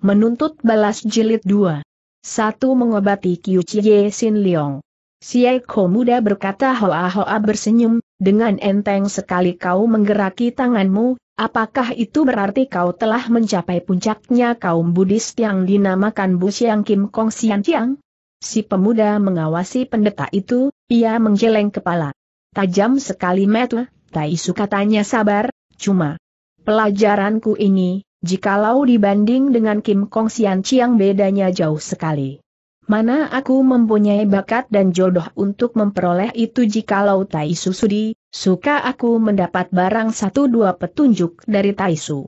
Menuntut balas jilid 2. Satu Mengobati Kiu Chie Sin Leong. Siei Ko muda berkata Hoa Hoa bersenyum, dengan enteng sekali kau menggeraki tanganmu, apakah itu berarti kau telah mencapai puncaknya kaum Buddhis yang dinamakan Bu Siang Kim Kong Sian Chiang? Si pemuda mengawasi pendeta itu, ia menggeleng kepala. Tajam sekali metu, Tai Su katanya sabar, cuma pelajaranku ini, Jikalau dibanding dengan Kim Kong Sian Chiang bedanya jauh sekali. Mana aku mempunyai bakat dan jodoh untuk memperoleh itu jikalau Tai sudi, suka aku mendapat barang satu dua petunjuk dari Tai Su.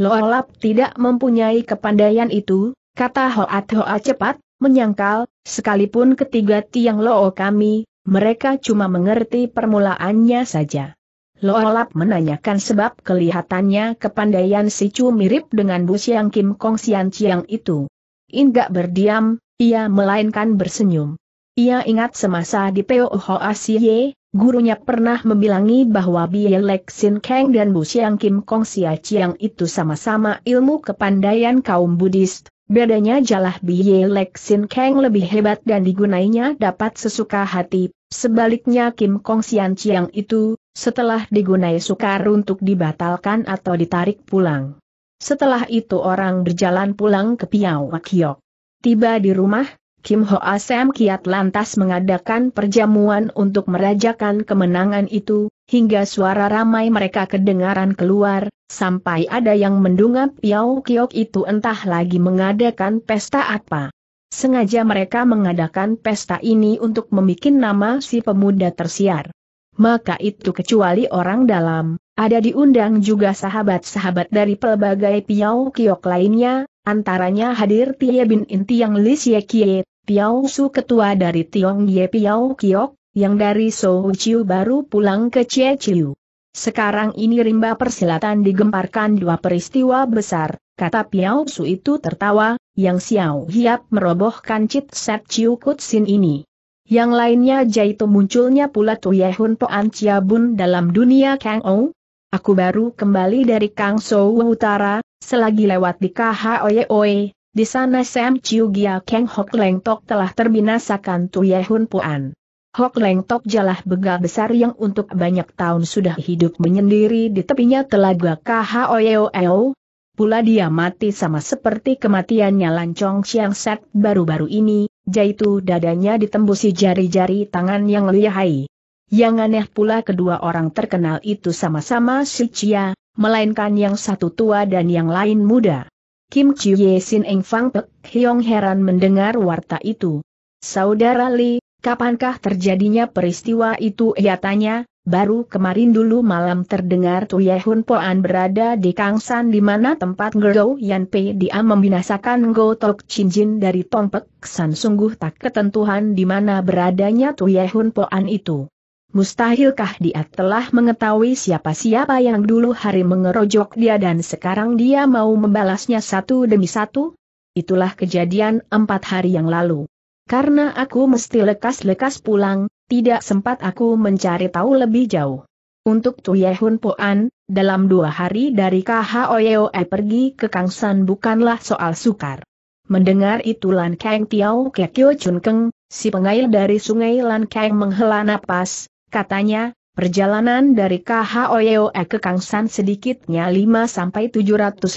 Loalap tidak mempunyai kepandaian itu, kata Hoat Hoa cepat, menyangkal, sekalipun ketiga tiang Loo kami, mereka cuma mengerti permulaannya saja. Loolap menanyakan sebab kelihatannya kepandaian si Chu mirip dengan Bu Siang Kim Kong Sian Chiang itu. In berdiam, ia melainkan bersenyum. Ia ingat semasa di Peo Hoa Siye, gurunya pernah membilangi bahwa Biye Lek Sin Kang dan Bu Siang Kim Kong Sia Chiang itu sama-sama ilmu kepandaian kaum Buddhis. Bedanya jalah Biye Lek Sin Kang lebih hebat dan digunainya dapat sesuka hati, Sebaliknya Kim Kong Sian Chiang itu, setelah digunai sukar untuk dibatalkan atau ditarik pulang. Setelah itu orang berjalan pulang ke Piau Wakiok. Tiba di rumah, Kim Ho Asem Kiat lantas mengadakan perjamuan untuk merajakan kemenangan itu, hingga suara ramai mereka kedengaran keluar, sampai ada yang menduga Piau Kiok itu entah lagi mengadakan pesta apa. Sengaja mereka mengadakan pesta ini untuk membuat nama si pemuda tersiar. Maka itu kecuali orang dalam, ada diundang juga sahabat-sahabat dari pelbagai Piau Kiok lainnya, antaranya hadir Tia Bin Intiang Li Xie Kie, Piau Su Ketua dari Tiong Ye Piau Kiok, yang dari Sou Chiu baru pulang ke Chie Chiu. Sekarang ini rimba persilatan digemparkan dua peristiwa besar, kata Piau Su itu tertawa, yang Xiao Hiap merobohkan Cit Set Chiu Kut Sin ini. Yang lainnya jaitu munculnya pula Tuyehun Toan Chia Bun dalam dunia Kang Ou. Aku baru kembali dari Kang Sou Utara, selagi lewat di KHOYOE, di sana Sam Chiu Gia Kang Hok Leng Tok telah terbinasakan Tuyehun Puan. Hok Leng Tok jalah begal besar yang untuk banyak tahun sudah hidup menyendiri di tepinya telaga KHOYOEO, Pula dia mati sama seperti kematiannya Lancong Xiang Set baru-baru ini, yaitu dadanya ditembusi jari-jari tangan yang lihai. Yang aneh pula kedua orang terkenal itu sama-sama si Chia, melainkan yang satu tua dan yang lain muda. Kim Ye Sin Eng Fang Pek Hyong heran mendengar warta itu. Saudara Li, kapankah terjadinya peristiwa itu? Ia tanya, Baru kemarin dulu malam terdengar Tuye Hun Poan berada di Kangsan di mana tempat Ngo Yan Pei dia membinasakan Ngo Tok Chin Jin dari Tong Pek San sungguh tak ketentuan di mana beradanya Tuye Hun Poan itu. Mustahilkah dia telah mengetahui siapa-siapa yang dulu hari mengerojok dia dan sekarang dia mau membalasnya satu demi satu? Itulah kejadian empat hari yang lalu. Karena aku mesti lekas-lekas pulang, tidak sempat aku mencari tahu lebih jauh. Untuk Tuyehun Poan, dalam dua hari dari KHOYOE pergi ke Kangsan bukanlah soal sukar. Mendengar itu Lan Kang Tiao Kekyo Chun Keng, si pengail dari sungai Lan Kang menghela napas, katanya, perjalanan dari KHOYOE ke Kangsan sedikitnya 5-700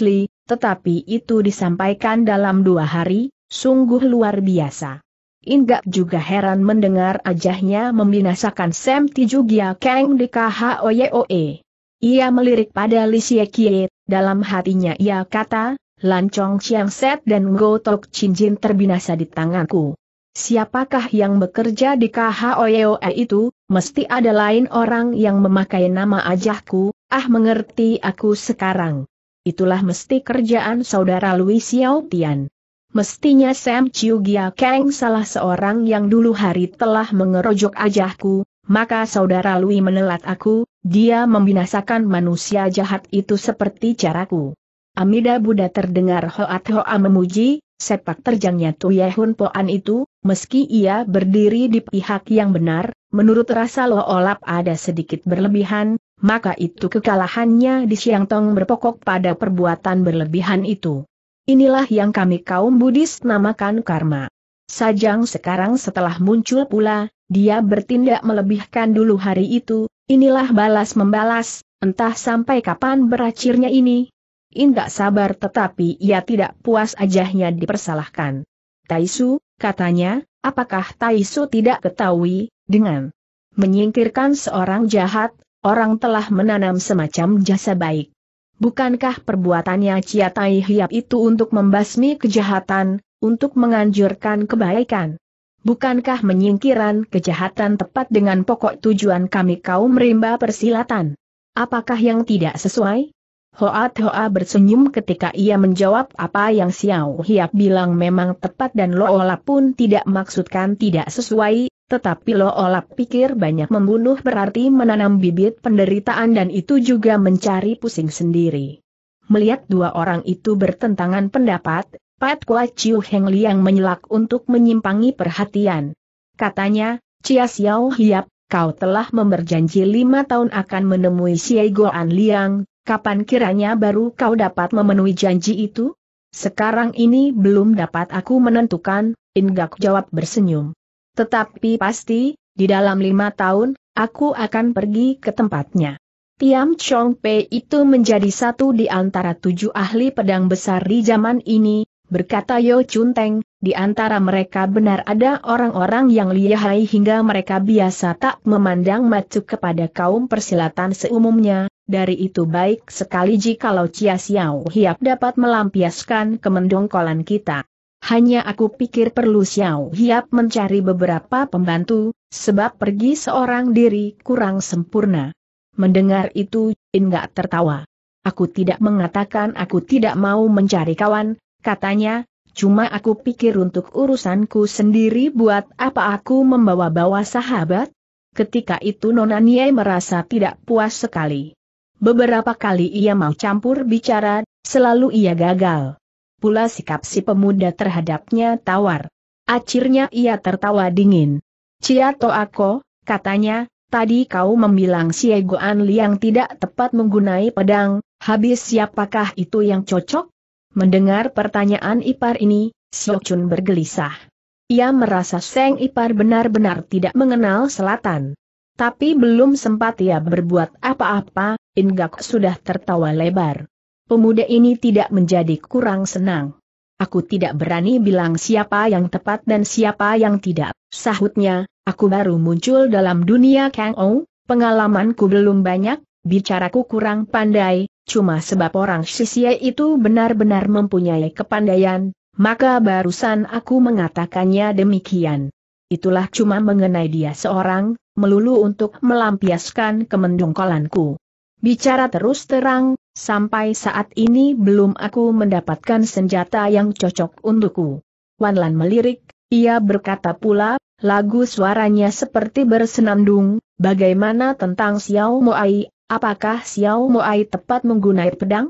li, tetapi itu disampaikan dalam dua hari, sungguh luar biasa. Inggap juga heran mendengar ajahnya membinasakan Sam Tijugia Kang di KHOYOE. Ia melirik pada Li Siekie, dalam hatinya ia kata, Lancong Chiang Set dan Gotok Cincin terbinasa di tanganku. Siapakah yang bekerja di KHOYOE itu, mesti ada lain orang yang memakai nama ajahku, ah mengerti aku sekarang. Itulah mesti kerjaan saudara Louis Xiao Tian. Mestinya Sam Chiu Gia Kang salah seorang yang dulu hari telah mengerojok ajahku, maka saudara Lui menelat aku, dia membinasakan manusia jahat itu seperti caraku. Amida Buddha terdengar Hoat Hoa memuji, sepak terjangnya Tuyehun Poan itu, meski ia berdiri di pihak yang benar, menurut rasa Lo Olap ada sedikit berlebihan, maka itu kekalahannya di Siang Tong berpokok pada perbuatan berlebihan itu. Inilah yang kami kaum Buddhis namakan karma. Sajang sekarang setelah muncul pula, dia bertindak melebihkan dulu hari itu, inilah balas membalas, entah sampai kapan berakhirnya ini. Indah sabar tetapi ia tidak puas ajahnya dipersalahkan. Taisu, katanya, apakah Taisu tidak ketahui, dengan menyingkirkan seorang jahat, orang telah menanam semacam jasa baik. Bukankah perbuatannya Chia Tai Hiap itu untuk membasmi kejahatan, untuk menganjurkan kebaikan? Bukankah menyingkiran kejahatan tepat dengan pokok tujuan kami kaum rimba persilatan? Apakah yang tidak sesuai? Hoat Hoa bersenyum ketika ia menjawab apa yang Xiao Hiap bilang memang tepat dan Loola pun tidak maksudkan tidak sesuai, tetapi Lo olah pikir banyak membunuh berarti menanam bibit penderitaan dan itu juga mencari pusing sendiri. Melihat dua orang itu bertentangan pendapat, Pat Kua Chiu Heng Liang menyelak untuk menyimpangi perhatian. Katanya, Chia Xiao Hiap, kau telah memberjanji lima tahun akan menemui Xie Goan Liang, kapan kiranya baru kau dapat memenuhi janji itu? Sekarang ini belum dapat aku menentukan, Ingak jawab bersenyum. Tetapi pasti, di dalam lima tahun, aku akan pergi ke tempatnya. Tiam Chong Pei itu menjadi satu di antara tujuh ahli pedang besar di zaman ini, berkata Yo Chun Teng, di antara mereka benar ada orang-orang yang lihai hingga mereka biasa tak memandang macu kepada kaum persilatan seumumnya, dari itu baik sekali jikalau Chia Xiao Hiap dapat melampiaskan kemendongkolan kita. Hanya aku pikir perlu Xiao Hiap mencari beberapa pembantu, sebab pergi seorang diri kurang sempurna. Mendengar itu, In gak tertawa. Aku tidak mengatakan aku tidak mau mencari kawan, katanya, cuma aku pikir untuk urusanku sendiri buat apa aku membawa-bawa sahabat? Ketika itu Nona Nie merasa tidak puas sekali. Beberapa kali ia mau campur bicara, selalu ia gagal pula sikap si pemuda terhadapnya tawar. Akhirnya ia tertawa dingin. Cia aku, katanya, tadi kau membilang si Egoan Liang tidak tepat menggunai pedang, habis siapakah itu yang cocok? Mendengar pertanyaan ipar ini, Siok Chun bergelisah. Ia merasa Seng Ipar benar-benar tidak mengenal selatan. Tapi belum sempat ia berbuat apa-apa, Ingak sudah tertawa lebar pemuda ini tidak menjadi kurang senang. Aku tidak berani bilang siapa yang tepat dan siapa yang tidak. Sahutnya, aku baru muncul dalam dunia Kang Ou, pengalamanku belum banyak, bicaraku kurang pandai, cuma sebab orang Shishie itu benar-benar mempunyai kepandaian, maka barusan aku mengatakannya demikian. Itulah cuma mengenai dia seorang, melulu untuk melampiaskan kemendongkolanku. Bicara terus terang, Sampai saat ini belum aku mendapatkan senjata yang cocok untukku. Wan Lan melirik, ia berkata pula, lagu suaranya seperti bersenandung, bagaimana tentang Xiao Moai, apakah Xiao Moai tepat menggunakan pedang?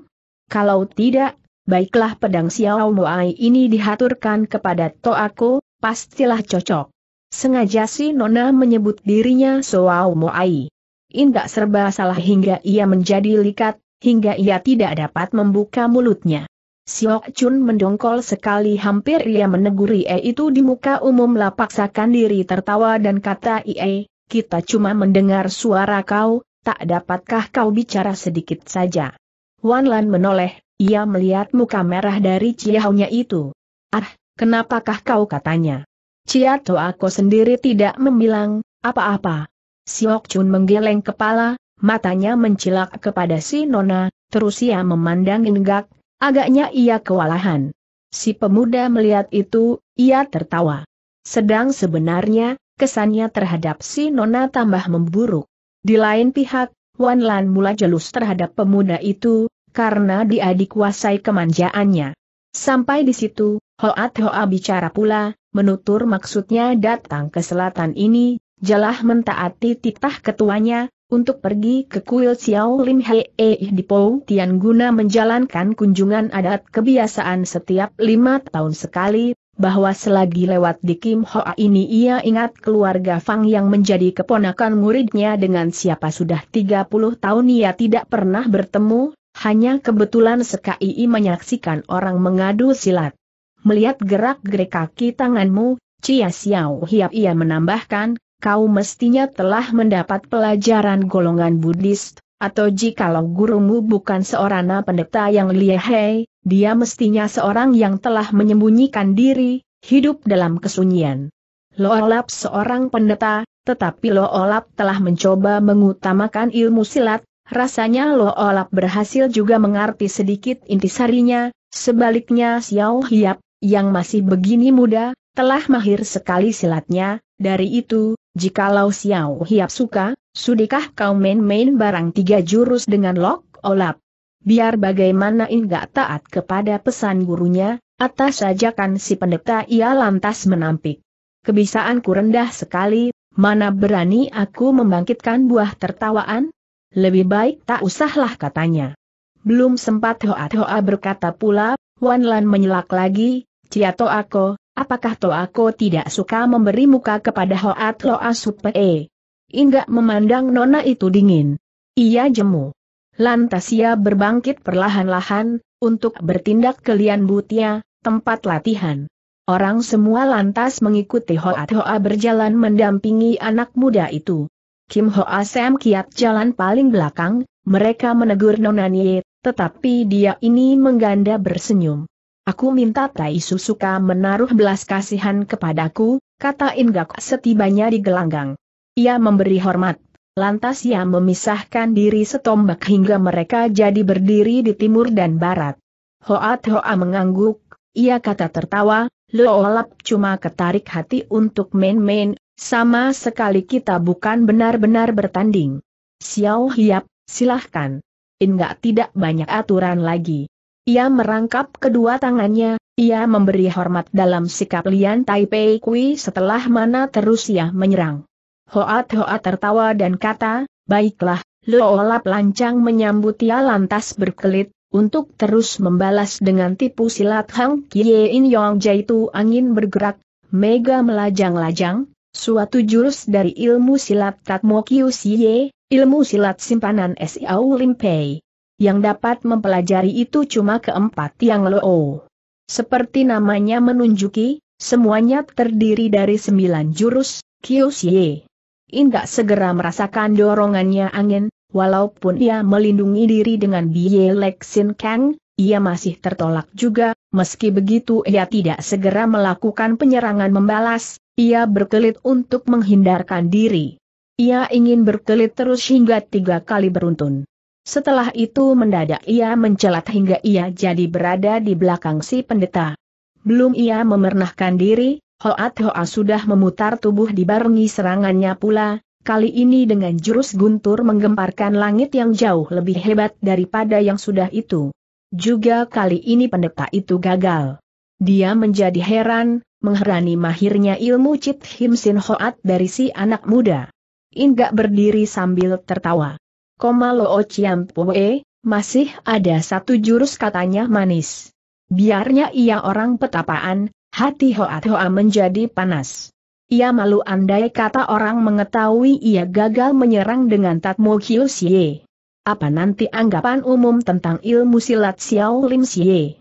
Kalau tidak, baiklah pedang Xiao Moai ini dihaturkan kepada Toaku, pastilah cocok. Sengaja si Nona menyebut dirinya Xiao Moai. Indak serba salah hingga ia menjadi likat, hingga ia tidak dapat membuka mulutnya. Siok Chun mendongkol sekali hampir ia menegur E itu di muka umum lapaksakan diri tertawa dan kata Ie, kita cuma mendengar suara kau, tak dapatkah kau bicara sedikit saja. Wan Lan menoleh, ia melihat muka merah dari Ciaunya itu. Ah, kenapakah kau katanya? Cia aku sendiri tidak membilang, apa-apa. Siok Chun menggeleng kepala, matanya mencilak kepada si Nona, terus ia memandang enggak, agaknya ia kewalahan. Si pemuda melihat itu, ia tertawa. Sedang sebenarnya, kesannya terhadap si Nona tambah memburuk. Di lain pihak, Wan Lan mula jelus terhadap pemuda itu, karena dia dikuasai kemanjaannya. Sampai di situ, Hoat Hoa bicara pula, menutur maksudnya datang ke selatan ini, Jalah mentaati titah ketuanya, untuk pergi ke kuil Xiao Lim Hei eh di Pou Tian guna menjalankan kunjungan adat kebiasaan setiap lima tahun sekali, bahwa selagi lewat di Kim Hoa ini ia ingat keluarga Fang yang menjadi keponakan muridnya dengan siapa sudah 30 tahun ia tidak pernah bertemu, hanya kebetulan sekai menyaksikan orang mengadu silat. Melihat gerak-gerik kaki tanganmu, Cia Xiao Hiap ia menambahkan, kau mestinya telah mendapat pelajaran golongan Buddhis, atau jikalau gurumu bukan seorang pendeta yang lihei, dia mestinya seorang yang telah menyembunyikan diri, hidup dalam kesunyian. Lo Loolap seorang pendeta, tetapi Lo Loolap telah mencoba mengutamakan ilmu silat, rasanya Lo Loolap berhasil juga mengerti sedikit intisarinya, sebaliknya Xiao Hiap, yang masih begini muda, telah mahir sekali silatnya, dari itu, Jikalau Xiao Hiap suka, sudikah kau main-main barang tiga jurus dengan lok olap? Biar bagaimana enggak taat kepada pesan gurunya, atas ajakan si pendeta ia lantas menampik. Kebisaanku rendah sekali, mana berani aku membangkitkan buah tertawaan? Lebih baik tak usahlah katanya. Belum sempat Hoa-Hoa berkata pula, Wan Lan menyelak lagi, Ciato Ako, Apakah to aku tidak suka memberi muka kepada Hoat Loa Supee? Ingga memandang nona itu dingin. Ia jemu. Lantas ia berbangkit perlahan-lahan, untuk bertindak ke Lian Butia, tempat latihan. Orang semua lantas mengikuti Hoat Hoa berjalan mendampingi anak muda itu. Kim Hoa Sam kiat jalan paling belakang, mereka menegur nona Nonanie, tetapi dia ini mengganda bersenyum. Aku minta Tai Susuka menaruh belas kasihan kepadaku, kata Inggak setibanya di gelanggang. Ia memberi hormat, lantas ia memisahkan diri setombak hingga mereka jadi berdiri di timur dan barat. Hoat Hoa mengangguk, ia kata tertawa, olap cuma ketarik hati untuk main-main, sama sekali kita bukan benar-benar bertanding. Xiao Hiap, silahkan. Inggak tidak banyak aturan lagi. Ia merangkap kedua tangannya, ia memberi hormat dalam sikap Lian Taipei Kui setelah mana terus ia menyerang. Hoat Hoat tertawa dan kata, baiklah, lo Loolap lancang menyambut ia lantas berkelit, untuk terus membalas dengan tipu silat Hang Kie In Yong Jai itu angin bergerak, mega melajang-lajang, suatu jurus dari ilmu silat Tatmo Kyu Ye, ilmu silat simpanan Siau Limpei. Yang dapat mempelajari itu cuma keempat yang loo. Seperti namanya menunjuki, semuanya terdiri dari sembilan jurus, ye. Indak segera merasakan dorongannya angin, walaupun ia melindungi diri dengan Biye leksin Kang, ia masih tertolak juga, meski begitu ia tidak segera melakukan penyerangan membalas, ia berkelit untuk menghindarkan diri. Ia ingin berkelit terus hingga tiga kali beruntun. Setelah itu mendadak ia mencelat hingga ia jadi berada di belakang si pendeta. Belum ia memernahkan diri, Hoat Hoa sudah memutar tubuh dibarengi serangannya pula, kali ini dengan jurus guntur menggemparkan langit yang jauh lebih hebat daripada yang sudah itu. Juga kali ini pendeta itu gagal. Dia menjadi heran, mengherani mahirnya ilmu Cit Himsin Hoat dari si anak muda. Inggak berdiri sambil tertawa. Koma Loo Pue, masih ada satu jurus katanya manis. Biarnya ia orang petapaan, hati hoat Hoa menjadi panas. Ia malu andai kata orang mengetahui ia gagal menyerang dengan Tatmo Sye. Apa nanti anggapan umum tentang ilmu silat Xiao Lim Sye?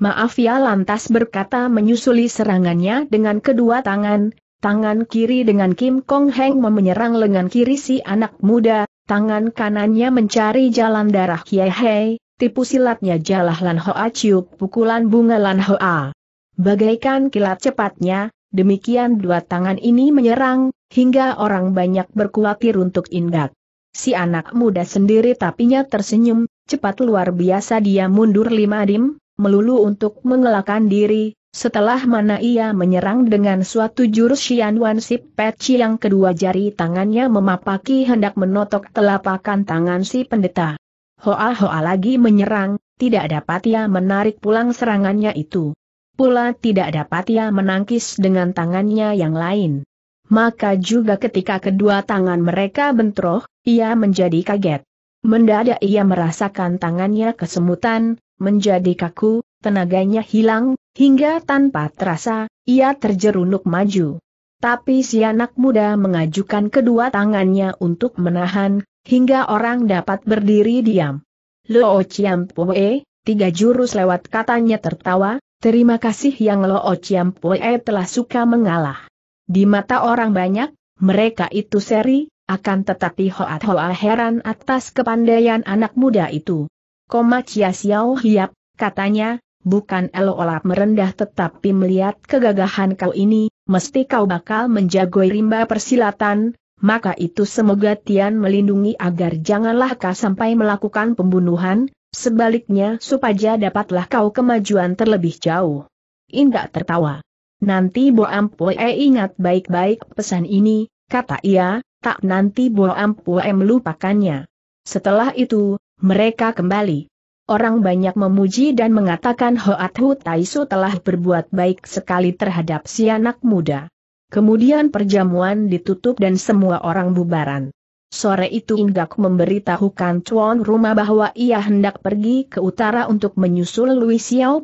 Maaf ya lantas berkata menyusuli serangannya dengan kedua tangan, tangan kiri dengan Kim Kong Heng memenyerang lengan kiri si anak muda, tangan kanannya mencari jalan darah Kiai Hei, tipu silatnya jalah Lan Hoa ciup pukulan bunga Lan Hoa. Bagaikan kilat cepatnya, demikian dua tangan ini menyerang, hingga orang banyak berkuatir untuk indak. Si anak muda sendiri tapinya tersenyum, cepat luar biasa dia mundur lima dim, melulu untuk mengelakkan diri, setelah mana ia menyerang dengan suatu jurus Xian Wan Si Peci yang kedua jari tangannya memapaki hendak menotok telapak tangan si pendeta. Hoa-hoa lagi menyerang, tidak dapat ia menarik pulang serangannya itu. Pula tidak dapat ia menangkis dengan tangannya yang lain. Maka juga ketika kedua tangan mereka bentroh, ia menjadi kaget. Mendadak ia merasakan tangannya kesemutan, menjadi kaku, tenaganya hilang, Hingga tanpa terasa, ia terjerunuk maju. Tapi si anak muda mengajukan kedua tangannya untuk menahan, hingga orang dapat berdiri diam. Lo Pue, tiga jurus lewat katanya tertawa, terima kasih yang Lo Pue telah suka mengalah. Di mata orang banyak, mereka itu seri, akan tetapi Hoat Hoa heran atas kepandaian anak muda itu. Koma Chia Xiao Hiap, katanya, bukan elo olap merendah tetapi melihat kegagahan kau ini, mesti kau bakal menjagoi rimba persilatan, maka itu semoga Tian melindungi agar janganlah kau sampai melakukan pembunuhan, sebaliknya supaya dapatlah kau kemajuan terlebih jauh. Indak tertawa. Nanti Bo Ampue ingat baik-baik pesan ini, kata ia, tak nanti Bo Ampue melupakannya. Setelah itu, mereka kembali orang banyak memuji dan mengatakan Hoat Hu Taisu telah berbuat baik sekali terhadap si anak muda. Kemudian perjamuan ditutup dan semua orang bubaran. Sore itu Inggak memberitahukan Chuan rumah bahwa ia hendak pergi ke utara untuk menyusul Lui Xiao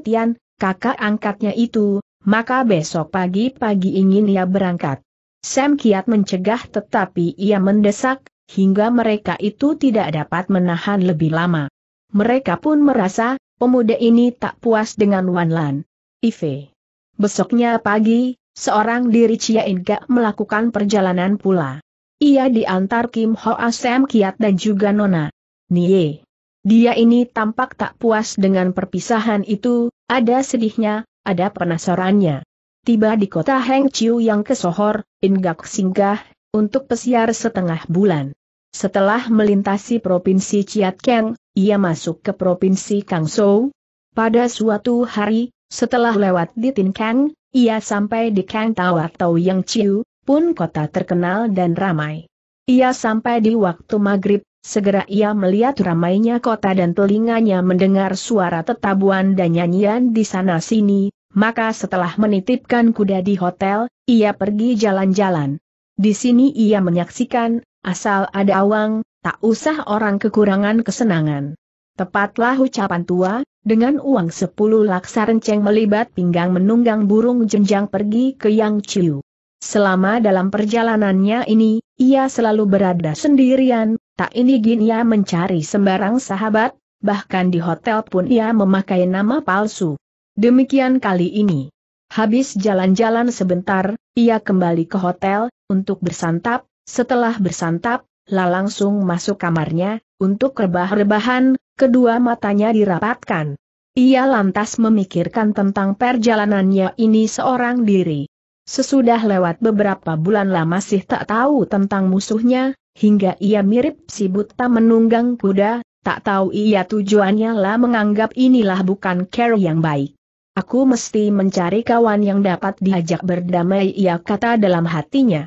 kakak angkatnya itu, maka besok pagi-pagi ingin ia berangkat. Sam Kiat mencegah tetapi ia mendesak, hingga mereka itu tidak dapat menahan lebih lama. Mereka pun merasa, pemuda ini tak puas dengan Wan Lan. Ife. Besoknya pagi, seorang diri Chia Inga melakukan perjalanan pula. Ia diantar Kim Ho Sam Kiat dan juga Nona. Nie. Dia ini tampak tak puas dengan perpisahan itu, ada sedihnya, ada penasarannya. Tiba di kota Heng Chiu yang kesohor, Ingak singgah, untuk pesiar setengah bulan. Setelah melintasi provinsi Chiat Keng, ia masuk ke provinsi Kangzhou. Pada suatu hari, setelah lewat di Tinkang, ia sampai di Kangtao atau Chiu, pun kota terkenal dan ramai. Ia sampai di waktu maghrib, segera ia melihat ramainya kota dan telinganya mendengar suara tetabuan dan nyanyian di sana-sini, maka setelah menitipkan kuda di hotel, ia pergi jalan-jalan. Di sini ia menyaksikan, asal ada awang, tak usah orang kekurangan kesenangan. Tepatlah ucapan tua, dengan uang sepuluh laksa renceng melibat pinggang menunggang burung jenjang pergi ke Yang Ciu. Selama dalam perjalanannya ini, ia selalu berada sendirian, tak ini gin ia mencari sembarang sahabat, bahkan di hotel pun ia memakai nama palsu. Demikian kali ini. Habis jalan-jalan sebentar, ia kembali ke hotel, untuk bersantap, setelah bersantap, La langsung masuk kamarnya, untuk rebah-rebahan, kedua matanya dirapatkan. Ia lantas memikirkan tentang perjalanannya ini seorang diri. Sesudah lewat beberapa bulan lah masih tak tahu tentang musuhnya, hingga ia mirip si buta menunggang kuda, tak tahu ia tujuannya lah menganggap inilah bukan care yang baik. Aku mesti mencari kawan yang dapat diajak berdamai ia kata dalam hatinya.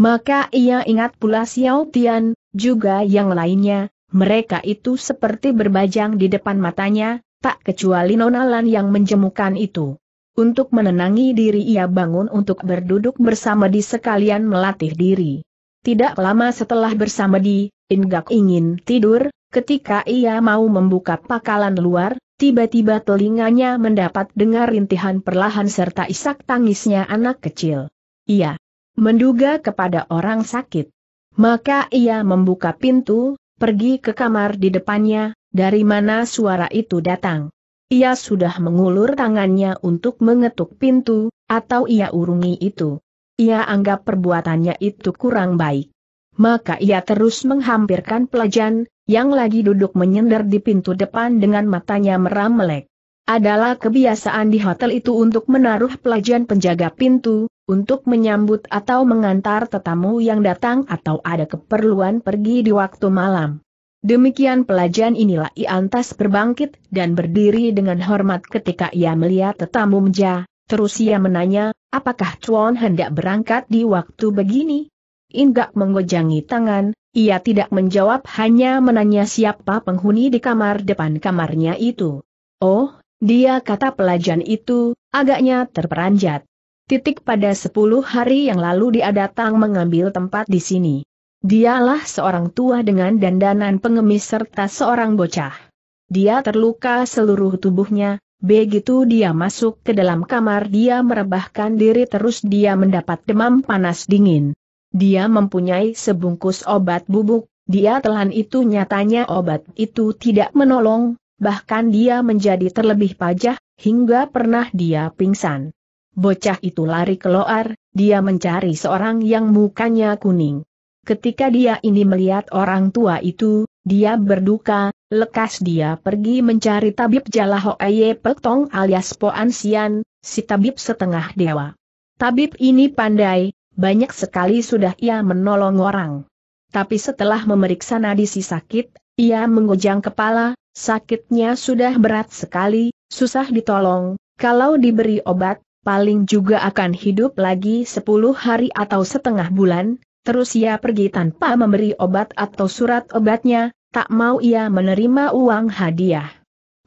Maka ia ingat pula Xiao Tian, juga yang lainnya, mereka itu seperti berbajang di depan matanya, tak kecuali nonalan yang menjemukan itu. Untuk menenangi diri ia bangun untuk berduduk bersama di sekalian melatih diri. Tidak lama setelah bersama di, Ingak ingin tidur, ketika ia mau membuka pakalan luar, tiba-tiba telinganya mendapat dengar rintihan perlahan serta isak tangisnya anak kecil. Ia menduga kepada orang sakit. Maka ia membuka pintu, pergi ke kamar di depannya, dari mana suara itu datang. Ia sudah mengulur tangannya untuk mengetuk pintu, atau ia urungi itu. Ia anggap perbuatannya itu kurang baik. Maka ia terus menghampirkan pelajan, yang lagi duduk menyender di pintu depan dengan matanya meramelek. Adalah kebiasaan di hotel itu untuk menaruh pelajan penjaga pintu, untuk menyambut atau mengantar tetamu yang datang atau ada keperluan pergi di waktu malam. Demikian pelajaran inilah Iantas berbangkit dan berdiri dengan hormat ketika ia melihat tetamu meja, terus ia menanya, apakah Chuan hendak berangkat di waktu begini? Inggak menggojangi tangan, ia tidak menjawab hanya menanya siapa penghuni di kamar depan kamarnya itu. Oh, dia kata pelajaran itu, agaknya terperanjat. Titik pada sepuluh hari yang lalu dia datang mengambil tempat di sini. Dialah seorang tua dengan dandanan pengemis serta seorang bocah. Dia terluka seluruh tubuhnya, begitu dia masuk ke dalam kamar dia merebahkan diri terus dia mendapat demam panas dingin. Dia mempunyai sebungkus obat bubuk, dia telan itu nyatanya obat itu tidak menolong, bahkan dia menjadi terlebih pajah, hingga pernah dia pingsan. Bocah itu lari keluar, dia mencari seorang yang mukanya kuning. Ketika dia ini melihat orang tua itu, dia berduka, lekas dia pergi mencari tabib Jalah Aye Petong alias Poan Sian, si tabib setengah dewa. Tabib ini pandai, banyak sekali sudah ia menolong orang. Tapi setelah memeriksa nadi si sakit, ia mengujang kepala, sakitnya sudah berat sekali, susah ditolong, kalau diberi obat, paling juga akan hidup lagi 10 hari atau setengah bulan, terus ia pergi tanpa memberi obat atau surat obatnya, tak mau ia menerima uang hadiah.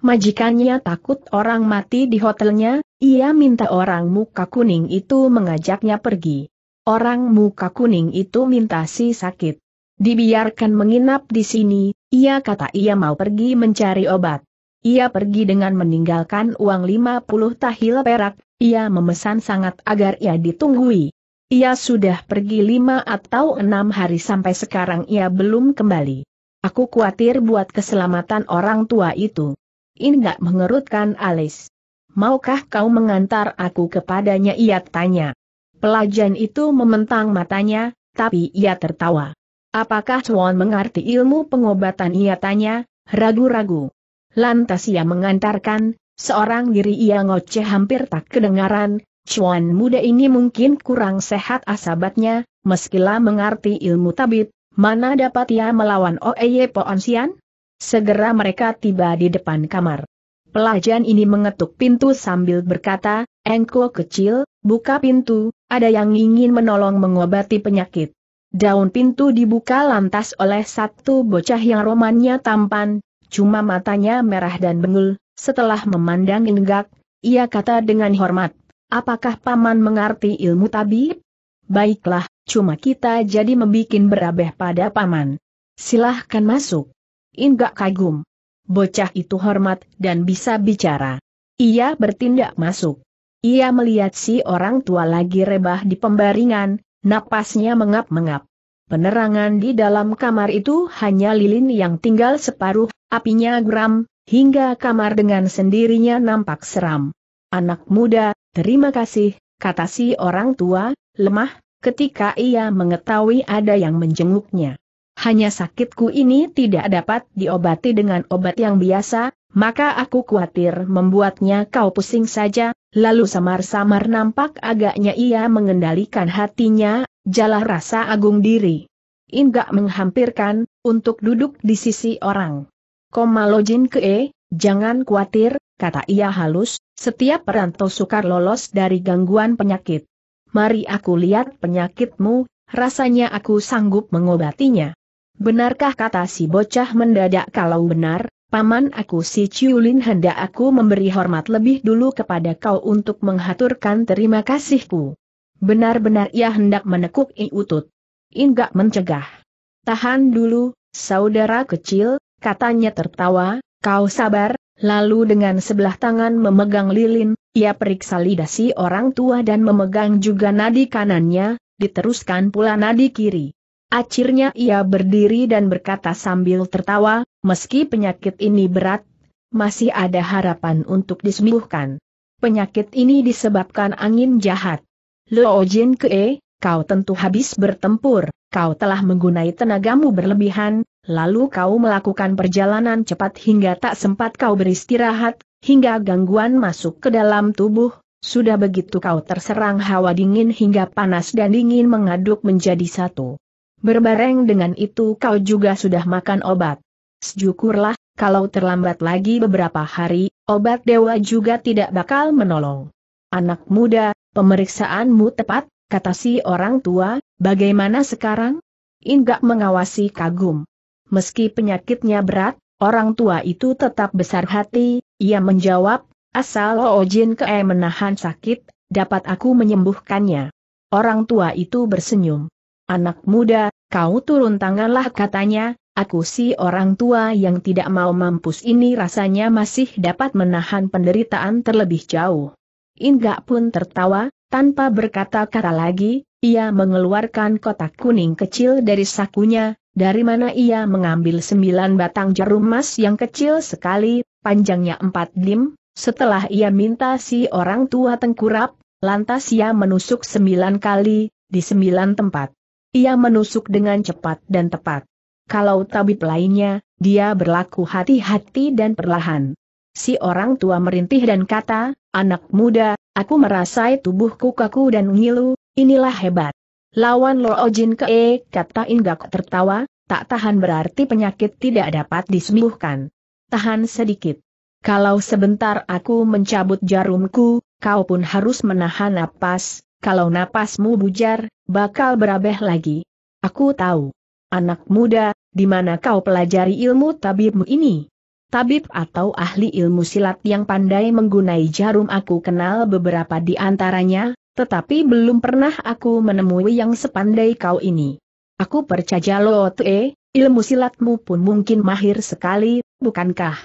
Majikannya takut orang mati di hotelnya, ia minta orang muka kuning itu mengajaknya pergi. Orang muka kuning itu minta si sakit. Dibiarkan menginap di sini, ia kata ia mau pergi mencari obat. Ia pergi dengan meninggalkan uang 50 tahil perak, ia memesan sangat agar ia ditunggui. Ia sudah pergi lima atau enam hari sampai sekarang ia belum kembali. Aku khawatir buat keselamatan orang tua itu. Ini gak mengerutkan alis. Maukah kau mengantar aku kepadanya ia tanya. Pelajan itu mementang matanya, tapi ia tertawa. Apakah Chuan mengerti ilmu pengobatan ia tanya, ragu-ragu. Lantas ia mengantarkan, Seorang diri ia ngoceh hampir tak kedengaran, cuan muda ini mungkin kurang sehat asabatnya, meskilah mengerti ilmu tabib, mana dapat ia melawan Oeye Poonsian? Segera mereka tiba di depan kamar. Pelajan ini mengetuk pintu sambil berkata, Engko kecil, buka pintu, ada yang ingin menolong mengobati penyakit. Daun pintu dibuka lantas oleh satu bocah yang romannya tampan, cuma matanya merah dan bengul, setelah memandang Inggak, ia kata dengan hormat, apakah paman mengerti ilmu tabib? Baiklah, cuma kita jadi membuat berabeh pada paman. Silahkan masuk. Inggak kagum. Bocah itu hormat dan bisa bicara. Ia bertindak masuk. Ia melihat si orang tua lagi rebah di pembaringan, napasnya mengap-mengap. Penerangan di dalam kamar itu hanya lilin yang tinggal separuh, apinya geram, hingga kamar dengan sendirinya nampak seram. Anak muda, terima kasih, kata si orang tua, lemah, ketika ia mengetahui ada yang menjenguknya. Hanya sakitku ini tidak dapat diobati dengan obat yang biasa, maka aku khawatir membuatnya kau pusing saja, lalu samar-samar nampak agaknya ia mengendalikan hatinya, jalah rasa agung diri. Inggak menghampirkan, untuk duduk di sisi orang. Koma ke Kee, jangan khawatir, kata ia halus, setiap perantau sukar lolos dari gangguan penyakit. Mari aku lihat penyakitmu, rasanya aku sanggup mengobatinya. Benarkah kata si bocah mendadak kalau benar, paman aku si Ciulin hendak aku memberi hormat lebih dulu kepada kau untuk menghaturkan terima kasihku. Benar-benar ia hendak menekuk i utut. Inggak mencegah. Tahan dulu, saudara kecil, katanya tertawa, kau sabar, lalu dengan sebelah tangan memegang lilin, ia periksa lidah si orang tua dan memegang juga nadi kanannya, diteruskan pula nadi kiri. Akhirnya ia berdiri dan berkata sambil tertawa, meski penyakit ini berat, masih ada harapan untuk disembuhkan. Penyakit ini disebabkan angin jahat. Luo Jin Kee, kau tentu habis bertempur kau telah menggunai tenagamu berlebihan, lalu kau melakukan perjalanan cepat hingga tak sempat kau beristirahat, hingga gangguan masuk ke dalam tubuh, sudah begitu kau terserang hawa dingin hingga panas dan dingin mengaduk menjadi satu. Berbareng dengan itu kau juga sudah makan obat. Syukurlah, kalau terlambat lagi beberapa hari, obat dewa juga tidak bakal menolong. Anak muda, pemeriksaanmu tepat, kata si orang tua, bagaimana sekarang? Inggak mengawasi kagum. Meski penyakitnya berat, orang tua itu tetap besar hati, ia menjawab, asal Ojin Ke menahan sakit, dapat aku menyembuhkannya. Orang tua itu bersenyum. Anak muda, kau turun tanganlah katanya, Aku si orang tua yang tidak mau mampus ini rasanya masih dapat menahan penderitaan terlebih jauh. Inggak pun tertawa, tanpa berkata-kata lagi, ia mengeluarkan kotak kuning kecil dari sakunya, dari mana ia mengambil sembilan batang jarum emas yang kecil sekali, panjangnya empat dim, setelah ia minta si orang tua tengkurap, lantas ia menusuk sembilan kali, di sembilan tempat. Ia menusuk dengan cepat dan tepat. Kalau tabib lainnya, dia berlaku hati-hati dan perlahan. Si orang tua merintih dan kata, anak muda, Aku merasai tubuhku kaku dan ngilu, inilah hebat. Lawan Lo Ojin Ke, e, kata Inggak tertawa, tak tahan berarti penyakit tidak dapat disembuhkan. Tahan sedikit. Kalau sebentar aku mencabut jarumku, kau pun harus menahan napas, kalau napasmu bujar, bakal berabeh lagi. Aku tahu. Anak muda, di mana kau pelajari ilmu tabibmu ini? Tabib atau ahli ilmu silat yang pandai menggunai jarum aku kenal beberapa di antaranya, tetapi belum pernah aku menemui yang sepandai kau ini. Aku percaya lo te, ilmu silatmu pun mungkin mahir sekali, bukankah?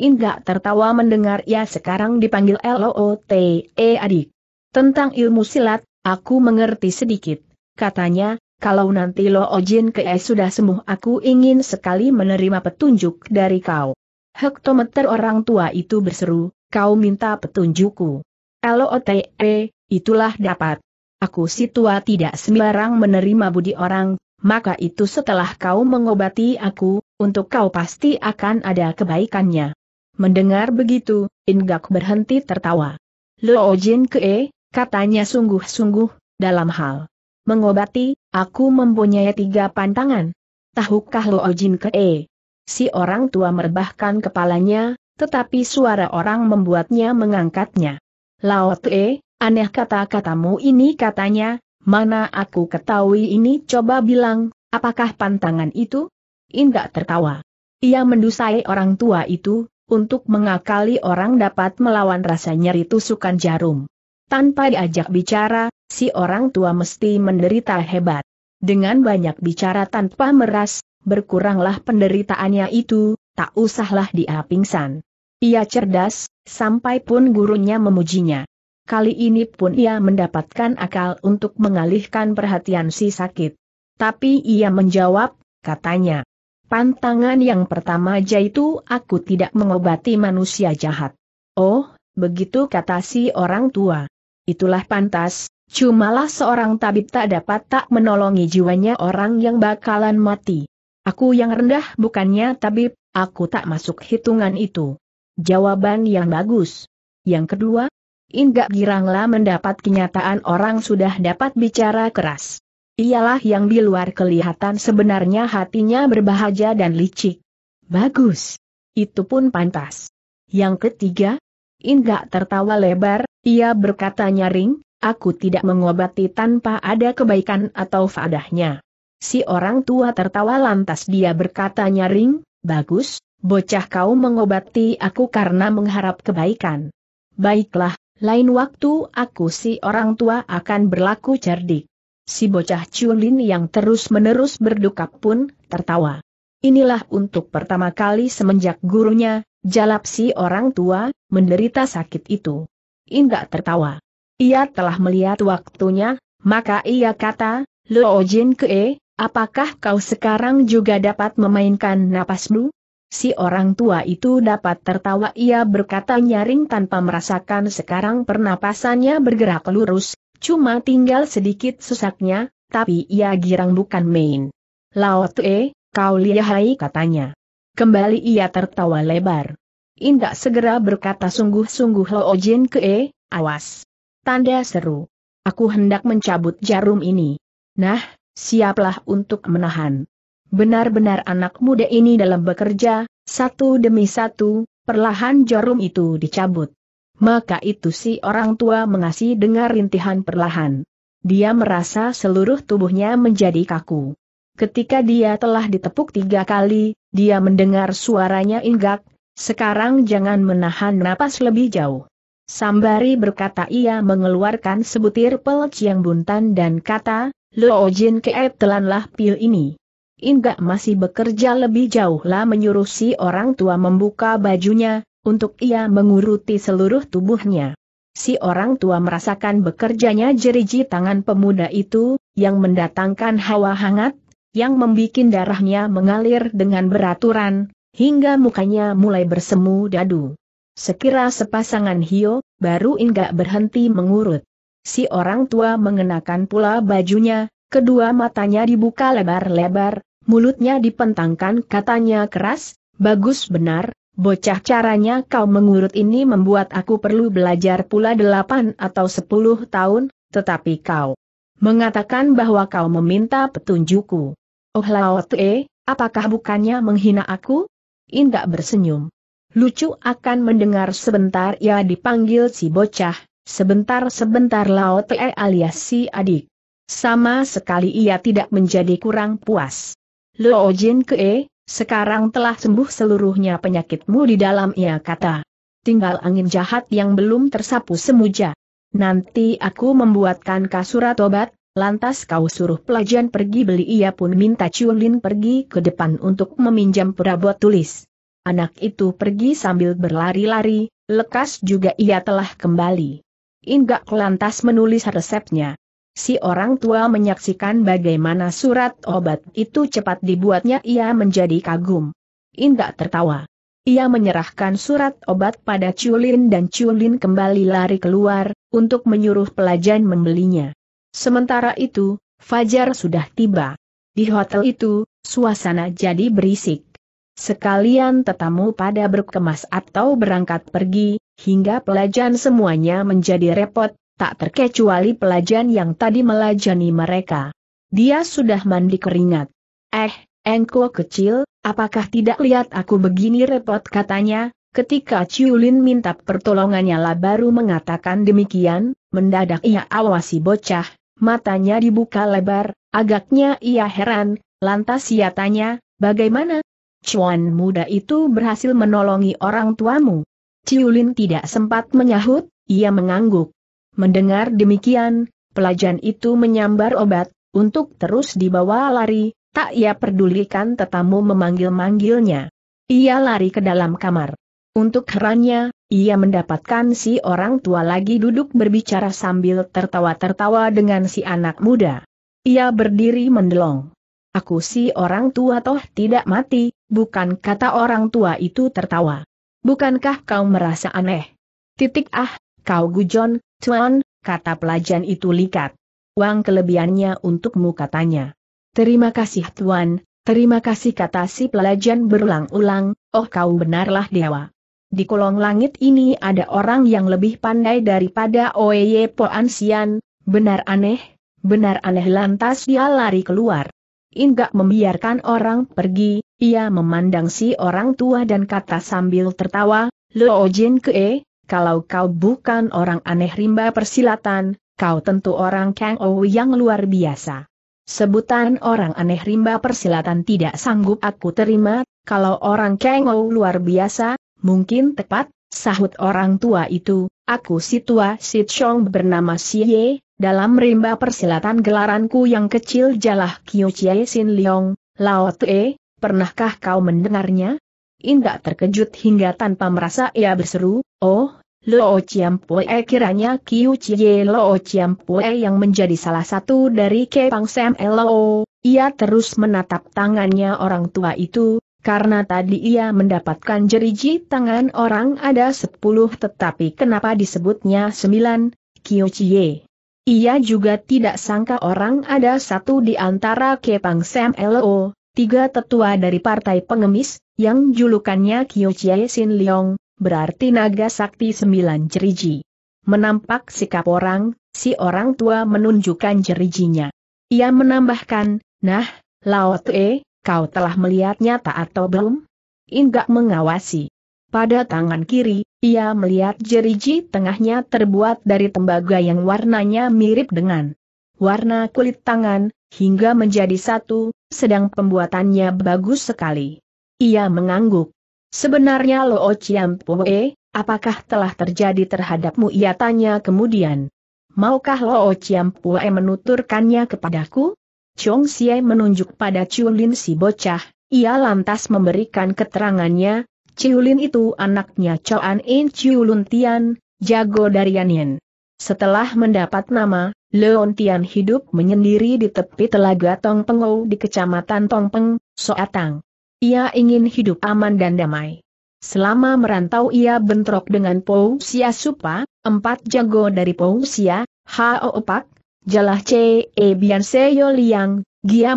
Inga tertawa mendengar ia sekarang dipanggil L.O.T.E. adik. Tentang ilmu silat, aku mengerti sedikit, katanya, kalau nanti Lo Ojin ke sudah sembuh aku ingin sekali menerima petunjuk dari kau. Hektometer orang tua itu berseru, kau minta petunjukku. LOTE, itulah dapat. Aku si tua tidak sembarang menerima budi orang, maka itu setelah kau mengobati aku, untuk kau pasti akan ada kebaikannya. Mendengar begitu, Ingak berhenti tertawa. Lo ke, Kee, katanya sungguh-sungguh, dalam hal mengobati, aku mempunyai tiga pantangan. Tahukah lo ke? -e? Si orang tua merebahkan kepalanya, tetapi suara orang membuatnya mengangkatnya. Lao e, aneh kata-katamu ini katanya, mana aku ketahui ini coba bilang, apakah pantangan itu? Indah tertawa. Ia mendusai orang tua itu, untuk mengakali orang dapat melawan rasa nyeri tusukan jarum. Tanpa diajak bicara, si orang tua mesti menderita hebat. Dengan banyak bicara tanpa meras, berkuranglah penderitaannya itu, tak usahlah dia pingsan. Ia cerdas, sampai pun gurunya memujinya. Kali ini pun ia mendapatkan akal untuk mengalihkan perhatian si sakit. Tapi ia menjawab, katanya. Pantangan yang pertama aja itu aku tidak mengobati manusia jahat. Oh, begitu kata si orang tua. Itulah pantas, cumalah seorang tabib tak dapat tak menolongi jiwanya orang yang bakalan mati. Aku yang rendah bukannya tabib, aku tak masuk hitungan itu. Jawaban yang bagus. Yang kedua, Inggak giranglah mendapat kenyataan orang sudah dapat bicara keras. Ialah yang di luar kelihatan sebenarnya hatinya berbahagia dan licik. Bagus. Itu pun pantas. Yang ketiga, Inggak tertawa lebar, ia berkata nyaring, aku tidak mengobati tanpa ada kebaikan atau fadahnya. Si orang tua tertawa lantas dia berkata nyaring, bagus, bocah kau mengobati aku karena mengharap kebaikan. Baiklah, lain waktu aku si orang tua akan berlaku cerdik. Si bocah culin yang terus-menerus berduka pun tertawa. Inilah untuk pertama kali semenjak gurunya, jalap si orang tua, menderita sakit itu. Indah tertawa. Ia telah melihat waktunya, maka ia kata, Lo Jin Kee, Apakah kau sekarang juga dapat memainkan napasmu? Si orang tua itu dapat tertawa ia berkata nyaring tanpa merasakan sekarang pernapasannya bergerak lurus, cuma tinggal sedikit sesaknya. tapi ia girang bukan main. Lao Tue, kau lihai katanya. Kembali ia tertawa lebar. Indak segera berkata sungguh-sungguh Lo Jin Kee, awas. Tanda seru. Aku hendak mencabut jarum ini. Nah, siaplah untuk menahan. Benar-benar anak muda ini dalam bekerja, satu demi satu, perlahan jarum itu dicabut. Maka itu si orang tua mengasih dengar rintihan perlahan. Dia merasa seluruh tubuhnya menjadi kaku. Ketika dia telah ditepuk tiga kali, dia mendengar suaranya inggak, sekarang jangan menahan napas lebih jauh. Sambari berkata ia mengeluarkan sebutir pelec yang buntan dan kata, Lo Jin Kee telanlah pil ini. Inga masih bekerja lebih jauh lah menyuruh si orang tua membuka bajunya, untuk ia menguruti seluruh tubuhnya. Si orang tua merasakan bekerjanya jeriji tangan pemuda itu, yang mendatangkan hawa hangat, yang membuat darahnya mengalir dengan beraturan, hingga mukanya mulai bersemu dadu. Sekira sepasangan hio, baru Inggak berhenti mengurut. Si orang tua mengenakan pula bajunya, kedua matanya dibuka lebar-lebar, mulutnya dipentangkan katanya keras, bagus benar, bocah caranya kau mengurut ini membuat aku perlu belajar pula delapan atau sepuluh tahun, tetapi kau mengatakan bahwa kau meminta petunjukku. Oh laut eh, apakah bukannya menghina aku? Indah bersenyum. Lucu akan mendengar sebentar ia dipanggil si bocah, sebentar-sebentar laut alias si adik. Sama sekali ia tidak menjadi kurang puas. Lo Jin Kee, sekarang telah sembuh seluruhnya penyakitmu di dalam ia kata. Tinggal angin jahat yang belum tersapu semuja. Nanti aku membuatkan kasurat obat, lantas kau suruh pelajan pergi beli ia pun minta Chulin pergi ke depan untuk meminjam perabot tulis. Anak itu pergi sambil berlari-lari, lekas juga ia telah kembali. Inggak lantas menulis resepnya. Si orang tua menyaksikan bagaimana surat obat itu cepat dibuatnya ia menjadi kagum. Indah tertawa. Ia menyerahkan surat obat pada Culin dan Culin kembali lari keluar, untuk menyuruh pelajar membelinya. Sementara itu, Fajar sudah tiba. Di hotel itu, suasana jadi berisik. Sekalian tetamu pada berkemas atau berangkat pergi, hingga pelajan semuanya menjadi repot, tak terkecuali pelajan yang tadi melajani mereka. Dia sudah mandi keringat. Eh, engko kecil, apakah tidak lihat aku begini repot katanya, ketika Ciulin minta pertolongannya lah baru mengatakan demikian, mendadak ia awasi bocah, matanya dibuka lebar, agaknya ia heran, lantas ia tanya, bagaimana, Cuan muda itu berhasil menolongi orang tuamu. Ciulin tidak sempat menyahut, ia mengangguk. Mendengar demikian, pelajan itu menyambar obat, untuk terus dibawa lari, tak ia pedulikan tetamu memanggil-manggilnya. Ia lari ke dalam kamar. Untuk herannya, ia mendapatkan si orang tua lagi duduk berbicara sambil tertawa-tertawa dengan si anak muda. Ia berdiri mendelong. Aku si orang tua toh tidak mati, bukan kata orang tua itu tertawa. Bukankah kau merasa aneh? Titik ah, kau gujon, Tuan, kata pelajan itu likat. Uang kelebihannya untukmu katanya. Terima kasih tuan, terima kasih kata si pelajan berulang-ulang, oh kau benarlah dewa. Di kolong langit ini ada orang yang lebih pandai daripada Oeye Poansian, benar aneh, benar aneh lantas dia lari keluar. Inggak membiarkan orang pergi, ia memandang si orang tua dan kata sambil tertawa, Lo Jin Kee, eh, kalau kau bukan orang aneh rimba persilatan, kau tentu orang Kang Ou yang luar biasa. Sebutan orang aneh rimba persilatan tidak sanggup aku terima, kalau orang Kang Ou luar biasa, mungkin tepat, sahut orang tua itu, aku si tua si Chong bernama Si Ye, dalam rimba persilatan gelaranku yang kecil jalah Kiu Chie Sin Leong, Lao Tue, pernahkah kau mendengarnya? Indak terkejut hingga tanpa merasa ia berseru, oh, Lo Pue kiranya Kiu Chie Lo Pue yang menjadi salah satu dari Kepang Sam Lo, ia terus menatap tangannya orang tua itu, karena tadi ia mendapatkan jeriji tangan orang ada sepuluh tetapi kenapa disebutnya sembilan, Kiu Chie. Ia juga tidak sangka orang ada satu di antara Kepang Sam Lo, tiga tetua dari partai pengemis, yang julukannya Kyo Chie Sin Leong, berarti naga sakti sembilan jeriji. Menampak sikap orang, si orang tua menunjukkan jerijinya. Ia menambahkan, nah, Lao Tue, kau telah melihatnya tak atau belum? Inggak mengawasi. Pada tangan kiri, ia melihat jeriji tengahnya terbuat dari tembaga yang warnanya mirip dengan warna kulit tangan, hingga menjadi satu, sedang pembuatannya bagus sekali. Ia mengangguk. Sebenarnya Lo Chiam Poe, apakah telah terjadi terhadapmu? Ia tanya kemudian. Maukah Lo Chiam Poe menuturkannya kepadaku? Chong Xie menunjuk pada Chulin si bocah, ia lantas memberikan keterangannya, Ciulin itu anaknya Coan In Ciulun Tian, jago dari Yanin. Setelah mendapat nama, Leon Tian hidup menyendiri di tepi telaga Tong di kecamatan Tongpeng, Peng, Soatang. Ia ingin hidup aman dan damai. Selama merantau ia bentrok dengan Pou Sia Supa, empat jago dari Pou Sia, Hao Opak, Jalah Ce E Bian Liang, Gia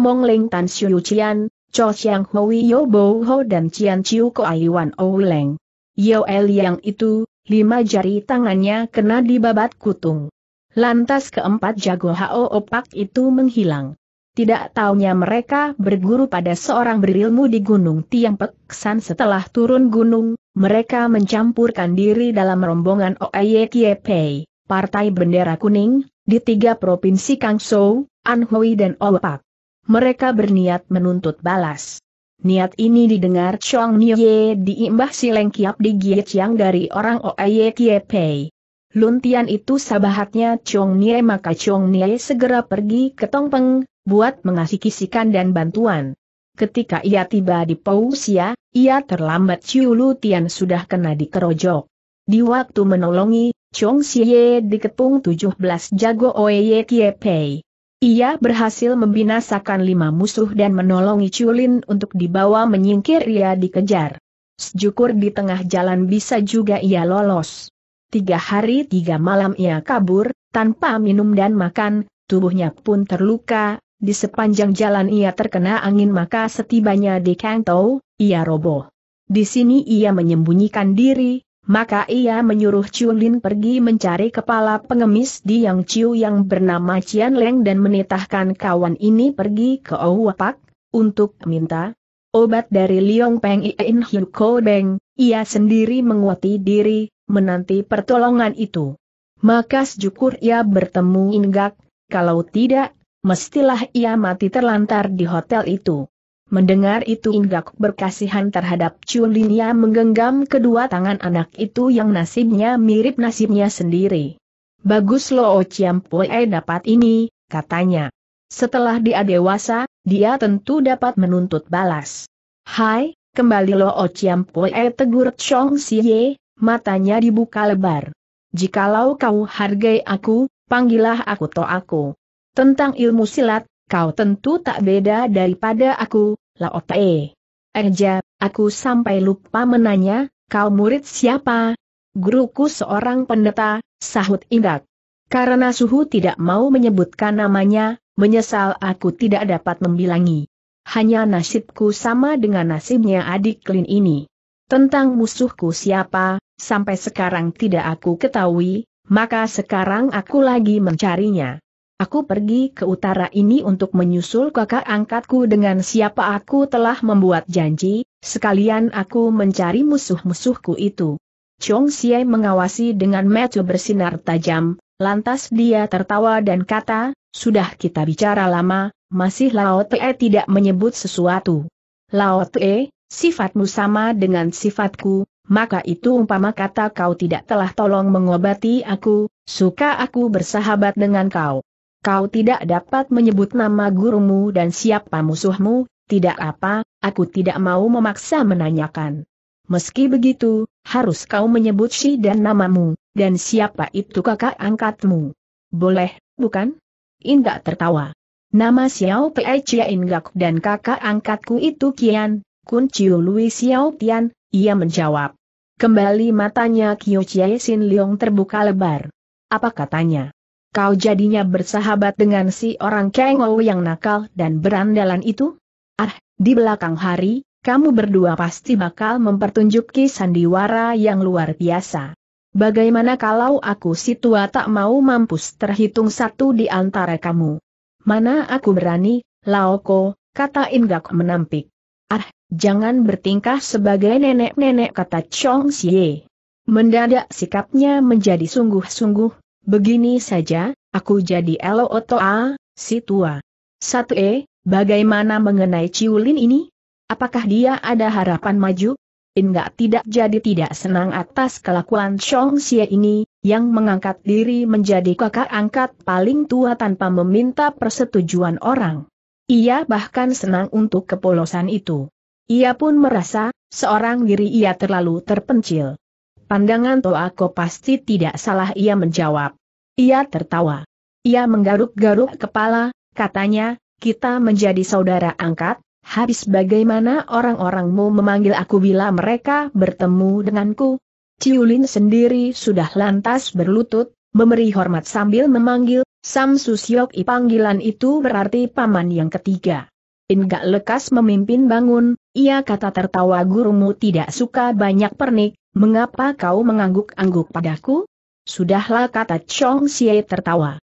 Tan Siu Chian, Cho Xiang Hui Yo Bo Ho dan Cian Chiu Ko Aiwan Ouleng. Yo El yang itu, lima jari tangannya kena dibabat kutung. Lantas keempat jago Hao Opak itu menghilang. Tidak taunya mereka berguru pada seorang berilmu di Gunung Tiang Peksan setelah turun gunung, mereka mencampurkan diri dalam rombongan Oye Kiepei, Partai Bendera Kuning, di tiga provinsi Kangso, Anhui dan Opak mereka berniat menuntut balas. Niat ini didengar Chong Nye diimbah si lengkiap di yang dari orang Oye Kiepei. Luntian itu sabahatnya Chong Nye maka Chong Nye segera pergi ke Tongpeng, buat mengasih kisikan dan bantuan. Ketika ia tiba di Pousia, ia terlambat Chiu Lutian sudah kena dikerojok. Di waktu menolongi, Chong Xie dikepung 17 jago Oye Kiepei. Ia berhasil membinasakan lima musuh dan menolongi Chulin untuk dibawa menyingkir ia dikejar. Sejukur di tengah jalan bisa juga ia lolos. Tiga hari tiga malam ia kabur, tanpa minum dan makan, tubuhnya pun terluka, di sepanjang jalan ia terkena angin maka setibanya di Kangtou, ia roboh. Di sini ia menyembunyikan diri, maka ia menyuruh Chiu Lin pergi mencari kepala pengemis di Yang Chiu yang bernama Cian Leng dan menitahkan kawan ini pergi ke Owapak untuk minta obat dari Liong Peng Iin Hiu Ko Beng, ia sendiri menguati diri, menanti pertolongan itu. Maka sejukur ia bertemu Inggak, kalau tidak, mestilah ia mati terlantar di hotel itu. Mendengar itu Inggak berkasihan terhadap Chun menggenggam kedua tangan anak itu yang nasibnya mirip nasibnya sendiri. Bagus Lo Chiam Pue dapat ini, katanya. Setelah dia dewasa, dia tentu dapat menuntut balas. Hai, kembali Lo Chiam Pue tegur Chong Siye, matanya dibuka lebar. Jikalau kau hargai aku, panggillah aku to aku. Tentang ilmu silat, kau tentu tak beda daripada aku, Lao Te. Erja, eh, aku sampai lupa menanya, kau murid siapa? Guruku seorang pendeta, sahut Indak. Karena suhu tidak mau menyebutkan namanya, menyesal aku tidak dapat membilangi. Hanya nasibku sama dengan nasibnya adik klin ini. Tentang musuhku siapa, sampai sekarang tidak aku ketahui, maka sekarang aku lagi mencarinya. Aku pergi ke utara ini untuk menyusul kakak angkatku dengan siapa aku telah membuat janji, sekalian aku mencari musuh-musuhku itu. Chong Xie mengawasi dengan mata bersinar tajam, lantas dia tertawa dan kata, sudah kita bicara lama, masih Lao Te tidak menyebut sesuatu. Lao Te, sifatmu sama dengan sifatku, maka itu umpama kata kau tidak telah tolong mengobati aku, suka aku bersahabat dengan kau. Kau tidak dapat menyebut nama gurumu dan siapa musuhmu, tidak apa, aku tidak mau memaksa menanyakan. Meski begitu, harus kau menyebut si dan namamu, dan siapa itu kakak angkatmu. Boleh, bukan? Indah tertawa. Nama Xiao Pei Chia Ingak dan kakak angkatku itu Kian, Kun Chiu Lui Xiao Tian, ia menjawab. Kembali matanya Kyo Chia Sin Leong terbuka lebar. Apa katanya? kau jadinya bersahabat dengan si orang Kengou yang nakal dan berandalan itu? Ah, di belakang hari, kamu berdua pasti bakal mempertunjuki sandiwara yang luar biasa. Bagaimana kalau aku si tua tak mau mampus terhitung satu di antara kamu? Mana aku berani, Laoko, kata Ingak menampik. Ah, jangan bertingkah sebagai nenek-nenek kata Chong Xie. Mendadak sikapnya menjadi sungguh-sungguh, Begini saja, aku jadi elo a, si tua. Satu e, bagaimana mengenai Ciulin ini? Apakah dia ada harapan maju? Enggak tidak jadi tidak senang atas kelakuan Chong Xie ini, yang mengangkat diri menjadi kakak angkat paling tua tanpa meminta persetujuan orang. Ia bahkan senang untuk kepolosan itu. Ia pun merasa, seorang diri ia terlalu terpencil. Pandangan Toako pasti tidak salah ia menjawab. Ia tertawa. Ia menggaruk-garuk kepala, katanya, kita menjadi saudara angkat, habis bagaimana orang-orangmu memanggil aku bila mereka bertemu denganku? Ciulin sendiri sudah lantas berlutut, memberi hormat sambil memanggil, Sam Susyok I panggilan itu berarti paman yang ketiga. Inga lekas memimpin bangun, ia kata tertawa gurumu tidak suka banyak pernik, Mengapa kau mengangguk-angguk padaku? Sudahlah kata Chong Xie tertawa.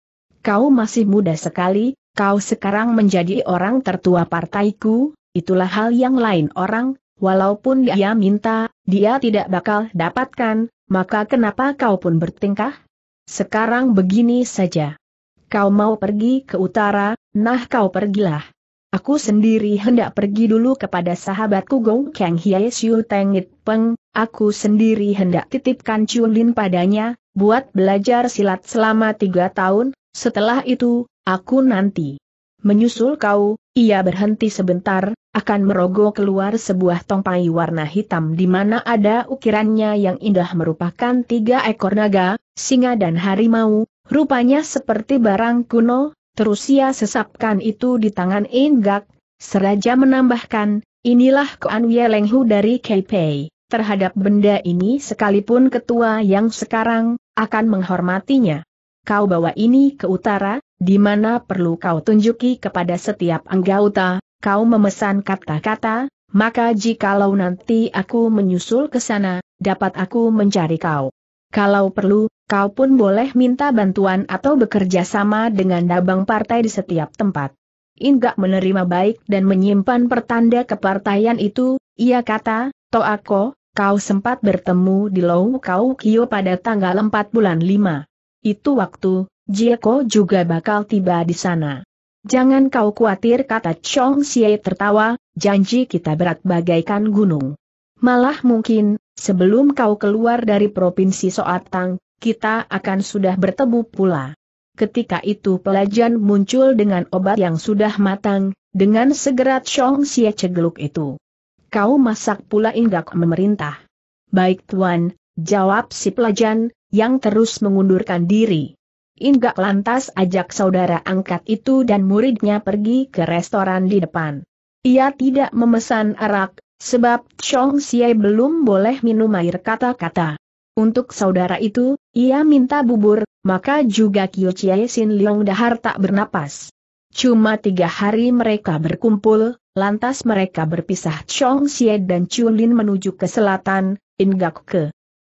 Kau masih muda sekali, kau sekarang menjadi orang tertua partaiku, itulah hal yang lain orang, walaupun dia minta, dia tidak bakal dapatkan, maka kenapa kau pun bertingkah? Sekarang begini saja. Kau mau pergi ke utara, nah kau pergilah. Aku sendiri hendak pergi dulu kepada sahabatku Gong Kang Hie Siu Tengit Peng, aku sendiri hendak titipkan Chun Lin padanya, buat belajar silat selama tiga tahun, setelah itu, aku nanti menyusul kau, ia berhenti sebentar, akan merogoh keluar sebuah tongpai warna hitam di mana ada ukirannya yang indah merupakan tiga ekor naga, singa dan harimau, rupanya seperti barang kuno, Terus ia sesapkan itu di tangan Inggak, seraja menambahkan, inilah Kuan Yelenghu dari Keipei. Terhadap benda ini sekalipun ketua yang sekarang, akan menghormatinya. Kau bawa ini ke utara, di mana perlu kau tunjuki kepada setiap anggota, kau memesan kata-kata, maka jikalau nanti aku menyusul ke sana, dapat aku mencari kau. Kalau perlu, kau pun boleh minta bantuan atau bekerja sama dengan dabang partai di setiap tempat. Ingat menerima baik dan menyimpan pertanda kepartaian itu, ia kata, aku, kau sempat bertemu di Lou Kau kio pada tanggal 4 bulan 5. Itu waktu, Jieko juga bakal tiba di sana. Jangan kau khawatir kata Chong Xie tertawa, janji kita berat bagaikan gunung. Malah mungkin, Sebelum kau keluar dari provinsi Soatang, kita akan sudah bertemu pula. Ketika itu pelajan muncul dengan obat yang sudah matang, dengan segera Chong Xie cegeluk itu. Kau masak pula inggak memerintah. Baik tuan, jawab si pelajan, yang terus mengundurkan diri. Inggak lantas ajak saudara angkat itu dan muridnya pergi ke restoran di depan. Ia tidak memesan arak, Sebab Chong Xie belum boleh minum air kata-kata. Untuk saudara itu, ia minta bubur, maka juga Kyo Chie Sin Leong Dahar tak bernapas. Cuma tiga hari mereka berkumpul, lantas mereka berpisah Chong Xie dan Chun Lin menuju ke selatan, Ingak ke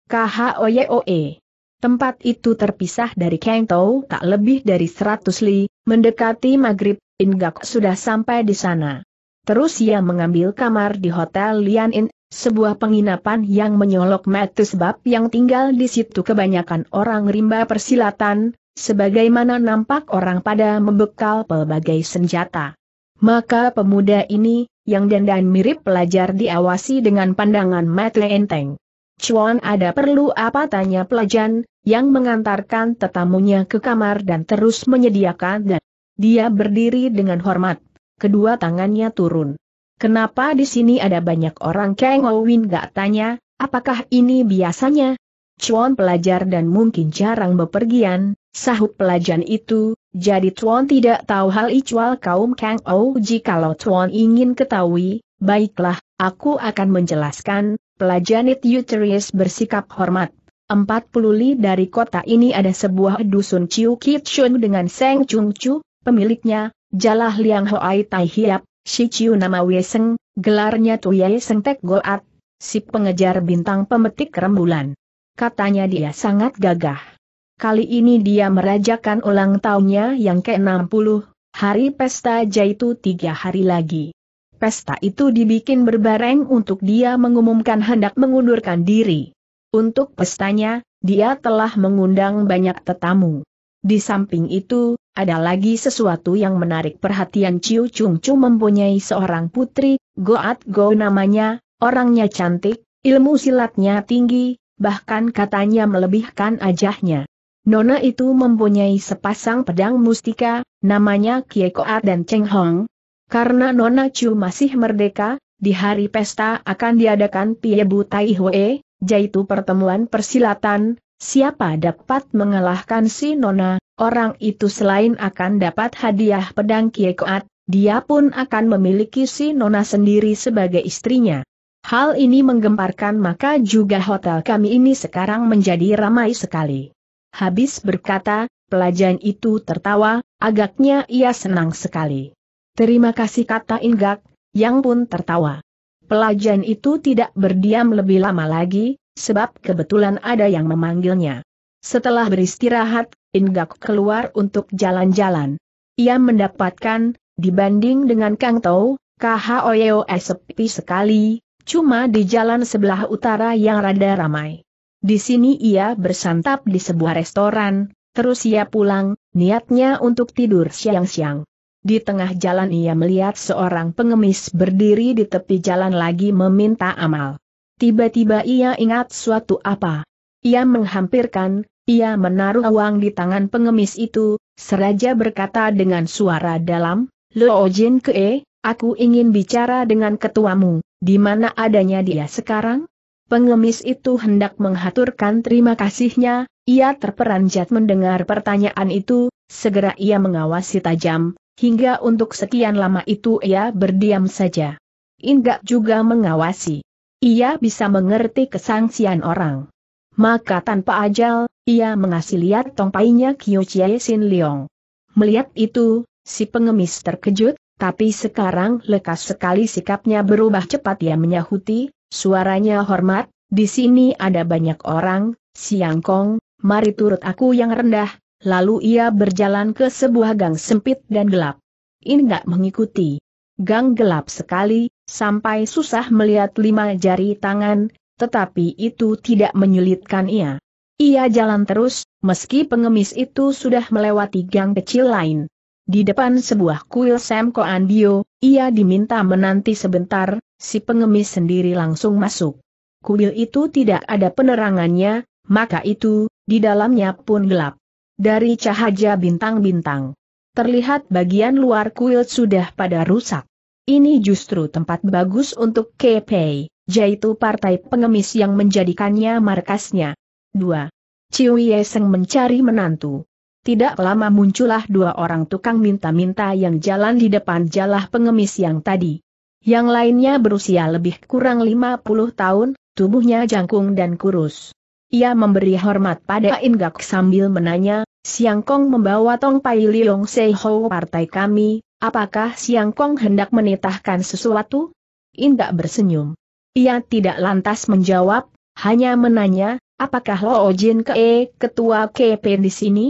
KHOYOE. Tempat itu terpisah dari Kengtou tak lebih dari 100 li, mendekati maghrib, Ingak sudah sampai di sana. Terus ia mengambil kamar di Hotel Lian In, sebuah penginapan yang menyolok mata sebab yang tinggal di situ kebanyakan orang rimba persilatan, sebagaimana nampak orang pada membekal pelbagai senjata. Maka pemuda ini, yang dandan mirip pelajar diawasi dengan pandangan mata enteng. Cuan ada perlu apa tanya pelajar, yang mengantarkan tetamunya ke kamar dan terus menyediakan dan dia berdiri dengan hormat Kedua tangannya turun. Kenapa di sini ada banyak orang Kang Owin oh gak tanya, apakah ini biasanya? Chuan pelajar dan mungkin jarang bepergian, sahut pelajar itu, jadi Chuan tidak tahu hal icual kaum Kang Ou oh. jikalau Chuan ingin ketahui, baiklah, aku akan menjelaskan, Pelajar itu bersikap hormat. Empat puluh li dari kota ini ada sebuah dusun Chiu shun dengan Seng Chung Chu, pemiliknya, Jalah Liang Hoai Tai Hiap, Si Chiu nama Weseng, gelarnya Tuyai Seng Tek Goat, si pengejar bintang pemetik rembulan. Katanya dia sangat gagah. Kali ini dia merajakan ulang tahunnya yang ke-60, hari pesta jaitu tiga hari lagi. Pesta itu dibikin berbareng untuk dia mengumumkan hendak mengundurkan diri. Untuk pestanya, dia telah mengundang banyak tetamu. Di samping itu, ada lagi sesuatu yang menarik perhatian Ciu Chung Chu mempunyai seorang putri, Goat Go namanya, orangnya cantik, ilmu silatnya tinggi, bahkan katanya melebihkan ajahnya. Nona itu mempunyai sepasang pedang mustika, namanya Kiekoar dan Cheng Hong. Karena Nona Chu masih merdeka, di hari pesta akan diadakan Piebu Tai Hue, yaitu pertemuan persilatan, siapa dapat mengalahkan si Nona, orang itu selain akan dapat hadiah pedang Kiekoat, dia pun akan memiliki si Nona sendiri sebagai istrinya. Hal ini menggemparkan maka juga hotel kami ini sekarang menjadi ramai sekali. Habis berkata, pelajan itu tertawa, agaknya ia senang sekali. Terima kasih kata Inggak, yang pun tertawa. Pelajan itu tidak berdiam lebih lama lagi, sebab kebetulan ada yang memanggilnya. Setelah beristirahat, Inggak keluar untuk jalan-jalan. Ia mendapatkan, dibanding dengan Kang Tau, KHOYO e e sepi sekali, cuma di jalan sebelah utara yang rada ramai. Di sini ia bersantap di sebuah restoran, terus ia pulang, niatnya untuk tidur siang-siang. Di tengah jalan ia melihat seorang pengemis berdiri di tepi jalan lagi meminta amal. Tiba-tiba ia ingat suatu apa. Ia menghampirkan, ia menaruh uang di tangan pengemis itu, seraja berkata dengan suara dalam, Lo Jin Kee, aku ingin bicara dengan ketuamu, di mana adanya dia sekarang? Pengemis itu hendak menghaturkan terima kasihnya, ia terperanjat mendengar pertanyaan itu, segera ia mengawasi tajam, hingga untuk sekian lama itu ia berdiam saja. Ingat juga mengawasi. Ia bisa mengerti kesangsian orang maka tanpa ajal, ia mengasih lihat tongpainya Kyo Chie Sin Leong. Melihat itu, si pengemis terkejut, tapi sekarang lekas sekali sikapnya berubah cepat ia menyahuti, suaranya hormat, di sini ada banyak orang, siang kong, mari turut aku yang rendah, lalu ia berjalan ke sebuah gang sempit dan gelap. Ini gak mengikuti. Gang gelap sekali, sampai susah melihat lima jari tangan, tetapi itu tidak menyulitkan ia. Ia jalan terus, meski pengemis itu sudah melewati gang kecil lain. Di depan sebuah kuil Sam Koan ia diminta menanti sebentar, si pengemis sendiri langsung masuk. Kuil itu tidak ada penerangannya, maka itu, di dalamnya pun gelap. Dari cahaya bintang-bintang. Terlihat bagian luar kuil sudah pada rusak. Ini justru tempat bagus untuk Kepei yaitu partai pengemis yang menjadikannya markasnya. 2. Ciu Yeseng mencari menantu. Tidak lama muncullah dua orang tukang minta-minta yang jalan di depan jalah pengemis yang tadi. Yang lainnya berusia lebih kurang 50 tahun, tubuhnya jangkung dan kurus. Ia memberi hormat pada Ingak sambil menanya, Siang Kong membawa Tong Pai Liong Seho partai kami, apakah Siang Kong hendak menitahkan sesuatu? Indak bersenyum. Ia tidak lantas menjawab, hanya menanya, apakah Lo Ojin Ke, e, ketua KP di sini?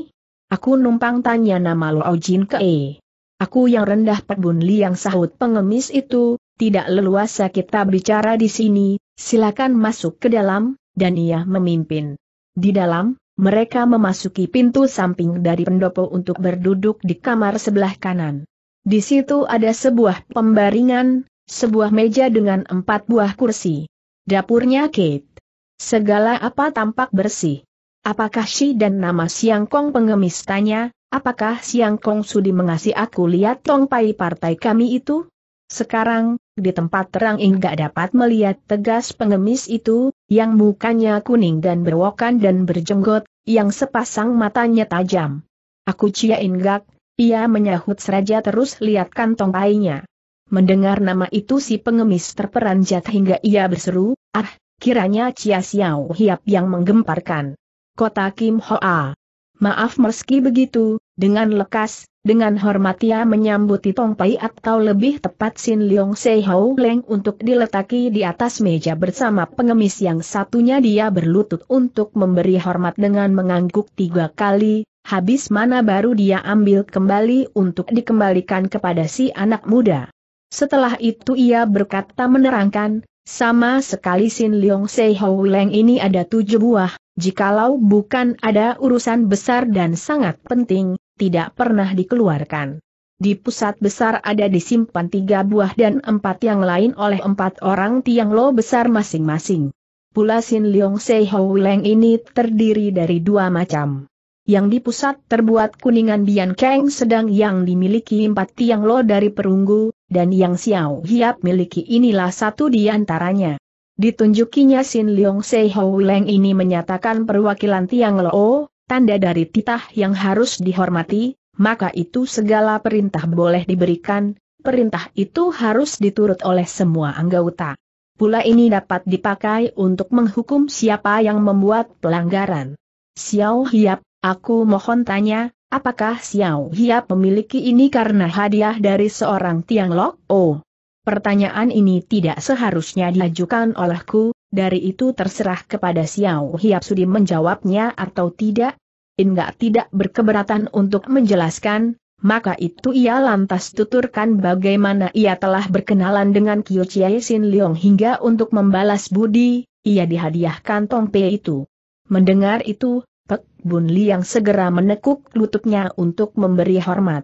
Aku numpang tanya nama Lo Ojin Ke. E. Aku yang rendah pebun liang sahut pengemis itu, tidak leluasa kita bicara di sini, silakan masuk ke dalam, dan ia memimpin. Di dalam, mereka memasuki pintu samping dari pendopo untuk berduduk di kamar sebelah kanan. Di situ ada sebuah pembaringan, sebuah meja dengan empat buah kursi. Dapurnya Kate. Segala apa tampak bersih. Apakah si dan nama Siang Kong pengemis tanya, apakah Siang Kong sudi mengasih aku lihat tong pai partai kami itu? Sekarang, di tempat terang enggak dapat melihat tegas pengemis itu, yang mukanya kuning dan berwokan dan berjenggot, yang sepasang matanya tajam. Aku cia enggak, ia menyahut seraja terus lihat kantong painya. Mendengar nama itu si pengemis terperanjat hingga ia berseru, ah, kiranya Chia Xiao Hiap yang menggemparkan. Kota Kim Hoa. Maaf meski begitu, dengan lekas, dengan hormat ia menyambuti Tong Pai atau lebih tepat Sin Leong Se Hou Leng untuk diletaki di atas meja bersama pengemis yang satunya dia berlutut untuk memberi hormat dengan mengangguk tiga kali, habis mana baru dia ambil kembali untuk dikembalikan kepada si anak muda. Setelah itu ia berkata menerangkan, sama sekali Sin Leong Sei Leng ini ada tujuh buah, jikalau bukan ada urusan besar dan sangat penting, tidak pernah dikeluarkan. Di pusat besar ada disimpan tiga buah dan empat yang lain oleh empat orang tiang lo besar masing-masing. Pula Sin Leong Sei Leng ini terdiri dari dua macam. Yang di pusat terbuat kuningan Bian Keng sedang yang dimiliki empat tiang lo dari perunggu, dan yang Xiao Hiap miliki inilah satu di antaranya. Ditunjukinya Sin Leong Hou Leng ini menyatakan perwakilan Tiang Lo, tanda dari titah yang harus dihormati, maka itu segala perintah boleh diberikan, perintah itu harus diturut oleh semua anggota. Pula ini dapat dipakai untuk menghukum siapa yang membuat pelanggaran. Xiao Hiap, aku mohon tanya, Apakah Xiao Hiap memiliki ini karena hadiah dari seorang Tiang Lok? Oh, pertanyaan ini tidak seharusnya diajukan olehku, dari itu terserah kepada Xiao Hiap Sudi menjawabnya atau tidak. Enggak tidak berkeberatan untuk menjelaskan, maka itu ia lantas tuturkan bagaimana ia telah berkenalan dengan Kyo Chie Sin Leong hingga untuk membalas budi, ia dihadiahkan tongpe itu. Mendengar itu, Pek Bun Liang segera menekuk lututnya untuk memberi hormat.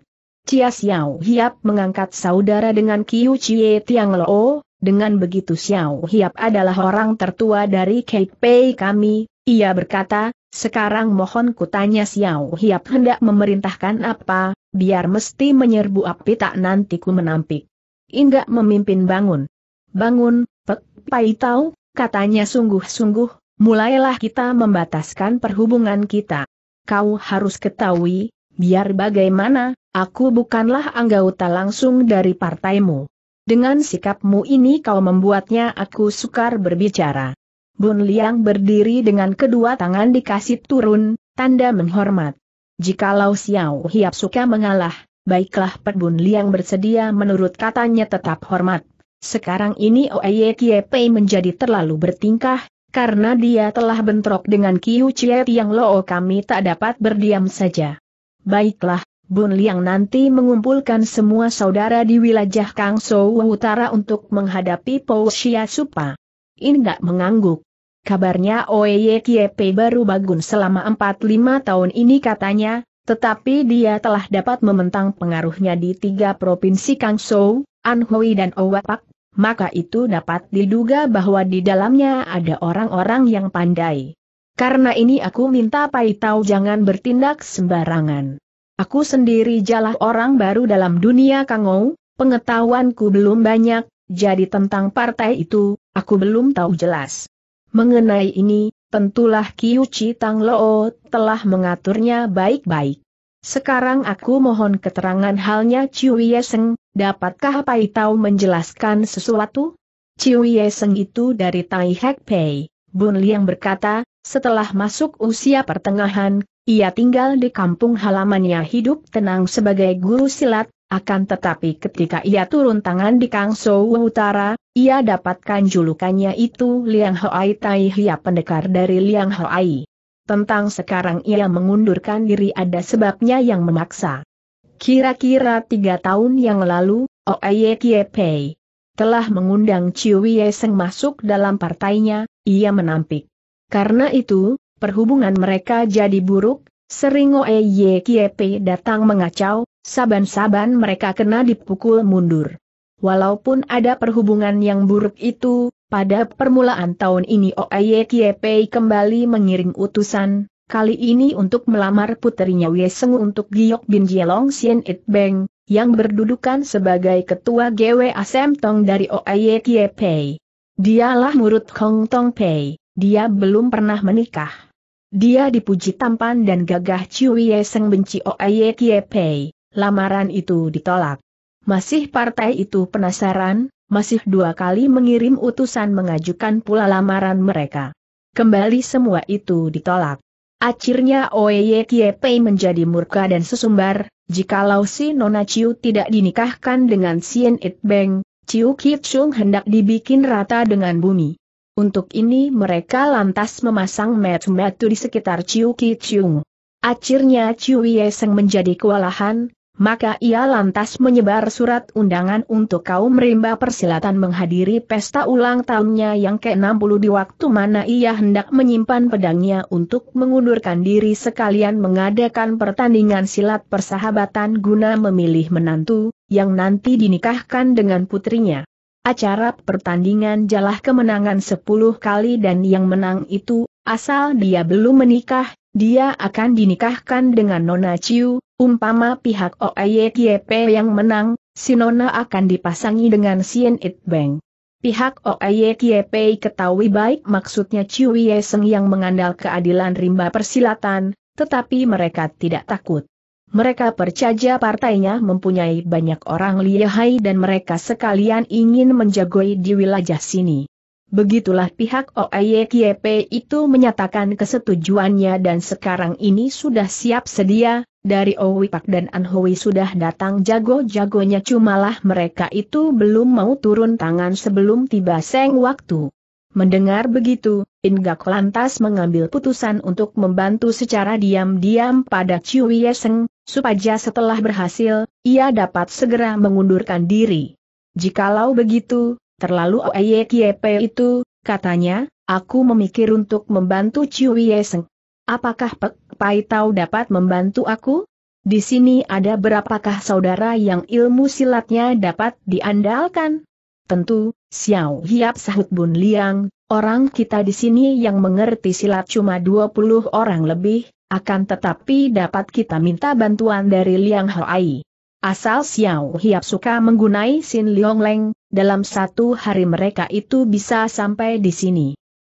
Cia Xiao Hiap mengangkat saudara dengan Kiu Chie Tiang Lo, dengan begitu Xiao Hiap adalah orang tertua dari KP kami, ia berkata, sekarang mohon kutanya Xiao Hiap hendak memerintahkan apa, biar mesti menyerbu api tak nanti ku menampik. Ingat memimpin bangun. Bangun, Pek Pai Tau, katanya sungguh-sungguh, mulailah kita membataskan perhubungan kita. Kau harus ketahui, biar bagaimana, aku bukanlah anggota langsung dari partaimu. Dengan sikapmu ini kau membuatnya aku sukar berbicara. Bun Liang berdiri dengan kedua tangan dikasih turun, tanda menghormat. Jikalau Xiao Hiap suka mengalah, baiklah Pak Bun Liang bersedia menurut katanya tetap hormat. Sekarang ini Oeye Kie menjadi terlalu bertingkah, karena dia telah bentrok dengan Kiu Chie yang Lo oh, kami tak dapat berdiam saja. Baiklah, Bun Liang nanti mengumpulkan semua saudara di wilayah Kang Sou Utara untuk menghadapi Pou Xia Supa. Indak mengangguk. Kabarnya Oye Kiepe baru bangun selama 4-5 tahun ini katanya, tetapi dia telah dapat mementang pengaruhnya di tiga provinsi Kang Sou, Anhui dan Owapak, maka itu dapat diduga bahwa di dalamnya ada orang-orang yang pandai. Karena ini aku minta Pai Tau jangan bertindak sembarangan. Aku sendiri jalah orang baru dalam dunia Kangou, pengetahuanku belum banyak, jadi tentang partai itu, aku belum tahu jelas. Mengenai ini, tentulah Kiu Chi Tang Loo telah mengaturnya baik-baik. Sekarang aku mohon keterangan halnya Ciu Yeseng, dapatkah Pai Tau menjelaskan sesuatu? Ciu Yeseng itu dari Tai Hek Pei, Bun Liang berkata, setelah masuk usia pertengahan, ia tinggal di kampung halamannya hidup tenang sebagai guru silat, akan tetapi ketika ia turun tangan di Kangso Utara, ia dapatkan julukannya itu Liang Hoai Tai Hia pendekar dari Liang Hoai. Tentang sekarang ia mengundurkan diri ada sebabnya yang memaksa. Kira-kira tiga tahun yang lalu, Kie Kiepei telah mengundang Chiu Yeseng masuk dalam partainya, ia menampik. Karena itu, perhubungan mereka jadi buruk, sering Kie Kiepei datang mengacau, saban-saban mereka kena dipukul mundur. Walaupun ada perhubungan yang buruk itu, pada permulaan tahun ini Kiepei kembali mengiring utusan, kali ini untuk melamar puterinya Weseng untuk Giok Bin Jielong Sien It Beng, yang berdudukan sebagai ketua GW tong dari Kiepei. Dialah murid Hong Tong Pei, dia belum pernah menikah. Dia dipuji tampan dan gagah Cui Yeseng benci Kiepei, lamaran itu ditolak. Masih partai itu penasaran, masih dua kali mengirim utusan mengajukan pula lamaran mereka. Kembali semua itu ditolak. Akhirnya Oye Kiepei menjadi murka dan sesumbar, jikalau si Nona Chiu tidak dinikahkan dengan Sien It Beng, Chiu Kit Chung hendak dibikin rata dengan bumi. Untuk ini mereka lantas memasang metu-metu di sekitar Chiu Kit Chung. Akhirnya Chiu Yeseng menjadi kewalahan, maka ia lantas menyebar surat undangan untuk kaum rimba persilatan menghadiri pesta ulang tahunnya yang ke-60 di waktu mana ia hendak menyimpan pedangnya untuk mengundurkan diri sekalian mengadakan pertandingan silat persahabatan guna memilih menantu, yang nanti dinikahkan dengan putrinya. Acara pertandingan jalah kemenangan 10 kali dan yang menang itu, asal dia belum menikah, dia akan dinikahkan dengan Nona Chiu, umpama pihak OAYKP yang menang, si Nona akan dipasangi dengan Sien It Bang. Pihak OAYKP ketahui baik maksudnya Ciu Yeseng yang mengandal keadilan rimba persilatan, tetapi mereka tidak takut. Mereka percaya partainya mempunyai banyak orang lihai dan mereka sekalian ingin menjagoi di wilayah sini. Begitulah pihak OEYKP itu menyatakan kesetujuannya dan sekarang ini sudah siap sedia, dari Owi Pak dan Anhui sudah datang jago-jagonya cumalah mereka itu belum mau turun tangan sebelum tiba seng waktu. Mendengar begitu, Ingak lantas mengambil putusan untuk membantu secara diam-diam pada Chiu Yeseng, supaya setelah berhasil, ia dapat segera mengundurkan diri. Jikalau begitu, Terlalu kiepe itu, katanya, aku memikir untuk membantu Chiu Yeseng. Apakah Pek Pai Tau dapat membantu aku? Di sini ada berapakah saudara yang ilmu silatnya dapat diandalkan? Tentu, Xiao Hiap sahut Bun Liang, orang kita di sini yang mengerti silat cuma 20 orang lebih, akan tetapi dapat kita minta bantuan dari Liang Hai. Asal Xiao Hiap suka menggunai Sin liang Leng, dalam satu hari mereka itu bisa sampai di sini.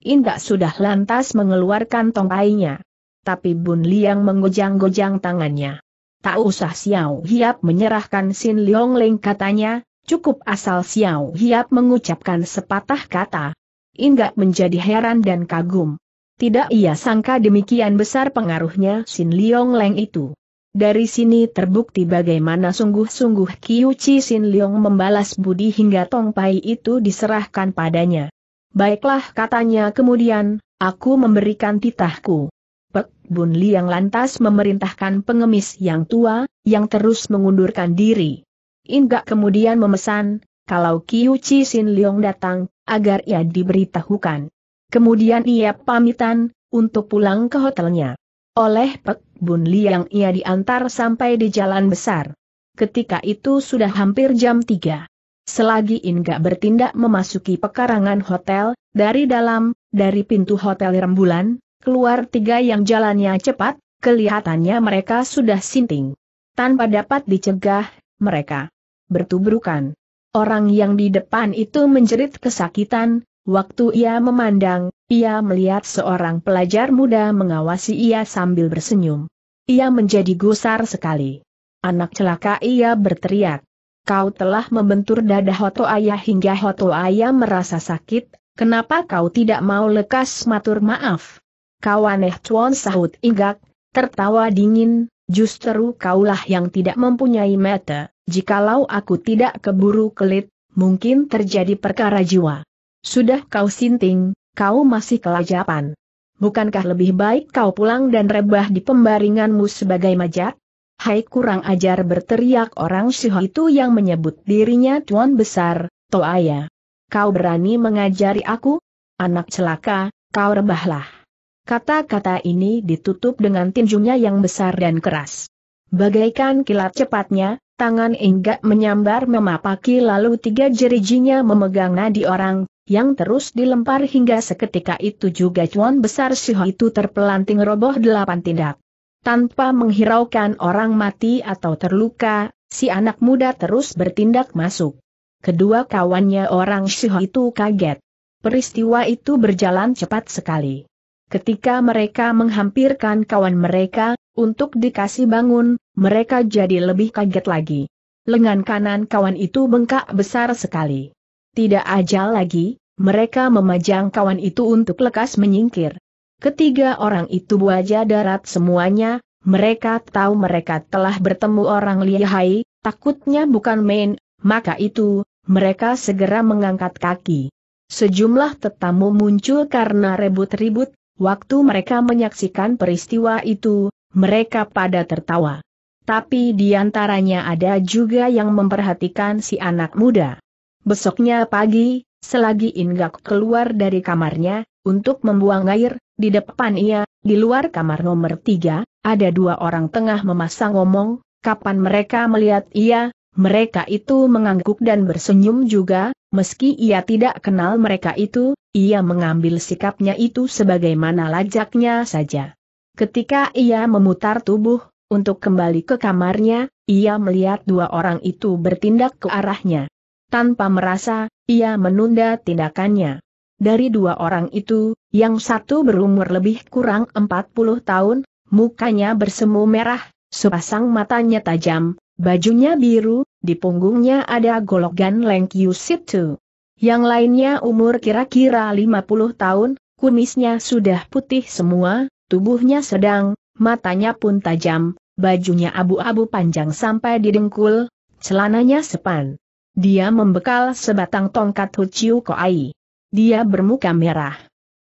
Indak sudah lantas mengeluarkan tongkainya. Tapi Bun Liang menggojang-gojang tangannya. Tak usah Xiao Hiap menyerahkan Sin Liong Ling katanya, cukup asal Xiao Hiap mengucapkan sepatah kata. Indak menjadi heran dan kagum. Tidak ia sangka demikian besar pengaruhnya Sin Liong Leng itu. Dari sini terbukti bagaimana sungguh-sungguh Kiu Chi Sin Leong membalas budi hingga Tong Pai itu diserahkan padanya. Baiklah katanya kemudian, aku memberikan titahku. Pek Bun Liang lantas memerintahkan pengemis yang tua, yang terus mengundurkan diri. Inggak kemudian memesan, kalau Kiu Chi Sin Leong datang, agar ia diberitahukan. Kemudian ia pamitan, untuk pulang ke hotelnya oleh Pek Bun Li yang ia diantar sampai di jalan besar. Ketika itu sudah hampir jam 3. Selagi Inga bertindak memasuki pekarangan hotel, dari dalam, dari pintu hotel rembulan, keluar tiga yang jalannya cepat, kelihatannya mereka sudah sinting. Tanpa dapat dicegah, mereka bertubrukan. Orang yang di depan itu menjerit kesakitan, Waktu ia memandang, ia melihat seorang pelajar muda mengawasi ia sambil bersenyum. Ia menjadi gusar sekali. Anak celaka ia berteriak. Kau telah membentur dada Hoto Ayah hingga Hoto Ayah merasa sakit, kenapa kau tidak mau lekas matur maaf? Kawaneh Chuan sahut ingat, tertawa dingin, justru kaulah yang tidak mempunyai mata, jikalau aku tidak keburu kelit, mungkin terjadi perkara jiwa. Sudah kau sinting, kau masih kelajapan. Bukankah lebih baik kau pulang dan rebah di pembaringanmu sebagai majak? Hai kurang ajar berteriak orang siho itu yang menyebut dirinya tuan besar, Toaya. Kau berani mengajari aku? Anak celaka, kau rebahlah. Kata-kata ini ditutup dengan tinjunya yang besar dan keras. Bagaikan kilat cepatnya, tangan Enggak menyambar memapaki lalu tiga jerijinya memegang nadi orang, yang terus dilempar hingga seketika itu juga cuan besar Siho itu terpelanting roboh delapan tindak. Tanpa menghiraukan orang mati atau terluka, si anak muda terus bertindak masuk. Kedua kawannya orang Siho itu kaget. Peristiwa itu berjalan cepat sekali. Ketika mereka menghampirkan kawan mereka, untuk dikasih bangun, mereka jadi lebih kaget lagi. Lengan kanan kawan itu bengkak besar sekali. Tidak ajal lagi, mereka memajang kawan itu untuk lekas menyingkir. Ketiga orang itu buaja darat semuanya, mereka tahu mereka telah bertemu orang lihai, takutnya bukan main, maka itu, mereka segera mengangkat kaki. Sejumlah tetamu muncul karena rebut-ribut, waktu mereka menyaksikan peristiwa itu, mereka pada tertawa. Tapi di antaranya ada juga yang memperhatikan si anak muda. Besoknya pagi, selagi Inggak keluar dari kamarnya, untuk membuang air, di depan ia, di luar kamar nomor tiga, ada dua orang tengah memasang ngomong. kapan mereka melihat ia, mereka itu mengangguk dan bersenyum juga, meski ia tidak kenal mereka itu, ia mengambil sikapnya itu sebagaimana lajaknya saja. Ketika ia memutar tubuh, untuk kembali ke kamarnya, ia melihat dua orang itu bertindak ke arahnya. Tanpa merasa, ia menunda tindakannya. Dari dua orang itu, yang satu berumur lebih kurang 40 tahun, mukanya bersemu merah, sepasang matanya tajam, bajunya biru, di punggungnya ada gologan lengkiu situ. Yang lainnya umur kira-kira 50 tahun, kumisnya sudah putih semua, tubuhnya sedang, matanya pun tajam, bajunya abu-abu panjang sampai di dengkul, celananya sepan. Dia membekal sebatang tongkat Huciu Koai. Dia bermuka merah.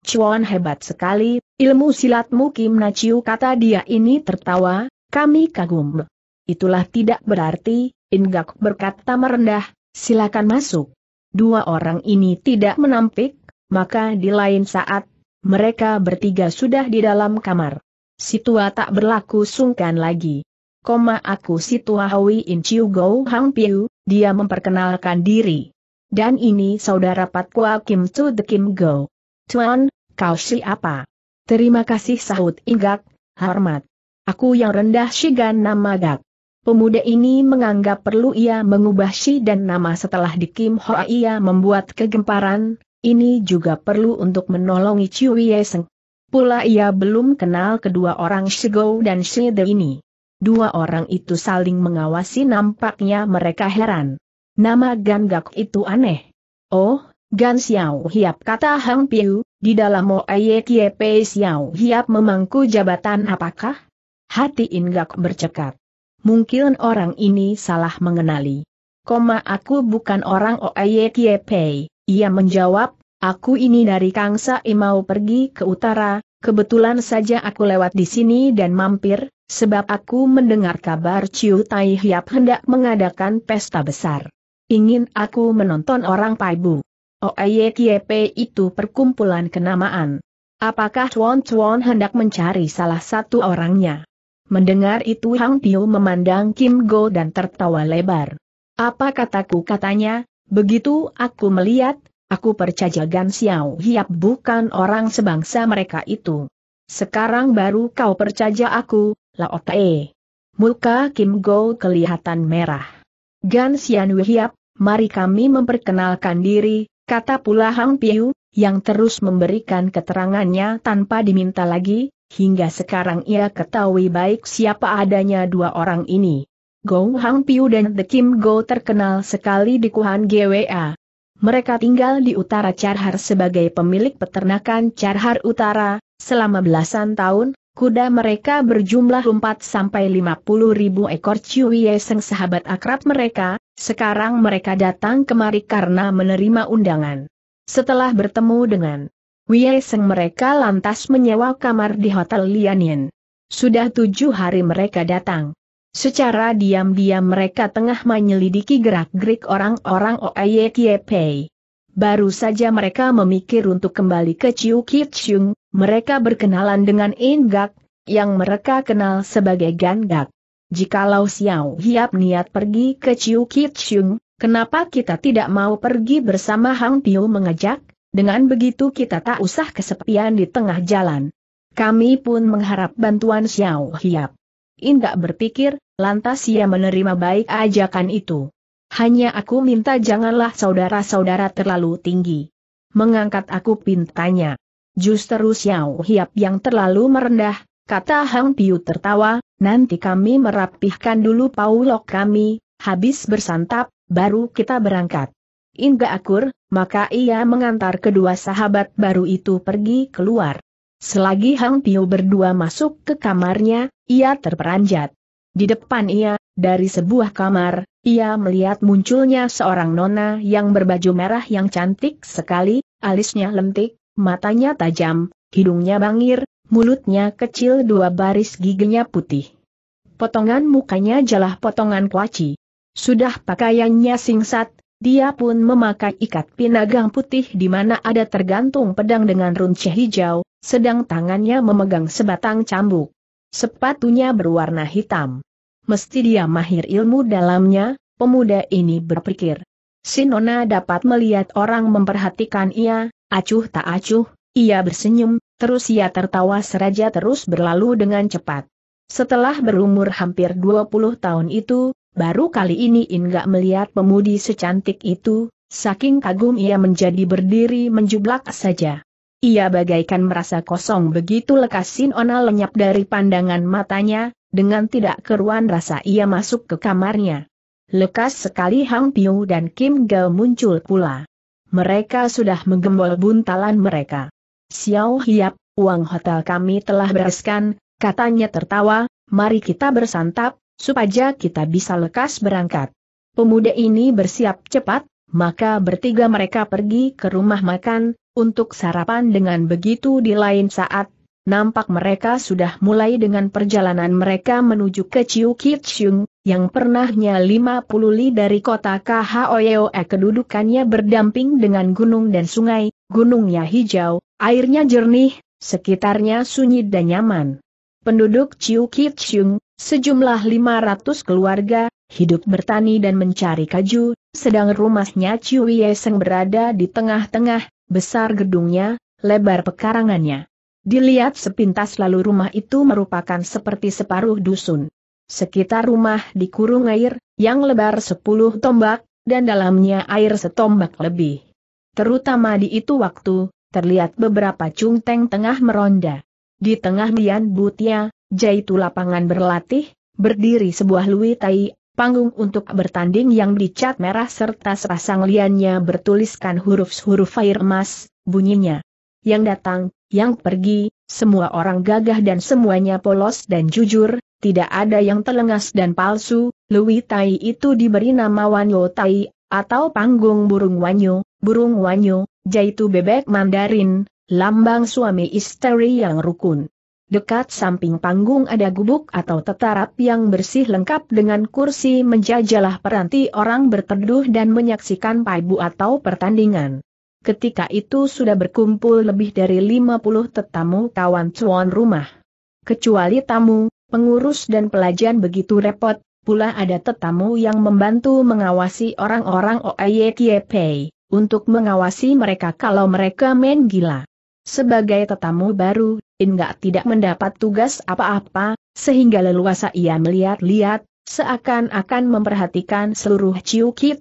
Cuan hebat sekali, ilmu silatmu Kim Naciu kata dia ini tertawa, kami kagum. Itulah tidak berarti, Ingak berkata merendah, silakan masuk. Dua orang ini tidak menampik, maka di lain saat, mereka bertiga sudah di dalam kamar. Si tak berlaku sungkan lagi koma aku Situahui In Chiu Go Hang Piu, dia memperkenalkan diri. Dan ini saudara Kua Kim Tu The Kim Go. Tuan, kau siapa? Terima kasih sahut ingat. hormat. Aku yang rendah Shigan nama Gak. Pemuda ini menganggap perlu ia mengubah si dan nama setelah di Kim Hoa ia membuat kegemparan, ini juga perlu untuk menolongi Chiu Yeseng. Pula ia belum kenal kedua orang Shigou dan Shida ini. Dua orang itu saling mengawasi nampaknya mereka heran. Nama Gan Gak itu aneh. Oh, Gan Xiao Hiap kata Hang Piu, di dalam Aye Kie Pei Xiao Hiap memangku jabatan apakah? Hati Ingak bercekat. Mungkin orang ini salah mengenali. Koma aku bukan orang Oye Kie Pei, ia menjawab, aku ini dari Kangsa Imau pergi ke utara, kebetulan saja aku lewat di sini dan mampir, Sebab aku mendengar kabar Ciu Tai Hiap hendak mengadakan pesta besar. Ingin aku menonton orang Paibu. kiep itu perkumpulan kenamaan. Apakah Tuan Tuan hendak mencari salah satu orangnya? Mendengar itu Hang Tio memandang Kim Go dan tertawa lebar. Apa kataku katanya, begitu aku melihat, aku percaya Gan Xiao Hiap bukan orang sebangsa mereka itu. Sekarang baru kau percaya aku, Lao Muka Kim Go kelihatan merah. Gan Xian Wihiap, mari kami memperkenalkan diri, kata pula Hang Piu, yang terus memberikan keterangannya tanpa diminta lagi, hingga sekarang ia ketahui baik siapa adanya dua orang ini. Gong Hang Piu dan The Kim Go terkenal sekali di Kuhan GWA. Mereka tinggal di utara Charhar sebagai pemilik peternakan Charhar Utara, selama belasan tahun, Kuda mereka berjumlah 4 sampai 50 ribu ekor Ciwi Yeseng sahabat akrab mereka, sekarang mereka datang kemari karena menerima undangan. Setelah bertemu dengan Wieseng mereka lantas menyewa kamar di Hotel Lianin. Sudah tujuh hari mereka datang. Secara diam-diam mereka tengah menyelidiki gerak-gerik orang-orang Kiepei. Baru saja mereka memikir untuk kembali ke Chiu Kitsung, mereka berkenalan dengan Inggak, yang mereka kenal sebagai Gandak. Jikalau Xiao Hiap niat pergi ke Chiu Kitsung, kenapa kita tidak mau pergi bersama Hang Piu mengajak? Dengan begitu kita tak usah kesepian di tengah jalan. Kami pun mengharap bantuan Xiao Hiap. Indak berpikir, lantas ia menerima baik ajakan itu. Hanya aku minta janganlah saudara-saudara terlalu tinggi. Mengangkat aku pintanya. Justru Xiao Hiap yang terlalu merendah, kata Hang Piu tertawa, nanti kami merapihkan dulu paulok kami, habis bersantap, baru kita berangkat. Inga akur, maka ia mengantar kedua sahabat baru itu pergi keluar. Selagi Hang Piu berdua masuk ke kamarnya, ia terperanjat. Di depan ia, dari sebuah kamar, ia melihat munculnya seorang nona yang berbaju merah yang cantik sekali, alisnya lentik, matanya tajam, hidungnya bangir, mulutnya kecil dua baris giginya putih. Potongan mukanya jelah potongan kuaci. Sudah pakaiannya singsat, dia pun memakai ikat pinagang putih di mana ada tergantung pedang dengan runcing hijau, sedang tangannya memegang sebatang cambuk. Sepatunya berwarna hitam mesti dia mahir ilmu dalamnya, pemuda ini berpikir. Sinona dapat melihat orang memperhatikan ia, acuh tak acuh, ia bersenyum, terus ia tertawa seraja terus berlalu dengan cepat. Setelah berumur hampir 20 tahun itu, baru kali ini Inga melihat pemudi secantik itu, saking kagum ia menjadi berdiri menjublak saja. Ia bagaikan merasa kosong begitu lekas Sinona lenyap dari pandangan matanya, dengan tidak keruan rasa ia masuk ke kamarnya. Lekas sekali Hang Piu dan Kim Gao muncul pula. Mereka sudah menggembol buntalan mereka. Xiao Hiap, uang hotel kami telah bereskan, katanya tertawa, mari kita bersantap, supaya kita bisa lekas berangkat. Pemuda ini bersiap cepat, maka bertiga mereka pergi ke rumah makan, untuk sarapan dengan begitu di lain saat, nampak mereka sudah mulai dengan perjalanan mereka menuju ke Chiu Kitsung, yang pernahnya 50 li dari kota Khoyoe kedudukannya berdamping dengan gunung dan sungai, gunungnya hijau, airnya jernih, sekitarnya sunyi dan nyaman. Penduduk Chiu Kitsung, sejumlah 500 keluarga, hidup bertani dan mencari kaju, sedang rumahnya Chiu Yeseng berada di tengah-tengah, besar gedungnya, lebar pekarangannya. Dilihat sepintas lalu rumah itu merupakan seperti separuh dusun. Sekitar rumah dikurung air, yang lebar sepuluh tombak, dan dalamnya air setombak lebih. Terutama di itu waktu, terlihat beberapa cungteng tengah meronda. Di tengah Mian Butia, jaitu lapangan berlatih, berdiri sebuah tai, panggung untuk bertanding yang dicat merah serta serasang liannya bertuliskan huruf-huruf air emas, bunyinya yang datang, yang pergi, semua orang gagah dan semuanya polos dan jujur, tidak ada yang telengas dan palsu, Lui Tai itu diberi nama Wanyo Tai, atau panggung burung wanyo, burung wanyo, yaitu bebek mandarin, lambang suami istri yang rukun. Dekat samping panggung ada gubuk atau tetarap yang bersih lengkap dengan kursi menjajalah peranti orang berteduh dan menyaksikan paibu atau pertandingan. Ketika itu sudah berkumpul lebih dari 50 tetamu kawan cuan rumah. Kecuali tamu, pengurus dan pelajar begitu repot, pula ada tetamu yang membantu mengawasi orang-orang kiepei untuk mengawasi mereka kalau mereka main gila. Sebagai tetamu baru, inga tidak mendapat tugas apa-apa, sehingga leluasa ia melihat-lihat, seakan-akan memperhatikan seluruh Chiu Kit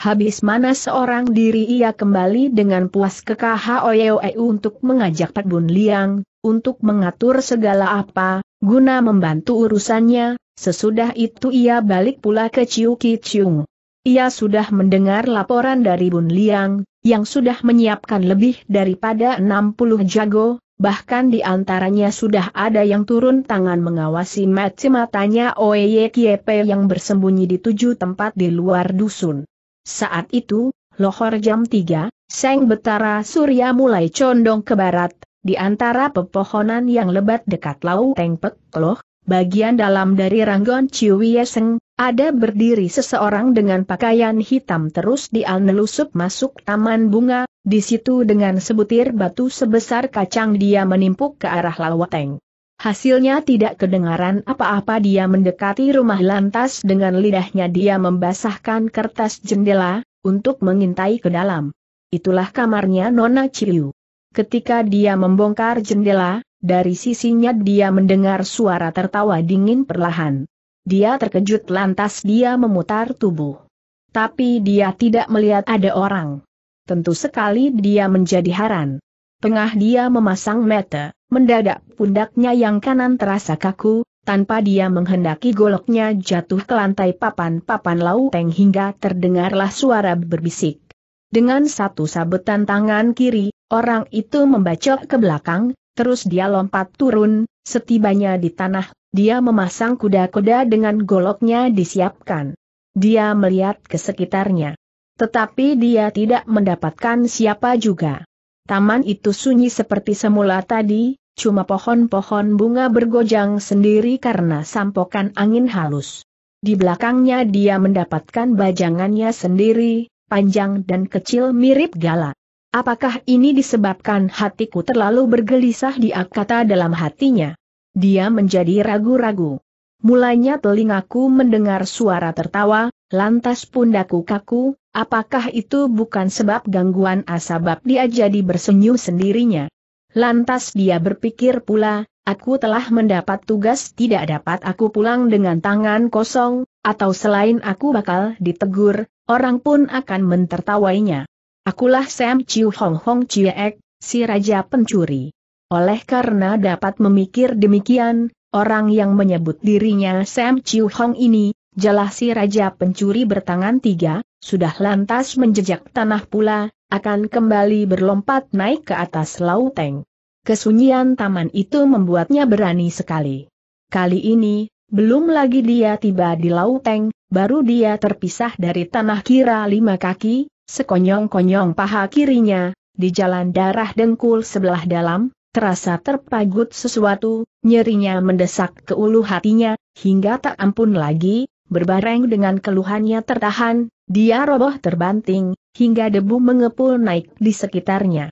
Habis mana seorang diri ia kembali dengan puas ke KHOYOE untuk mengajak Pak Bun Liang, untuk mengatur segala apa, guna membantu urusannya, sesudah itu ia balik pula ke Chiu Ki Chiung. Ia sudah mendengar laporan dari Bun Liang, yang sudah menyiapkan lebih daripada 60 jago, bahkan di antaranya sudah ada yang turun tangan mengawasi mati matanya Oye Kiepe yang bersembunyi di tujuh tempat di luar dusun. Saat itu, lohor jam 3, Seng Betara Surya mulai condong ke barat, di antara pepohonan yang lebat dekat Laut Teng Pek Loh, bagian dalam dari Ranggon Ciwieseng, ada berdiri seseorang dengan pakaian hitam terus dianelusup masuk taman bunga, di situ dengan sebutir batu sebesar kacang dia menimpuk ke arah Lawateng. Hasilnya tidak kedengaran apa-apa dia mendekati rumah lantas dengan lidahnya dia membasahkan kertas jendela, untuk mengintai ke dalam. Itulah kamarnya Nona Ciu. Ketika dia membongkar jendela, dari sisinya dia mendengar suara tertawa dingin perlahan. Dia terkejut lantas dia memutar tubuh. Tapi dia tidak melihat ada orang. Tentu sekali dia menjadi haran. Tengah dia memasang meter. Mendadak pundaknya yang kanan terasa kaku, tanpa dia menghendaki goloknya jatuh ke lantai papan-papan lauteng hingga terdengarlah suara berbisik. Dengan satu sabetan tangan kiri, orang itu membacok ke belakang, terus dia lompat turun, setibanya di tanah, dia memasang kuda-kuda dengan goloknya disiapkan. Dia melihat ke sekitarnya. Tetapi dia tidak mendapatkan siapa juga. Taman itu sunyi seperti semula tadi, cuma pohon-pohon bunga bergojang sendiri karena sampokan angin halus. Di belakangnya dia mendapatkan bajangannya sendiri, panjang dan kecil mirip gala. Apakah ini disebabkan hatiku terlalu bergelisah dia kata dalam hatinya? Dia menjadi ragu-ragu. Mulanya telingaku mendengar suara tertawa, lantas pundaku kaku, apakah itu bukan sebab gangguan asabab dia jadi bersenyum sendirinya? Lantas dia berpikir pula, aku telah mendapat tugas tidak dapat aku pulang dengan tangan kosong, atau selain aku bakal ditegur, orang pun akan mentertawainya. Akulah Sam Chiu Hong Hong Chiek, si Raja Pencuri. Oleh karena dapat memikir demikian, orang yang menyebut dirinya Sam Chiu Hong ini, jelas si Raja Pencuri bertangan tiga, sudah lantas menjejak tanah pula, akan kembali berlompat naik ke atas lauteng. Kesunyian taman itu membuatnya berani sekali. Kali ini, belum lagi dia tiba di lauteng, baru dia terpisah dari tanah kira lima kaki, sekonyong-konyong paha kirinya, di jalan darah dengkul sebelah dalam, terasa terpagut sesuatu, nyerinya mendesak ke ulu hatinya, hingga tak ampun lagi, berbareng dengan keluhannya tertahan, dia roboh terbanting, hingga debu mengepul naik di sekitarnya.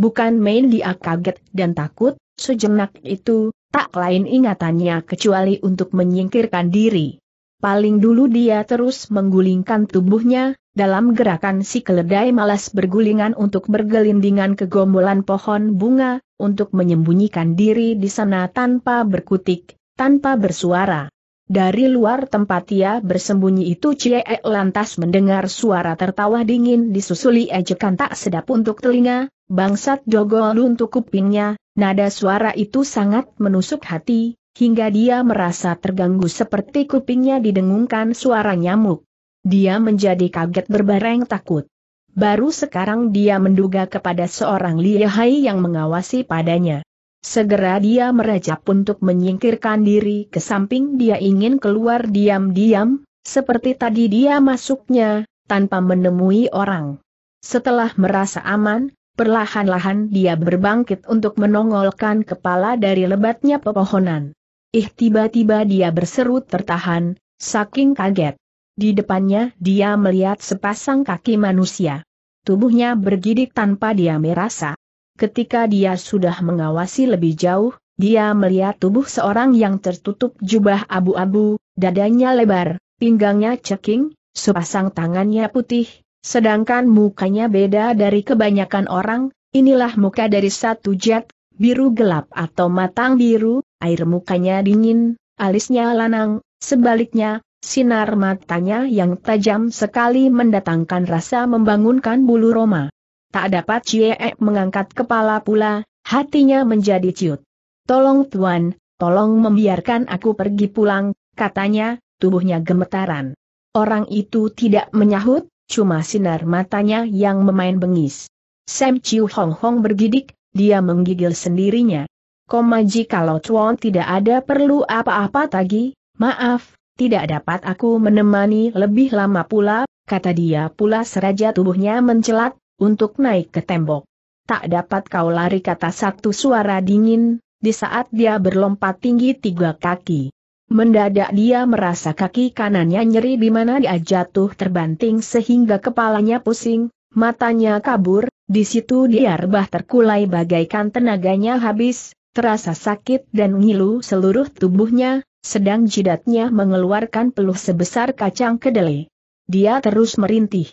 Bukan main dia kaget dan takut, sejenak itu, tak lain ingatannya kecuali untuk menyingkirkan diri. Paling dulu dia terus menggulingkan tubuhnya, dalam gerakan si keledai malas bergulingan untuk bergelindingan ke gombolan pohon bunga, untuk menyembunyikan diri di sana tanpa berkutik, tanpa bersuara. Dari luar tempat ia bersembunyi itu Cie e lantas mendengar suara tertawa dingin disusuli ejekan tak sedap untuk telinga, bangsat dogol untuk kupingnya, nada suara itu sangat menusuk hati, hingga dia merasa terganggu seperti kupingnya didengungkan suara nyamuk. Dia menjadi kaget berbareng takut. Baru sekarang dia menduga kepada seorang liahai yang mengawasi padanya. Segera dia merajap untuk menyingkirkan diri ke samping dia ingin keluar diam-diam, seperti tadi dia masuknya, tanpa menemui orang. Setelah merasa aman, perlahan-lahan dia berbangkit untuk menongolkan kepala dari lebatnya pepohonan. Ih tiba-tiba dia berseru tertahan, saking kaget. Di depannya dia melihat sepasang kaki manusia. Tubuhnya bergidik tanpa dia merasa. Ketika dia sudah mengawasi lebih jauh, dia melihat tubuh seorang yang tertutup jubah abu-abu, dadanya lebar, pinggangnya ceking, sepasang tangannya putih, sedangkan mukanya beda dari kebanyakan orang, inilah muka dari satu jet, biru gelap atau matang biru, air mukanya dingin, alisnya lanang, sebaliknya, sinar matanya yang tajam sekali mendatangkan rasa membangunkan bulu roma. Tak dapat Cie mengangkat kepala pula, hatinya menjadi ciut. Tolong tuan, tolong membiarkan aku pergi pulang, katanya, tubuhnya gemetaran. Orang itu tidak menyahut, cuma sinar matanya yang memain bengis. Sam Chiu Hong Hong bergidik, dia menggigil sendirinya. Komaji kalau Tuan tidak ada perlu apa-apa tagi, maaf, tidak dapat aku menemani lebih lama pula, kata dia pula seraja tubuhnya mencelat, untuk naik ke tembok. Tak dapat kau lari kata satu suara dingin, di saat dia berlompat tinggi tiga kaki. Mendadak dia merasa kaki kanannya nyeri di mana dia jatuh terbanting sehingga kepalanya pusing, matanya kabur, di situ dia rebah terkulai bagaikan tenaganya habis, terasa sakit dan ngilu seluruh tubuhnya, sedang jidatnya mengeluarkan peluh sebesar kacang kedelai. Dia terus merintih.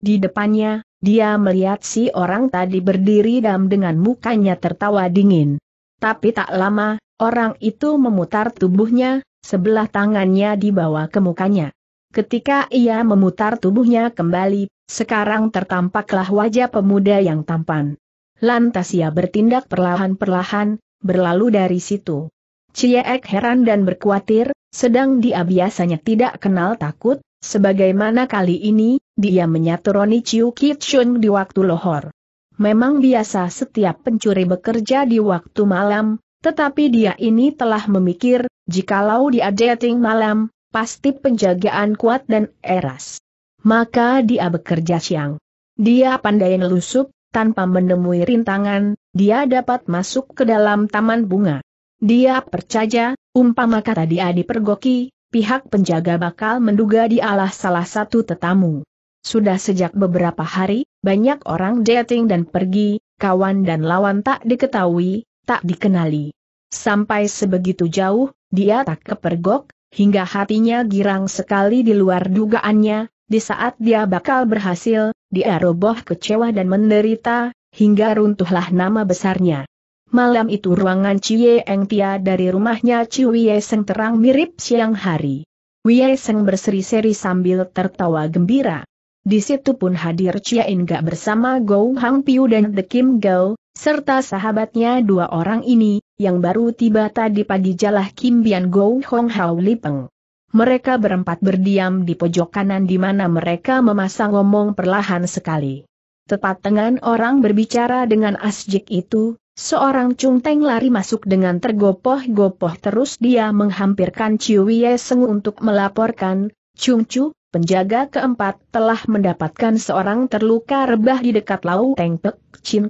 Di depannya, dia melihat si orang tadi berdiri dam dengan mukanya tertawa dingin. Tapi tak lama, orang itu memutar tubuhnya, sebelah tangannya dibawa ke mukanya. Ketika ia memutar tubuhnya kembali, sekarang tertampaklah wajah pemuda yang tampan. Lantas ia bertindak perlahan-perlahan, berlalu dari situ. Ciek heran dan berkuatir, sedang dia biasanya tidak kenal takut, sebagaimana kali ini, dia menyatu Roni Chiu Kitchun di waktu lohor. Memang biasa setiap pencuri bekerja di waktu malam, tetapi dia ini telah memikir, jikalau dia dating malam, pasti penjagaan kuat dan eras. Maka dia bekerja siang. Dia pandai lusup, tanpa menemui rintangan, dia dapat masuk ke dalam taman bunga. Dia percaya, umpama kata dia dipergoki, pihak penjaga bakal menduga dialah salah satu tetamu. Sudah sejak beberapa hari, banyak orang dating dan pergi, kawan dan lawan tak diketahui, tak dikenali. Sampai sebegitu jauh, dia tak kepergok, hingga hatinya girang sekali di luar dugaannya, di saat dia bakal berhasil, dia roboh kecewa dan menderita, hingga runtuhlah nama besarnya. Malam itu ruangan Cie Eng Tia dari rumahnya Ciwie Seng terang mirip siang hari. Wie Seng berseri-seri sambil tertawa gembira. Di situ pun hadir Chia Inga bersama Go Hang Piu dan The Kim Girl, serta sahabatnya dua orang ini, yang baru tiba tadi pagi jalah Kim Bian Go Hong Hao Lipeng. Mereka berempat berdiam di pojok kanan di mana mereka memasang ngomong perlahan sekali. Tepat tengah orang berbicara dengan asjik itu, seorang Chung teng lari masuk dengan tergopoh-gopoh terus dia menghampirkan Chiu Ye Seng untuk melaporkan, Chung Chu, penjaga keempat telah mendapatkan seorang terluka rebah di dekat Lau Teng Pek Chin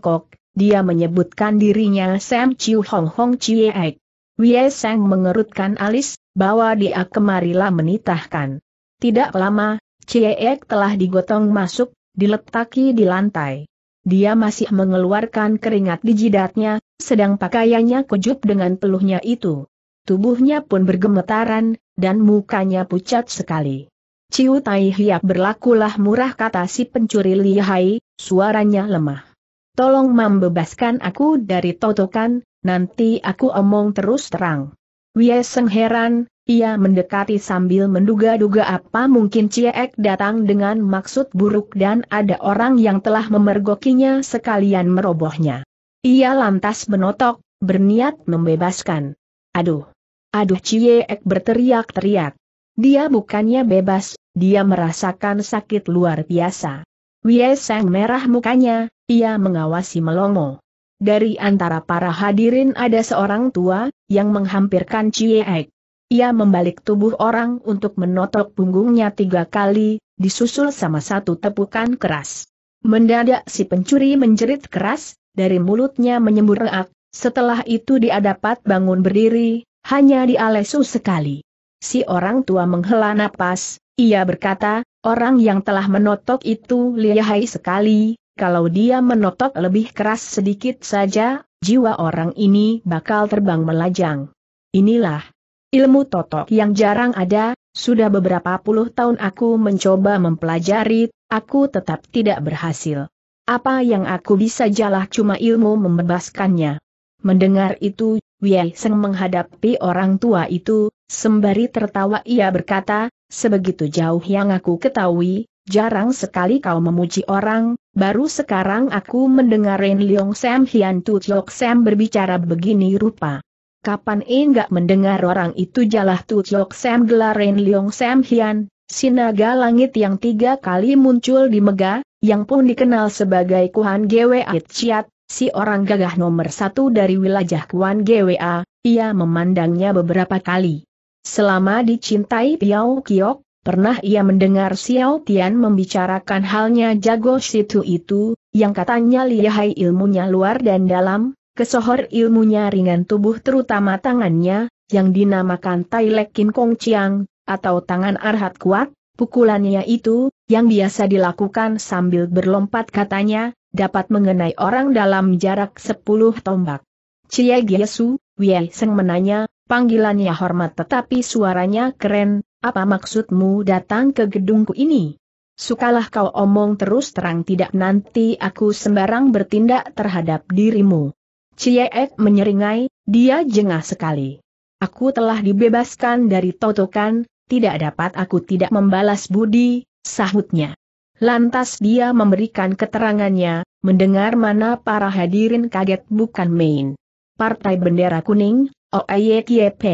dia menyebutkan dirinya Sam Chiu Hong Hong Ek. Wei Sang mengerutkan alis, bahwa dia kemarilah menitahkan. Tidak lama, Ek telah digotong masuk, diletaki di lantai. Dia masih mengeluarkan keringat di jidatnya, sedang pakaiannya kejut dengan peluhnya itu. Tubuhnya pun bergemetaran, dan mukanya pucat sekali. Ciu Tai Hiap berlakulah murah kata si pencuri lihai, suaranya lemah. Tolong membebaskan aku dari totokan, nanti aku omong terus terang. Wie Seng heran, ia mendekati sambil menduga-duga apa mungkin Ciek datang dengan maksud buruk dan ada orang yang telah memergokinya sekalian merobohnya. Ia lantas menotok, berniat membebaskan. Aduh! Aduh Ciek berteriak-teriak. Dia bukannya bebas, dia merasakan sakit luar biasa. Wie Seng merah mukanya, ia mengawasi melongo. Dari antara para hadirin ada seorang tua, yang menghampirkan Cie Ek. Ia membalik tubuh orang untuk menotok punggungnya tiga kali, disusul sama satu tepukan keras. Mendadak si pencuri menjerit keras, dari mulutnya menyembur reak, setelah itu dia dapat bangun berdiri, hanya dialesu sekali. Si orang tua menghela napas, ia berkata, orang yang telah menotok itu lihai sekali, kalau dia menotok lebih keras sedikit saja, jiwa orang ini bakal terbang melajang. Inilah ilmu totok yang jarang ada, sudah beberapa puluh tahun aku mencoba mempelajari, aku tetap tidak berhasil. Apa yang aku bisa jalah cuma ilmu membebaskannya. Mendengar itu Wei Seng menghadapi orang tua itu, sembari tertawa ia berkata, sebegitu jauh yang aku ketahui, jarang sekali kau memuji orang, baru sekarang aku mendengar Ren Leong Sam Hian Tu Chok Sam berbicara begini rupa. Kapan enggak mendengar orang itu jalah Tu Chok Sam gelar Ren Leong Sam Hian, sinaga langit yang tiga kali muncul di Mega, yang pun dikenal sebagai Kuhan Gwe Chiat, si orang gagah nomor satu dari wilayah Kuan GWA, ia memandangnya beberapa kali. Selama dicintai Piao Kiok, pernah ia mendengar Xiao Tian membicarakan halnya jago situ itu, yang katanya lihai ilmunya luar dan dalam, kesohor ilmunya ringan tubuh terutama tangannya, yang dinamakan Tai Kin Kong Chiang, atau tangan arhat kuat, pukulannya itu, yang biasa dilakukan sambil berlompat katanya, dapat mengenai orang dalam jarak sepuluh tombak. Cie Giesu, Wei Seng menanya, panggilannya hormat tetapi suaranya keren, apa maksudmu datang ke gedungku ini? Sukalah kau omong terus terang tidak nanti aku sembarang bertindak terhadap dirimu. Cie Ek menyeringai, dia jengah sekali. Aku telah dibebaskan dari totokan, tidak dapat aku tidak membalas budi, sahutnya. Lantas dia memberikan keterangannya, mendengar mana para hadirin kaget bukan main. Partai Bendera Kuning, OAYKP,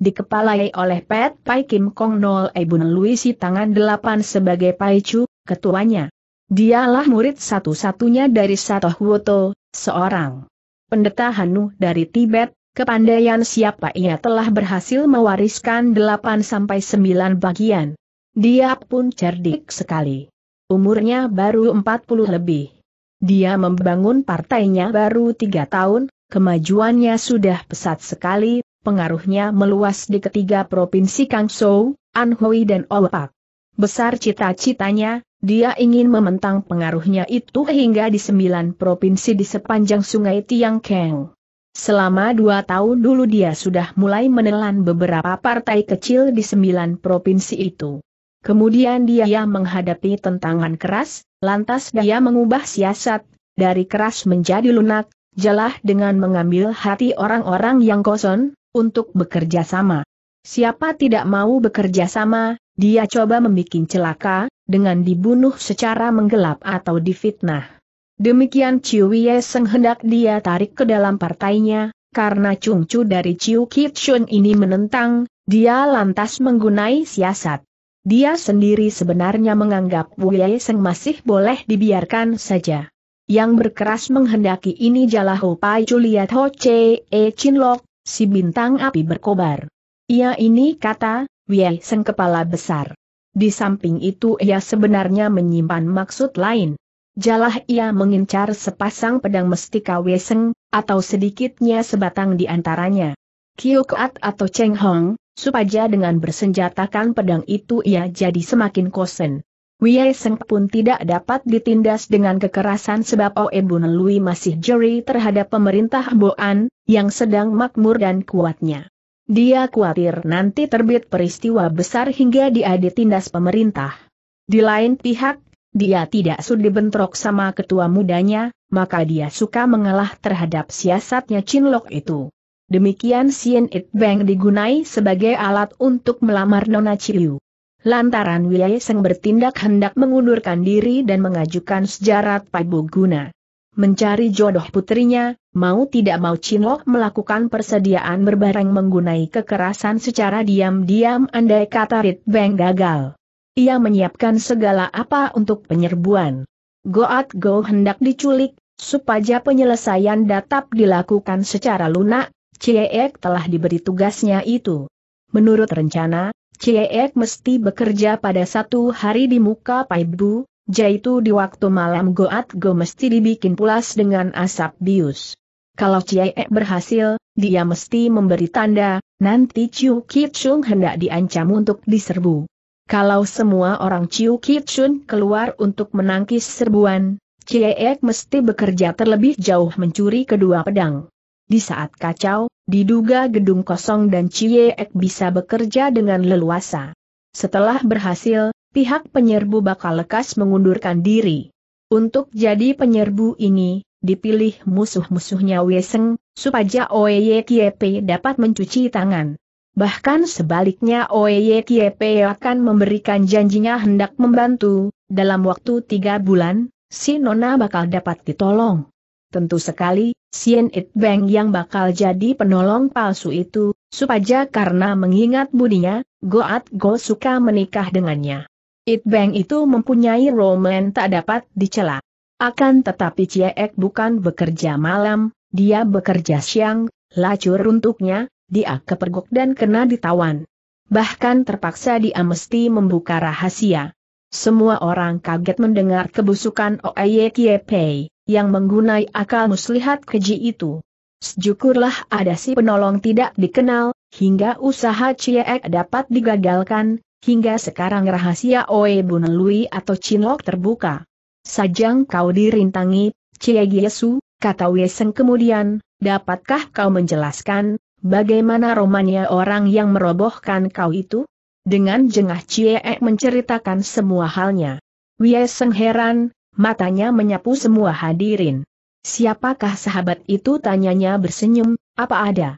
dikepalai oleh Pat Pai Kim Kong Nol Ebun Luisi Tangan Delapan sebagai Pai Chu, ketuanya. Dialah murid satu-satunya dari Satoh Woto, seorang pendeta Hanu dari Tibet, kepandaian siapa ia telah berhasil mewariskan 8-9 bagian. Dia pun cerdik sekali. Umurnya baru 40 lebih. Dia membangun partainya baru tiga tahun, kemajuannya sudah pesat sekali, pengaruhnya meluas di ketiga provinsi Kangzhou, Anhui dan Opak. Besar cita-citanya, dia ingin mementang pengaruhnya itu hingga di sembilan provinsi di sepanjang sungai Tiangkeng. Selama dua tahun dulu dia sudah mulai menelan beberapa partai kecil di sembilan provinsi itu. Kemudian dia menghadapi tentangan keras, lantas dia mengubah siasat, dari keras menjadi lunak, jelah dengan mengambil hati orang-orang yang kosong, untuk bekerja sama. Siapa tidak mau bekerja sama, dia coba membuat celaka, dengan dibunuh secara menggelap atau difitnah. Demikian Chiu Ye Seng hendak dia tarik ke dalam partainya, karena Chung Chu dari Chiu Kit Shun ini menentang, dia lantas menggunai siasat. Dia sendiri sebenarnya menganggap Wei Seng masih boleh dibiarkan saja. Yang berkeras menghendaki ini jalah Pai Juliet Ho Che E Chin Lok, si bintang api berkobar. Ia ini kata, Wei Seng kepala besar. Di samping itu ia sebenarnya menyimpan maksud lain. Jalah ia mengincar sepasang pedang mestika Wei Seng, atau sedikitnya sebatang di antaranya. Kiokat atau Cheng Hong, supaya dengan bersenjatakan pedang itu ia jadi semakin kosen. Wei Seng pun tidak dapat ditindas dengan kekerasan sebab Oe Bun Lui masih jeri terhadap pemerintah Boan, yang sedang makmur dan kuatnya. Dia khawatir nanti terbit peristiwa besar hingga dia ditindas pemerintah. Di lain pihak, dia tidak sudi bentrok sama ketua mudanya, maka dia suka mengalah terhadap siasatnya Chin Lok itu. Demikian Sien It Bang digunai sebagai alat untuk melamar Nona Ciu. Lantaran Wei Seng bertindak hendak mengundurkan diri dan mengajukan sejarat Pai Guna. Mencari jodoh putrinya, mau tidak mau Cino melakukan persediaan berbareng menggunai kekerasan secara diam-diam andai kata It Bang gagal. Ia menyiapkan segala apa untuk penyerbuan. Goat Go hendak diculik, supaya penyelesaian datap dilakukan secara lunak, Ciek telah diberi tugasnya itu. Menurut rencana, Ciek mesti bekerja pada satu hari di muka Paibu, yaitu di waktu malam Goat Go mesti dibikin pulas dengan asap bius. Kalau Ciek berhasil, dia mesti memberi tanda, nanti Chiu Kitsung hendak diancam untuk diserbu. Kalau semua orang Chiu Kichun keluar untuk menangkis serbuan, Ciek mesti bekerja terlebih jauh mencuri kedua pedang. Di saat kacau, diduga gedung kosong dan Cie Ek bisa bekerja dengan leluasa. Setelah berhasil, pihak penyerbu bakal lekas mengundurkan diri. Untuk jadi penyerbu ini, dipilih musuh-musuhnya Weseng, supaya Oye Kiepe dapat mencuci tangan. Bahkan sebaliknya Oye Kiepe akan memberikan janjinya hendak membantu, dalam waktu tiga bulan, si Nona bakal dapat ditolong tentu sekali, Sien It Bang yang bakal jadi penolong palsu itu, supaya karena mengingat budinya, Goat Go suka menikah dengannya. It Bang itu mempunyai roman tak dapat dicela. Akan tetapi Ciek bukan bekerja malam, dia bekerja siang, lacur untuknya, dia kepergok dan kena ditawan. Bahkan terpaksa dia mesti membuka rahasia. Semua orang kaget mendengar kebusukan Oye Kiepei yang menggunai akal muslihat keji itu. Sejukurlah ada si penolong tidak dikenal, hingga usaha Ciek dapat digagalkan, hingga sekarang rahasia Oe Bunelui atau Chinlok terbuka. Sajang kau dirintangi, Ciek Yesu, kata Weseng kemudian, dapatkah kau menjelaskan, bagaimana romannya orang yang merobohkan kau itu? Dengan jengah Ciek menceritakan semua halnya. Wieseng heran, matanya menyapu semua hadirin. Siapakah sahabat itu tanyanya bersenyum, apa ada?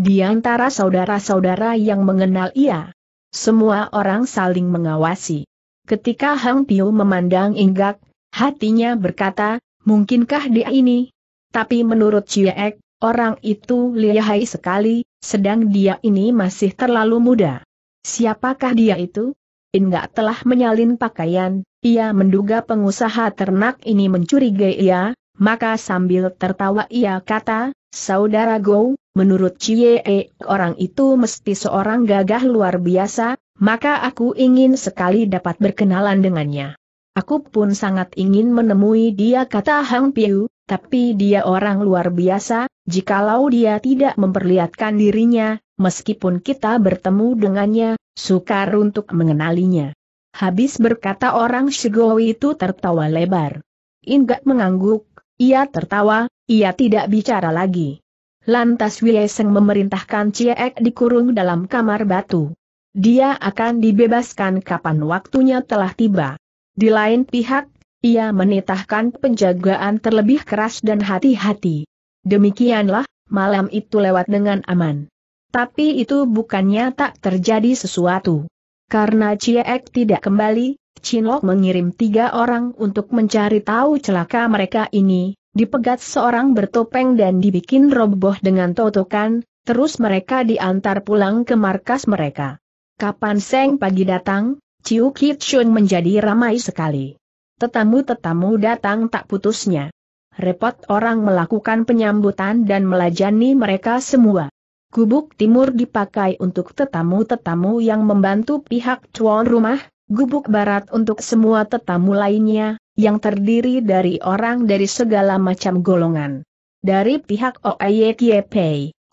Di antara saudara-saudara yang mengenal ia, semua orang saling mengawasi. Ketika Hang Piu memandang Inggak, hatinya berkata, mungkinkah dia ini? Tapi menurut Ciek, orang itu lihai sekali, sedang dia ini masih terlalu muda. Siapakah dia itu? Inggak telah menyalin pakaian, ia menduga pengusaha ternak ini mencurigai ia, maka sambil tertawa ia kata, Saudara Go, menurut Cie, orang itu mesti seorang gagah luar biasa, maka aku ingin sekali dapat berkenalan dengannya. Aku pun sangat ingin menemui dia kata Hang Piu, tapi dia orang luar biasa, jikalau dia tidak memperlihatkan dirinya, meskipun kita bertemu dengannya, sukar untuk mengenalinya. Habis berkata orang Shigowi itu tertawa lebar. Ingat mengangguk, ia tertawa, ia tidak bicara lagi. Lantas Wileseng memerintahkan Ciek dikurung dalam kamar batu. Dia akan dibebaskan kapan waktunya telah tiba. Di lain pihak, ia menitahkan penjagaan terlebih keras dan hati-hati. Demikianlah, malam itu lewat dengan aman. Tapi itu bukannya tak terjadi sesuatu. Karena Ciek tidak kembali, Lok mengirim tiga orang untuk mencari tahu celaka mereka ini, dipegat seorang bertopeng dan dibikin roboh dengan totokan, terus mereka diantar pulang ke markas mereka. Kapan Seng pagi datang, Ciu Kitsun menjadi ramai sekali. Tetamu-tetamu datang tak putusnya. Repot orang melakukan penyambutan dan melajani mereka semua. Gubuk timur dipakai untuk tetamu-tetamu yang membantu pihak tuan rumah, gubuk barat untuk semua tetamu lainnya, yang terdiri dari orang dari segala macam golongan. Dari pihak OEYKP,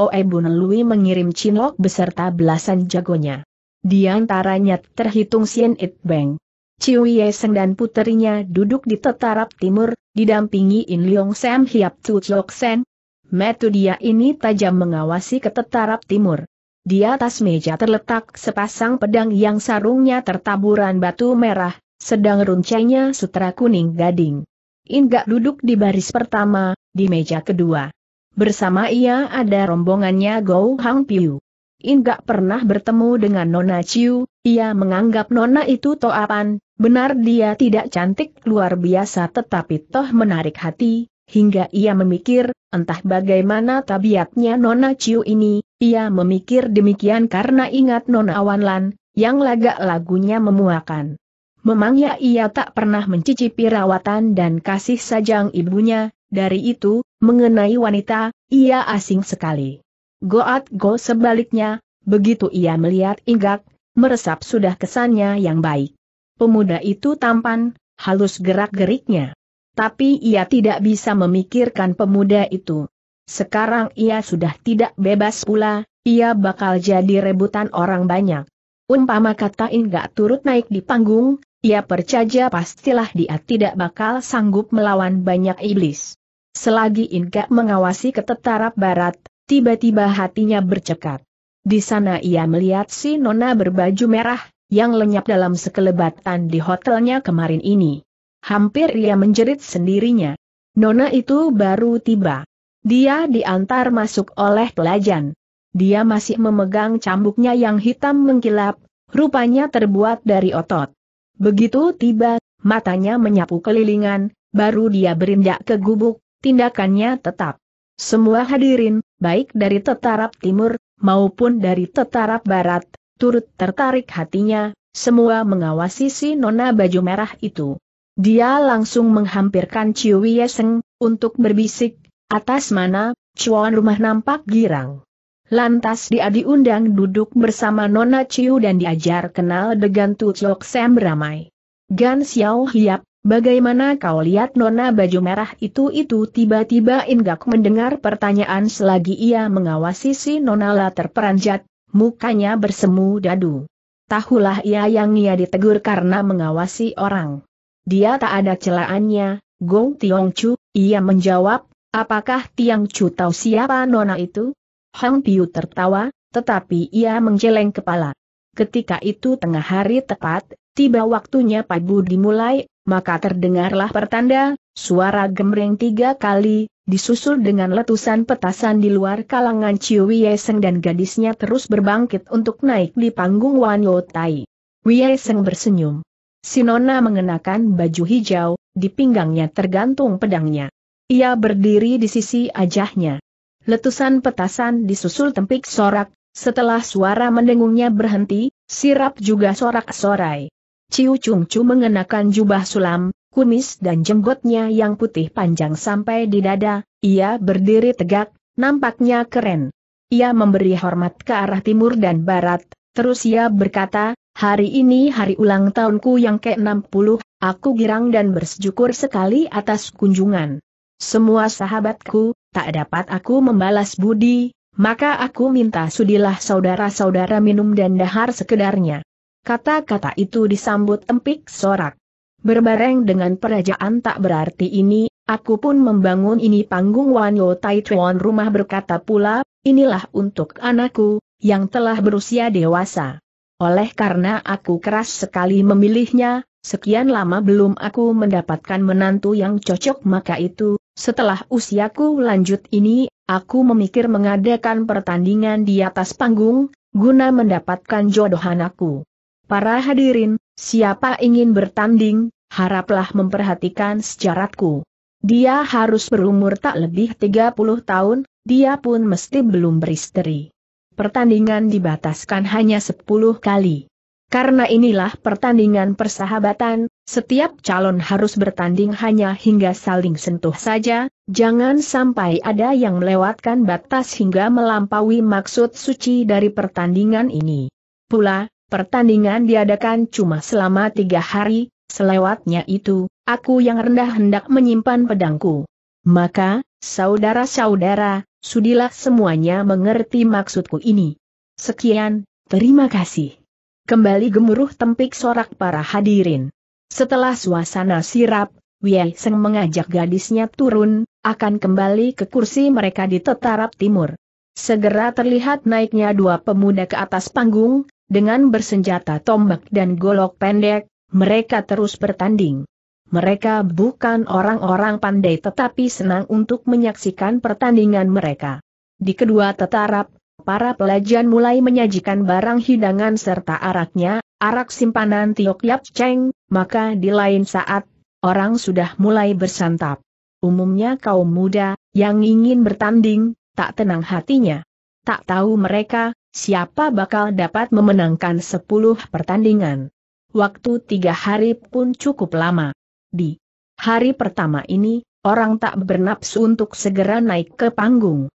Oe Bunelui mengirim Chinlok beserta belasan jagonya. Di antaranya terhitung Sien It Beng. Ye Seng dan puterinya duduk di tetarap timur, didampingi In Leong Sam Hiap Chu Chok Sen, dia ini tajam mengawasi ke tetarap timur. Di atas meja terletak sepasang pedang yang sarungnya tertaburan batu merah, sedang runcainya sutra kuning gading. Inggak duduk di baris pertama, di meja kedua. Bersama ia ada rombongannya Gou Hang Piu. Inggak pernah bertemu dengan Nona Chiu, ia menganggap Nona itu toapan, benar dia tidak cantik luar biasa tetapi toh menarik hati, Hingga ia memikir, entah bagaimana tabiatnya Nona Ciu ini, ia memikir demikian karena ingat Nona Awanlan, yang lagak lagunya memuakan. Memangnya ia tak pernah mencicipi rawatan dan kasih sajang ibunya, dari itu, mengenai wanita, ia asing sekali. Goat go sebaliknya, begitu ia melihat Ingat, meresap sudah kesannya yang baik. Pemuda itu tampan, halus gerak-geriknya. Tapi ia tidak bisa memikirkan pemuda itu. Sekarang ia sudah tidak bebas pula, ia bakal jadi rebutan orang banyak. Umpama kata gak turut naik di panggung, ia percaya pastilah dia tidak bakal sanggup melawan banyak iblis. Selagi Inga mengawasi ketetarap barat, tiba-tiba hatinya bercekat. Di sana ia melihat si Nona berbaju merah, yang lenyap dalam sekelebatan di hotelnya kemarin ini. Hampir ia menjerit sendirinya. Nona itu baru tiba. Dia diantar masuk oleh pelajan. Dia masih memegang cambuknya yang hitam mengkilap, rupanya terbuat dari otot. Begitu tiba, matanya menyapu kelilingan, baru dia berindak ke gubuk, tindakannya tetap. Semua hadirin, baik dari tetarap timur, maupun dari tetarap barat, turut tertarik hatinya, semua mengawasi si nona baju merah itu. Dia langsung menghampirkan Chiu Yeseng, untuk berbisik, atas mana, cuan rumah nampak girang. Lantas dia diundang duduk bersama Nona Chiu dan diajar kenal dengan Tu Chok Sam beramai. Gan Xiao Hiap, bagaimana kau lihat Nona baju merah itu-itu tiba-tiba Inggak mendengar pertanyaan selagi ia mengawasi si Nona La terperanjat, mukanya bersemu dadu. Tahulah ia yang ia ditegur karena mengawasi orang. Dia tak ada celaannya, Gong Tiong Chu, ia menjawab, apakah Tiang Chu tahu siapa nona itu? Hang Piu tertawa, tetapi ia menjeleng kepala. Ketika itu tengah hari tepat, tiba waktunya pagu dimulai, maka terdengarlah pertanda, suara gemreng tiga kali, disusul dengan letusan petasan di luar kalangan Chiu Wieseng dan gadisnya terus berbangkit untuk naik di panggung Wan Yotai. Wieseng bersenyum. Sinona mengenakan baju hijau, di pinggangnya tergantung pedangnya. Ia berdiri di sisi ajahnya. Letusan petasan disusul tempik sorak, setelah suara mendengungnya berhenti, sirap juga sorak-sorai. Ciu Chung Chu mengenakan jubah sulam, kumis dan jenggotnya yang putih panjang sampai di dada, ia berdiri tegak, nampaknya keren. Ia memberi hormat ke arah timur dan barat, terus ia berkata, hari ini hari ulang tahunku yang ke-60, aku girang dan bersyukur sekali atas kunjungan. Semua sahabatku, tak dapat aku membalas budi, maka aku minta sudilah saudara-saudara minum dan dahar sekedarnya. Kata-kata itu disambut empik sorak. Berbareng dengan perajaan tak berarti ini, aku pun membangun ini panggung Wanyo Tai Chuan rumah berkata pula, inilah untuk anakku, yang telah berusia dewasa. Oleh karena aku keras sekali memilihnya, sekian lama belum aku mendapatkan menantu yang cocok maka itu, setelah usiaku lanjut ini, aku memikir mengadakan pertandingan di atas panggung, guna mendapatkan jodohan aku. Para hadirin, siapa ingin bertanding, haraplah memperhatikan syaratku. Dia harus berumur tak lebih 30 tahun, dia pun mesti belum beristri pertandingan dibataskan hanya 10 kali. Karena inilah pertandingan persahabatan, setiap calon harus bertanding hanya hingga saling sentuh saja, jangan sampai ada yang melewatkan batas hingga melampaui maksud suci dari pertandingan ini. Pula, pertandingan diadakan cuma selama tiga hari, selewatnya itu, aku yang rendah hendak menyimpan pedangku. Maka, saudara-saudara, Sudilah semuanya mengerti maksudku ini. Sekian, terima kasih. Kembali gemuruh tempik sorak para hadirin. Setelah suasana sirap, Wei Seng mengajak gadisnya turun, akan kembali ke kursi mereka di tetarap timur. Segera terlihat naiknya dua pemuda ke atas panggung, dengan bersenjata tombak dan golok pendek, mereka terus bertanding. Mereka bukan orang-orang pandai tetapi senang untuk menyaksikan pertandingan mereka. Di kedua tetarap, para pelajar mulai menyajikan barang hidangan serta araknya, arak simpanan Tiok Yap Cheng, maka di lain saat, orang sudah mulai bersantap. Umumnya kaum muda, yang ingin bertanding, tak tenang hatinya. Tak tahu mereka, siapa bakal dapat memenangkan 10 pertandingan. Waktu tiga hari pun cukup lama. Di hari pertama ini, orang tak bernapsu untuk segera naik ke panggung.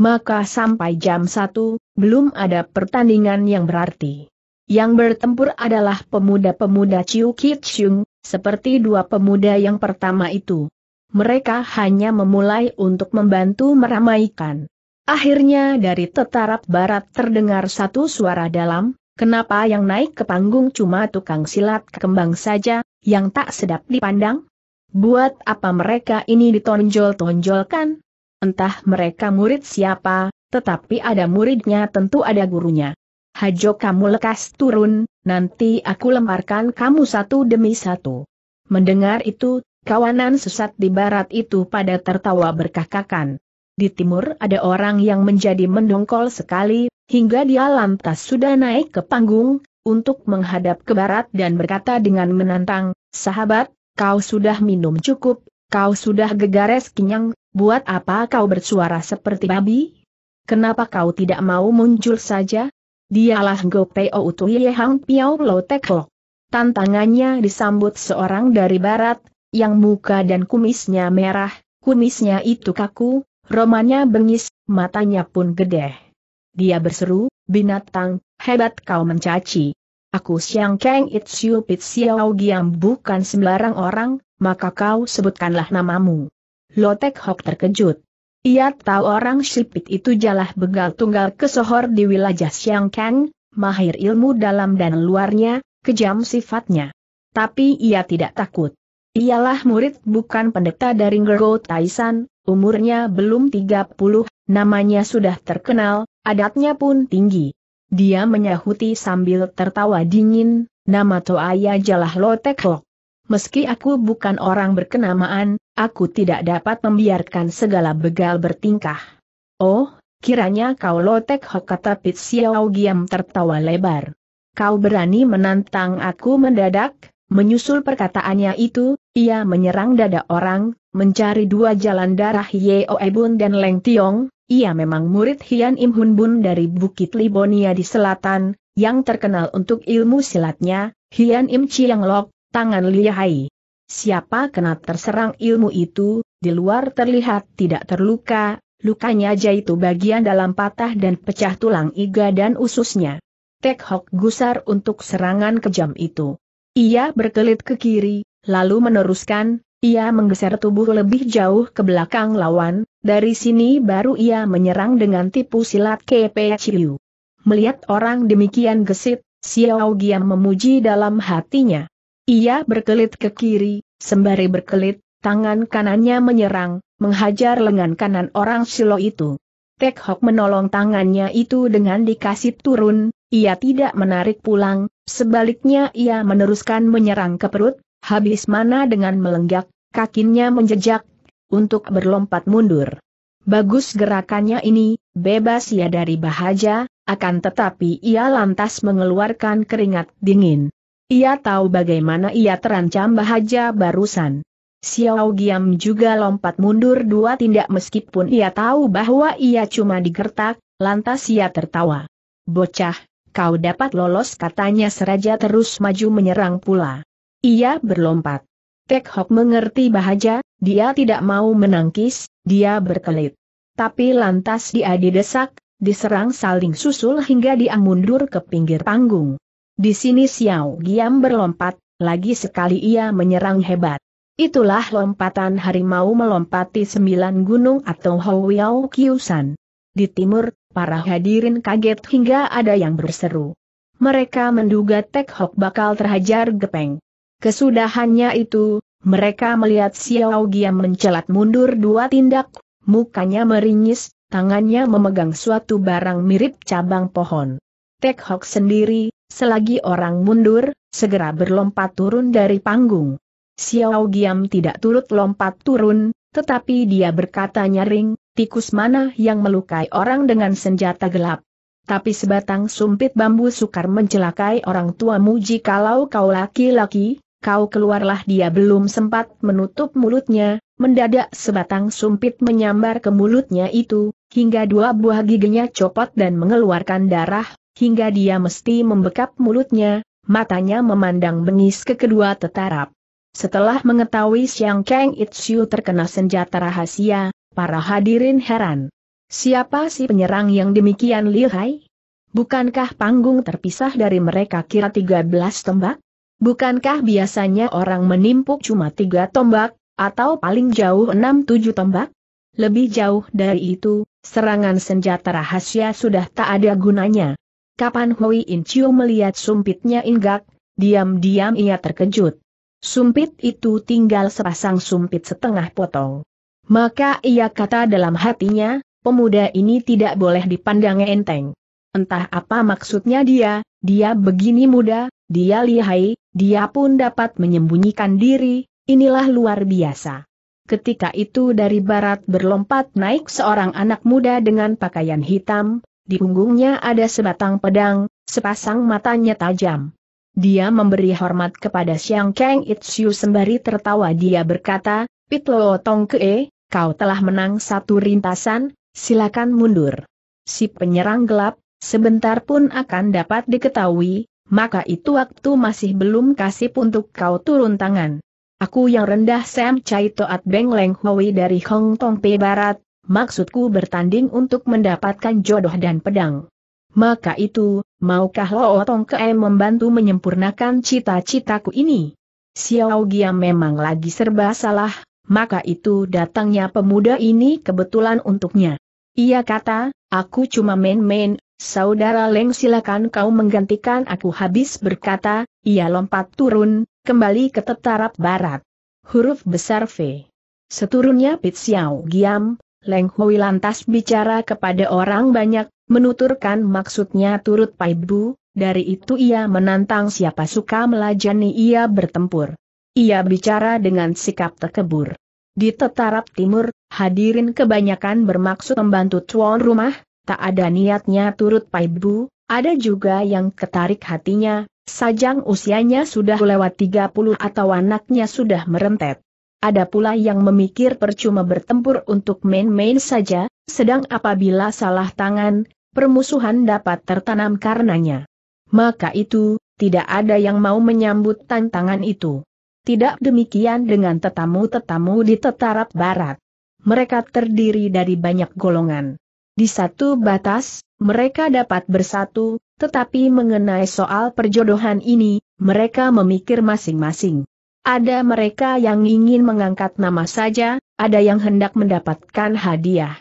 Maka sampai jam 1, belum ada pertandingan yang berarti. Yang bertempur adalah pemuda-pemuda Chiu Kitsung, seperti dua pemuda yang pertama itu. Mereka hanya memulai untuk membantu meramaikan. Akhirnya dari tetarap barat terdengar satu suara dalam, Kenapa yang naik ke panggung cuma tukang silat kembang saja, yang tak sedap dipandang? Buat apa mereka ini ditonjol-tonjolkan? Entah mereka murid siapa, tetapi ada muridnya tentu ada gurunya. Hajo kamu lekas turun, nanti aku lemparkan kamu satu demi satu. Mendengar itu, kawanan sesat di barat itu pada tertawa berkakakan. Di timur ada orang yang menjadi mendongkol sekali, hingga dia lantas sudah naik ke panggung, untuk menghadap ke barat dan berkata dengan menantang, sahabat, kau sudah minum cukup, kau sudah gegares kenyang, buat apa kau bersuara seperti babi? Kenapa kau tidak mau muncul saja? Dialah Gopeo Utuye Hang Piao Lo Teklok. Tantangannya disambut seorang dari barat, yang muka dan kumisnya merah, kumisnya itu kaku, romanya bengis, matanya pun gede. Dia berseru, binatang, Hebat kau mencaci. Aku Siang Kang Itsu Pit Giam bukan sembarang orang, maka kau sebutkanlah namamu. Lotek Hok terkejut. Ia tahu orang Sipit itu jalah begal tunggal kesohor di wilayah Siang Kang, mahir ilmu dalam dan luarnya, kejam sifatnya. Tapi ia tidak takut. Ialah murid bukan pendeta dari Ngergo Taisan, umurnya belum 30, namanya sudah terkenal, adatnya pun tinggi. Dia menyahuti sambil tertawa dingin, nama Toaya Jalah Hok. Meski aku bukan orang berkenamaan, aku tidak dapat membiarkan segala begal bertingkah. Oh, kiranya kau Tek Hok kata Pit Xiao Giam tertawa lebar. Kau berani menantang aku mendadak? Menyusul perkataannya itu, ia menyerang dada orang, mencari dua jalan darah Yeo Ebun dan Leng Tiong, ia memang murid Hian Im Hun Bun dari Bukit Libonia di selatan, yang terkenal untuk ilmu silatnya, Hian Im Chiang Lok, tangan lihai. Siapa kena terserang ilmu itu, di luar terlihat tidak terluka, lukanya aja itu bagian dalam patah dan pecah tulang iga dan ususnya. Tek Hok gusar untuk serangan kejam itu. Ia berkelit ke kiri, lalu meneruskan, ia menggeser tubuh lebih jauh ke belakang lawan, dari sini baru ia menyerang dengan tipu silat Kepe Chiu. Melihat orang demikian gesit, Xiao Giam memuji dalam hatinya. Ia berkelit ke kiri, sembari berkelit, tangan kanannya menyerang, menghajar lengan kanan orang Silo itu. Tek Hok menolong tangannya itu dengan dikasih turun, ia tidak menarik pulang, sebaliknya ia meneruskan menyerang ke perut, Habis mana dengan melenggak, kakinya menjejak, untuk berlompat mundur. Bagus gerakannya ini, bebas ia ya dari bahaja, akan tetapi ia lantas mengeluarkan keringat dingin. Ia tahu bagaimana ia terancam bahaja barusan. Xiao Giam juga lompat mundur dua tindak meskipun ia tahu bahwa ia cuma digertak, lantas ia tertawa. Bocah, kau dapat lolos katanya seraja terus maju menyerang pula. Ia berlompat. Tek Hok mengerti bahaya, dia tidak mau menangkis, dia berkelit. Tapi lantas dia didesak, diserang saling susul hingga dia mundur ke pinggir panggung. Di sini Xiao Giam berlompat, lagi sekali ia menyerang hebat. Itulah lompatan harimau melompati sembilan gunung atau Houyao Kiusan. Di timur, para hadirin kaget hingga ada yang berseru. Mereka menduga Tek Hok bakal terhajar gepeng. Kesudahannya itu, mereka melihat Xiao Gia mencelat mundur dua tindak, mukanya meringis, tangannya memegang suatu barang mirip cabang pohon. Tek Hok sendiri, selagi orang mundur, segera berlompat turun dari panggung. Xiao Giam tidak turut lompat turun, tetapi dia berkata nyaring, tikus mana yang melukai orang dengan senjata gelap. Tapi sebatang sumpit bambu sukar mencelakai orang tua Muji kalau kau laki-laki, kau keluarlah dia belum sempat menutup mulutnya, mendadak sebatang sumpit menyambar ke mulutnya itu, hingga dua buah giginya copot dan mengeluarkan darah, hingga dia mesti membekap mulutnya, matanya memandang bengis ke kedua tetarap. Setelah mengetahui Siang Kang Itsiu terkena senjata rahasia, para hadirin heran. Siapa si penyerang yang demikian lihai? Bukankah panggung terpisah dari mereka kira 13 tembak? Bukankah biasanya orang menimpuk cuma tiga tombak, atau paling jauh enam tujuh tombak? Lebih jauh dari itu, serangan senjata rahasia sudah tak ada gunanya. Kapan Hui In Chiu melihat sumpitnya inggak, diam-diam ia terkejut. Sumpit itu tinggal sepasang sumpit setengah potong. Maka ia kata dalam hatinya, pemuda ini tidak boleh dipandang enteng. Entah apa maksudnya dia, dia begini muda, dia lihai, dia pun dapat menyembunyikan diri, inilah luar biasa. Ketika itu dari barat berlompat naik seorang anak muda dengan pakaian hitam, di punggungnya ada sebatang pedang, sepasang matanya tajam. Dia memberi hormat kepada Xiang Kang Itsiu sembari tertawa dia berkata, Pitlo Tong Kee, kau telah menang satu rintasan, silakan mundur. Si penyerang gelap, sebentar pun akan dapat diketahui, maka itu waktu masih belum kasih untuk kau turun tangan. Aku yang rendah Sam Chai Toat Beng Leng Hui dari Hong Tong Pe Barat, maksudku bertanding untuk mendapatkan jodoh dan pedang. Maka itu, maukah Lo Tong Ke membantu menyempurnakan cita-citaku ini? Xiao Gia memang lagi serba salah, maka itu datangnya pemuda ini kebetulan untuknya. Ia kata, aku cuma main-main, Saudara Leng silakan kau menggantikan aku habis berkata, ia lompat turun, kembali ke tetarap barat. Huruf besar V. Seturunnya Pit Xiao Giam, Leng Hui lantas bicara kepada orang banyak, menuturkan maksudnya turut Pai Bu. dari itu ia menantang siapa suka melajani ia bertempur. Ia bicara dengan sikap terkebur. Di tetarap timur, hadirin kebanyakan bermaksud membantu tuan rumah, tak ada niatnya turut paibu, ada juga yang ketarik hatinya, sajang usianya sudah lewat 30 atau anaknya sudah merentet. Ada pula yang memikir percuma bertempur untuk main-main saja, sedang apabila salah tangan, permusuhan dapat tertanam karenanya. Maka itu, tidak ada yang mau menyambut tantangan itu. Tidak demikian dengan tetamu-tetamu di tetarap barat. Mereka terdiri dari banyak golongan. Di satu batas, mereka dapat bersatu, tetapi mengenai soal perjodohan ini, mereka memikir masing-masing. Ada mereka yang ingin mengangkat nama saja, ada yang hendak mendapatkan hadiah.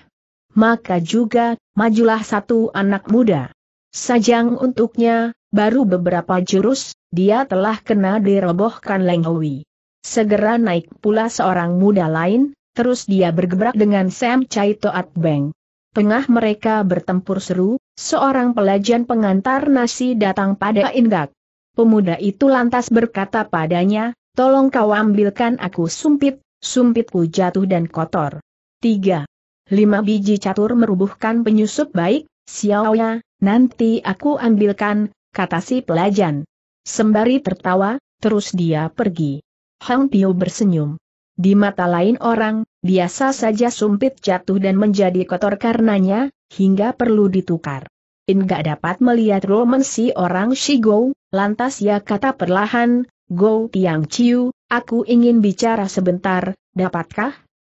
Maka juga, majulah satu anak muda. Sajang untuknya, baru beberapa jurus, dia telah kena dirobohkan Lenghui. Segera naik pula seorang muda lain, terus dia bergebrak dengan Sam Chai Toat Beng. Tengah mereka bertempur seru, seorang pelajan pengantar nasi datang pada Inggak. Pemuda itu lantas berkata padanya, tolong kau ambilkan aku sumpit, sumpitku jatuh dan kotor. 3. Lima biji catur merubuhkan penyusup baik, Xiaoya, nanti aku ambilkan, kata si pelajan. Sembari tertawa, terus dia pergi. Hang Tio bersenyum. Di mata lain orang, biasa saja sumpit jatuh dan menjadi kotor karenanya, hingga perlu ditukar. Enggak dapat melihat roman si orang go, lantas ya kata perlahan, Go Tiang Chiu, aku ingin bicara sebentar, dapatkah?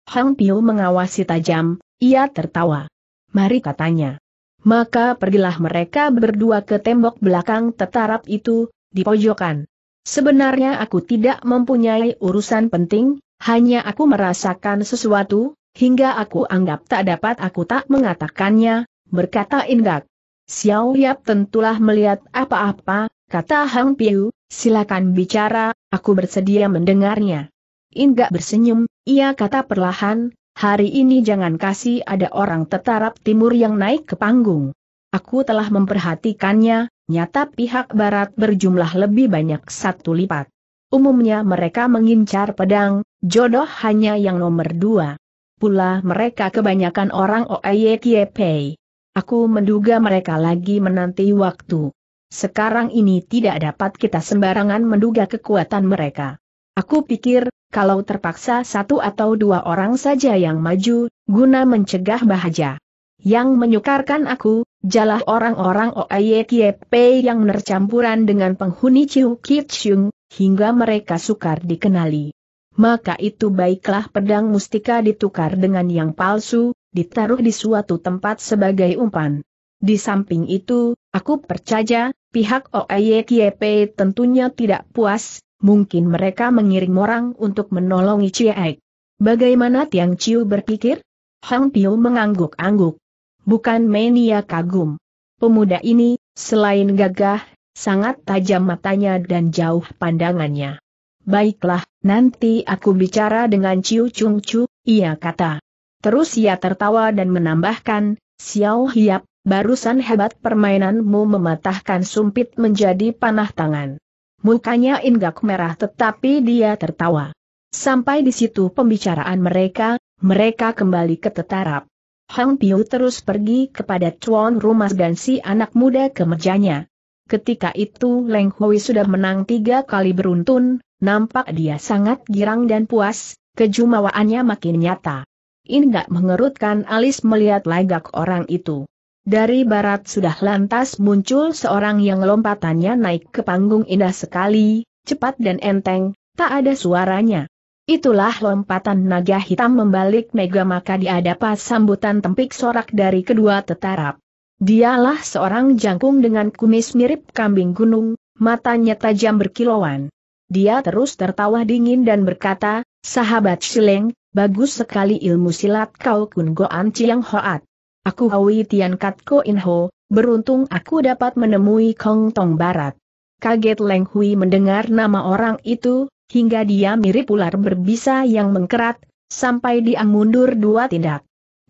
Hang Piu mengawasi tajam, ia tertawa. Mari katanya. Maka pergilah mereka berdua ke tembok belakang tetarap itu, di pojokan. Sebenarnya aku tidak mempunyai urusan penting, hanya aku merasakan sesuatu, hingga aku anggap tak dapat aku tak mengatakannya, berkata Indak. Xiao Yap tentulah melihat apa-apa, kata Hang Piu, silakan bicara, aku bersedia mendengarnya. Indak bersenyum, ia kata perlahan, hari ini jangan kasih ada orang tetarap timur yang naik ke panggung. Aku telah memperhatikannya, nyata pihak barat berjumlah lebih banyak satu lipat. Umumnya mereka mengincar pedang, Jodoh hanya yang nomor dua. Pula mereka kebanyakan orang Oye Kiepei. Aku menduga mereka lagi menanti waktu. Sekarang ini tidak dapat kita sembarangan menduga kekuatan mereka. Aku pikir, kalau terpaksa satu atau dua orang saja yang maju, guna mencegah bahaya. Yang menyukarkan aku, jalah orang-orang Oye Kiepei yang nercampuran dengan penghuni Chiu Kitchung, hingga mereka sukar dikenali maka itu baiklah pedang mustika ditukar dengan yang palsu, ditaruh di suatu tempat sebagai umpan. Di samping itu, aku percaya, pihak OEYKP tentunya tidak puas, mungkin mereka mengirim orang untuk menolongi Ciek. Bagaimana Tiang Ciu berpikir? Hang Piu mengangguk-angguk. Bukan mania kagum. Pemuda ini, selain gagah, sangat tajam matanya dan jauh pandangannya. Baiklah, nanti aku bicara dengan Ciu Chung Chu, ia kata. Terus ia tertawa dan menambahkan, Xiao Hiap, barusan hebat permainanmu mematahkan sumpit menjadi panah tangan. Mukanya inggak merah tetapi dia tertawa. Sampai di situ pembicaraan mereka, mereka kembali ke tetarap. Hang Piu terus pergi kepada Chuan rumah dan si anak muda ke mejanya. Ketika itu Leng Hui sudah menang tiga kali beruntun, Nampak dia sangat girang dan puas, kejumawaannya makin nyata. Indak mengerutkan alis melihat lagak orang itu. Dari barat sudah lantas muncul seorang yang lompatannya naik ke panggung indah sekali, cepat dan enteng, tak ada suaranya. Itulah lompatan naga hitam membalik mega maka diadapa sambutan tempik sorak dari kedua tetarap. Dialah seorang jangkung dengan kumis mirip kambing gunung, matanya tajam berkilauan. Dia terus tertawa dingin dan berkata, sahabat Sileng, bagus sekali ilmu silat kau kun goan ciang hoat. Aku Hawi Tian Kat Ko In Ho, beruntung aku dapat menemui Kong Tong Barat. Kaget Leng Hui mendengar nama orang itu, hingga dia mirip ular berbisa yang mengkerat, sampai dia mundur dua tindak.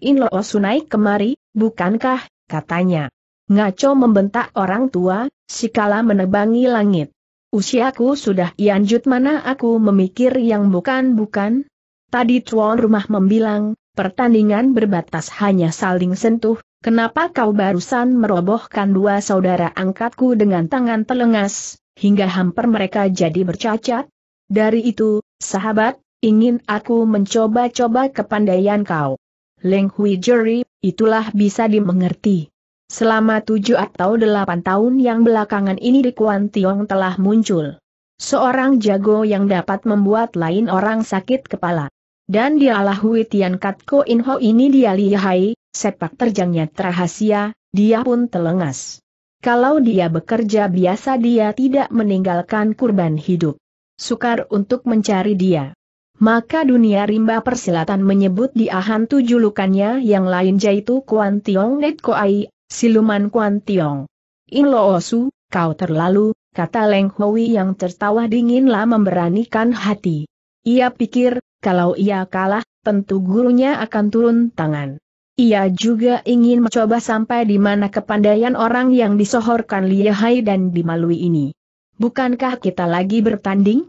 In Lo Sunai kemari, bukankah, katanya. Ngaco membentak orang tua, Sikala menebangi langit. Usiaku sudah ianjut iya, mana aku memikir yang bukan-bukan? Tadi tuan rumah membilang, pertandingan berbatas hanya saling sentuh, kenapa kau barusan merobohkan dua saudara angkatku dengan tangan telengas, hingga hampir mereka jadi bercacat? Dari itu, sahabat, ingin aku mencoba-coba kepandaian kau. Leng Hui Jeri, itulah bisa dimengerti. Selama tujuh atau delapan tahun yang belakangan ini di Kuan Tiong telah muncul. Seorang jago yang dapat membuat lain orang sakit kepala. Dan dialah Hui Tian Kat Ko In Ho ini dia lihai, sepak terjangnya terhasia, dia pun telengas. Kalau dia bekerja biasa dia tidak meninggalkan kurban hidup. Sukar untuk mencari dia. Maka dunia rimba persilatan menyebut dia tujuh julukannya yang lain jaitu Kuan Tiong Net Ko Ai. Siluman Kuan Tiong. In Lo Su, kau terlalu, kata Leng Hui yang tertawa dinginlah memberanikan hati. Ia pikir, kalau ia kalah, tentu gurunya akan turun tangan. Ia juga ingin mencoba sampai di mana kepandaian orang yang disohorkan lihai dan dimalui ini. Bukankah kita lagi bertanding?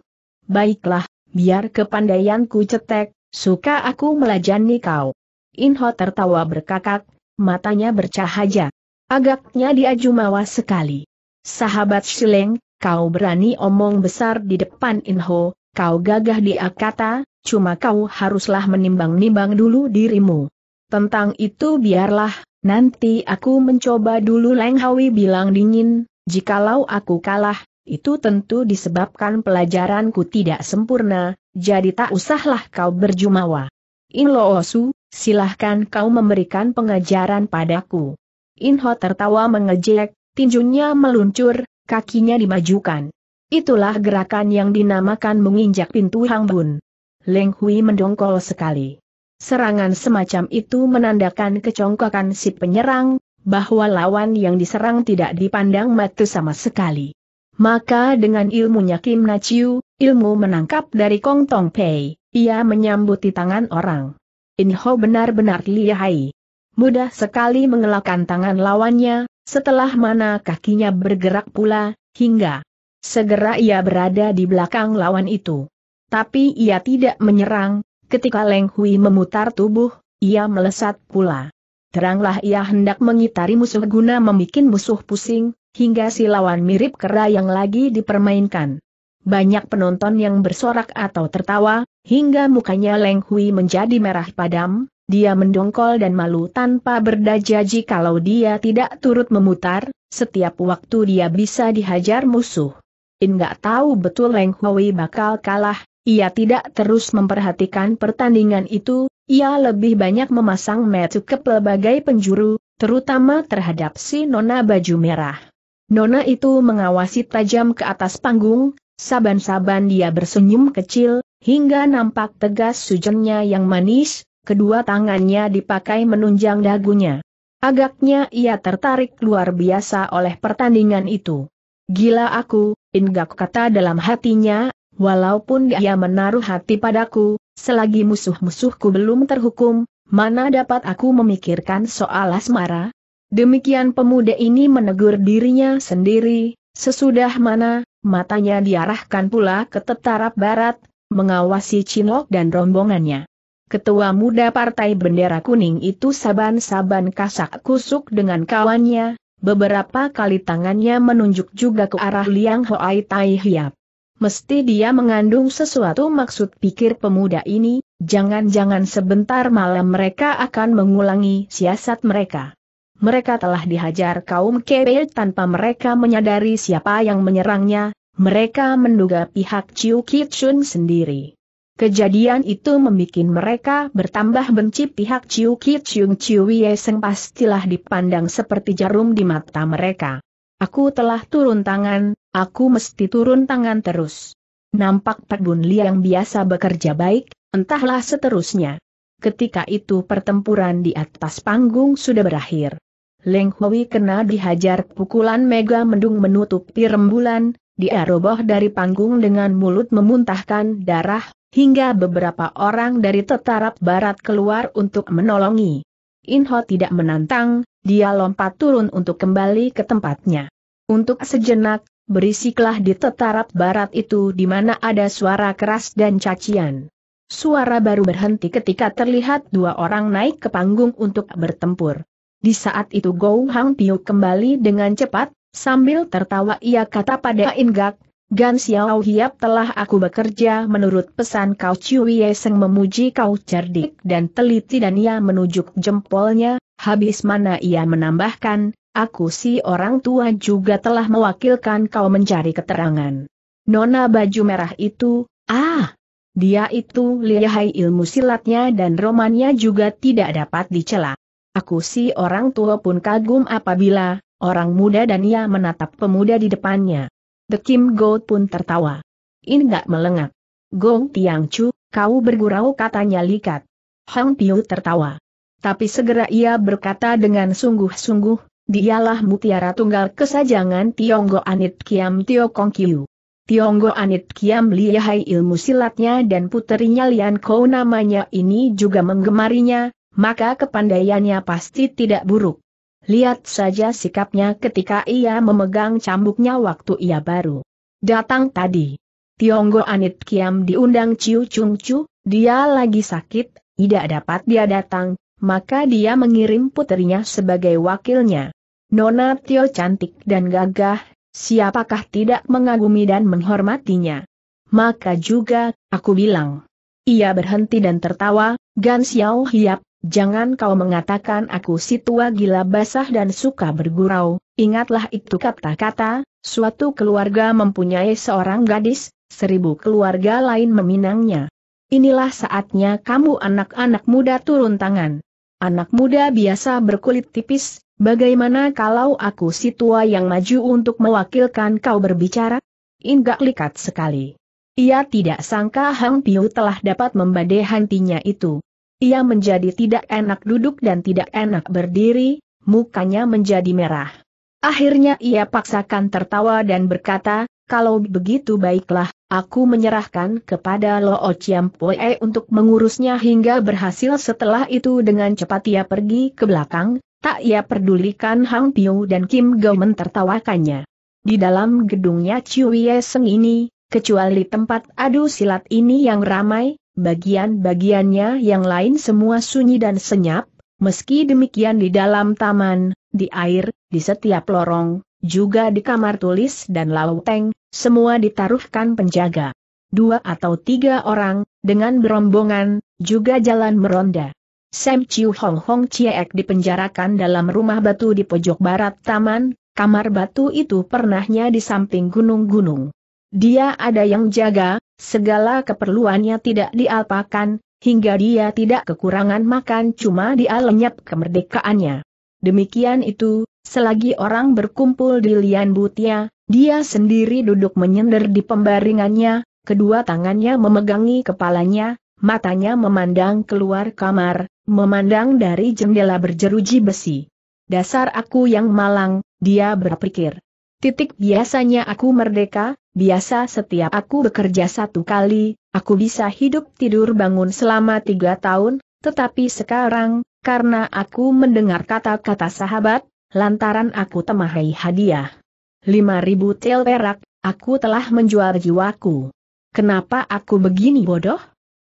Baiklah, biar kepandaianku cetek, suka aku melajani kau. Inho tertawa berkakak, matanya bercahaya. Agaknya dia jumawa sekali. Sahabat Sileng, kau berani omong besar di depan Inho, kau gagah dia kata, cuma kau haruslah menimbang-nimbang dulu dirimu. Tentang itu biarlah, nanti aku mencoba dulu Leng Hawi bilang dingin, jikalau aku kalah, itu tentu disebabkan pelajaranku tidak sempurna, jadi tak usahlah kau berjumawa. In Loosu, Silahkan kau memberikan pengajaran padaku. Inho tertawa mengejek, tinjunya meluncur, kakinya dimajukan. Itulah gerakan yang dinamakan menginjak pintu Hangbun. Leng Hui mendongkol sekali. Serangan semacam itu menandakan kecongkakan si penyerang, bahwa lawan yang diserang tidak dipandang mata sama sekali. Maka dengan ilmunya Kim Nachiu, ilmu menangkap dari Kong Tong Pei, ia menyambuti tangan orang. Inho benar-benar lihai. Mudah sekali mengelakkan tangan lawannya, setelah mana kakinya bergerak pula, hingga segera ia berada di belakang lawan itu. Tapi ia tidak menyerang, ketika Leng Hui memutar tubuh, ia melesat pula. Teranglah ia hendak mengitari musuh guna membuat musuh pusing, hingga si lawan mirip kera yang lagi dipermainkan banyak penonton yang bersorak atau tertawa, hingga mukanya Leng Hui menjadi merah padam, dia mendongkol dan malu tanpa berdaja kalau dia tidak turut memutar, setiap waktu dia bisa dihajar musuh. In gak tahu betul Leng Hui bakal kalah, ia tidak terus memperhatikan pertandingan itu, ia lebih banyak memasang metu ke pelbagai penjuru, terutama terhadap si Nona baju merah. Nona itu mengawasi tajam ke atas panggung, Saban-saban dia bersenyum kecil, hingga nampak tegas sujennya yang manis, kedua tangannya dipakai menunjang dagunya. Agaknya ia tertarik luar biasa oleh pertandingan itu. Gila aku, Ingak kata dalam hatinya, walaupun dia menaruh hati padaku, selagi musuh-musuhku belum terhukum, mana dapat aku memikirkan soal asmara? Demikian pemuda ini menegur dirinya sendiri, sesudah mana, matanya diarahkan pula ke tetara barat, mengawasi Cinlok dan rombongannya. Ketua muda Partai Bendera Kuning itu saban-saban kasak kusuk dengan kawannya, beberapa kali tangannya menunjuk juga ke arah Liang Hoai Tai Hiap. Mesti dia mengandung sesuatu maksud pikir pemuda ini, jangan-jangan sebentar malam mereka akan mengulangi siasat mereka mereka telah dihajar kaum Kebe tanpa mereka menyadari siapa yang menyerangnya, mereka menduga pihak Chiu Kitsun sendiri. Kejadian itu membuat mereka bertambah benci pihak Chiu Kitsun Chiu Yeseng pastilah dipandang seperti jarum di mata mereka. Aku telah turun tangan, aku mesti turun tangan terus. Nampak Pak Bun Li yang biasa bekerja baik, entahlah seterusnya. Ketika itu pertempuran di atas panggung sudah berakhir. Leng Hui kena dihajar pukulan mega mendung menutupi rembulan, dia roboh dari panggung dengan mulut memuntahkan darah, hingga beberapa orang dari tetarap barat keluar untuk menolongi. Inho tidak menantang, dia lompat turun untuk kembali ke tempatnya. Untuk sejenak, berisiklah di tetarap barat itu di mana ada suara keras dan cacian. Suara baru berhenti ketika terlihat dua orang naik ke panggung untuk bertempur. Di saat itu Gou Hang Tiu kembali dengan cepat, sambil tertawa ia kata pada Ingak, Gan Xiao Hiap telah aku bekerja menurut pesan kau Ye Seng memuji kau cerdik dan teliti dan ia menunjuk jempolnya, habis mana ia menambahkan, aku si orang tua juga telah mewakilkan kau mencari keterangan. Nona baju merah itu, ah! Dia itu lihai ilmu silatnya dan romannya juga tidak dapat dicela. Aku si orang tua pun kagum apabila, orang muda dan ia menatap pemuda di depannya. The Kim Go pun tertawa. In gak melengak. Gong Tiang Chu, kau bergurau katanya likat. Hang Piu tertawa. Tapi segera ia berkata dengan sungguh-sungguh, dialah mutiara tunggal kesajangan Tionggo Anit Kiam Tio Kong Kiu. Tionggo Anit Kiam lihai ilmu silatnya dan puterinya Lian Kou namanya ini juga menggemarinya, maka kepandaiannya pasti tidak buruk. Lihat saja sikapnya ketika ia memegang cambuknya waktu ia baru datang tadi. Tionggo Anit Kiam diundang Ciu Chung Chu, dia lagi sakit, tidak dapat dia datang, maka dia mengirim putrinya sebagai wakilnya. Nona Tio cantik dan gagah, siapakah tidak mengagumi dan menghormatinya? Maka juga, aku bilang. Ia berhenti dan tertawa, Gan Xiao hiap, Jangan kau mengatakan aku si tua gila basah dan suka bergurau, ingatlah itu kata-kata, suatu keluarga mempunyai seorang gadis, seribu keluarga lain meminangnya. Inilah saatnya kamu anak-anak muda turun tangan. Anak muda biasa berkulit tipis, bagaimana kalau aku si tua yang maju untuk mewakilkan kau berbicara? Ingat likat sekali. Ia tidak sangka Hang Piu telah dapat membadai hantinya itu. Ia menjadi tidak enak duduk dan tidak enak berdiri, mukanya menjadi merah. Akhirnya ia paksakan tertawa dan berkata, kalau begitu baiklah, aku menyerahkan kepada Lo Poe untuk mengurusnya hingga berhasil setelah itu dengan cepat ia pergi ke belakang, tak ia pedulikan Hang Piu dan Kim Go mentertawakannya. Di dalam gedungnya Chiu Ye Seng ini, kecuali tempat adu silat ini yang ramai, bagian-bagiannya yang lain semua sunyi dan senyap, meski demikian di dalam taman, di air, di setiap lorong, juga di kamar tulis dan lauteng, semua ditaruhkan penjaga. Dua atau tiga orang, dengan berombongan, juga jalan meronda. Sam Chiu Hong Hong Chiek dipenjarakan dalam rumah batu di pojok barat taman, kamar batu itu pernahnya di samping gunung-gunung. Dia ada yang jaga, segala keperluannya tidak dialpakan, hingga dia tidak kekurangan makan cuma dia lenyap kemerdekaannya. Demikian itu, selagi orang berkumpul di Lian Butia, dia sendiri duduk menyender di pembaringannya, kedua tangannya memegangi kepalanya, matanya memandang keluar kamar, memandang dari jendela berjeruji besi. Dasar aku yang malang, dia berpikir. Titik biasanya aku merdeka, biasa setiap aku bekerja satu kali, aku bisa hidup tidur bangun selama tiga tahun, tetapi sekarang, karena aku mendengar kata-kata sahabat, lantaran aku temahai hadiah. 5000 tel perak, aku telah menjual jiwaku. Kenapa aku begini bodoh?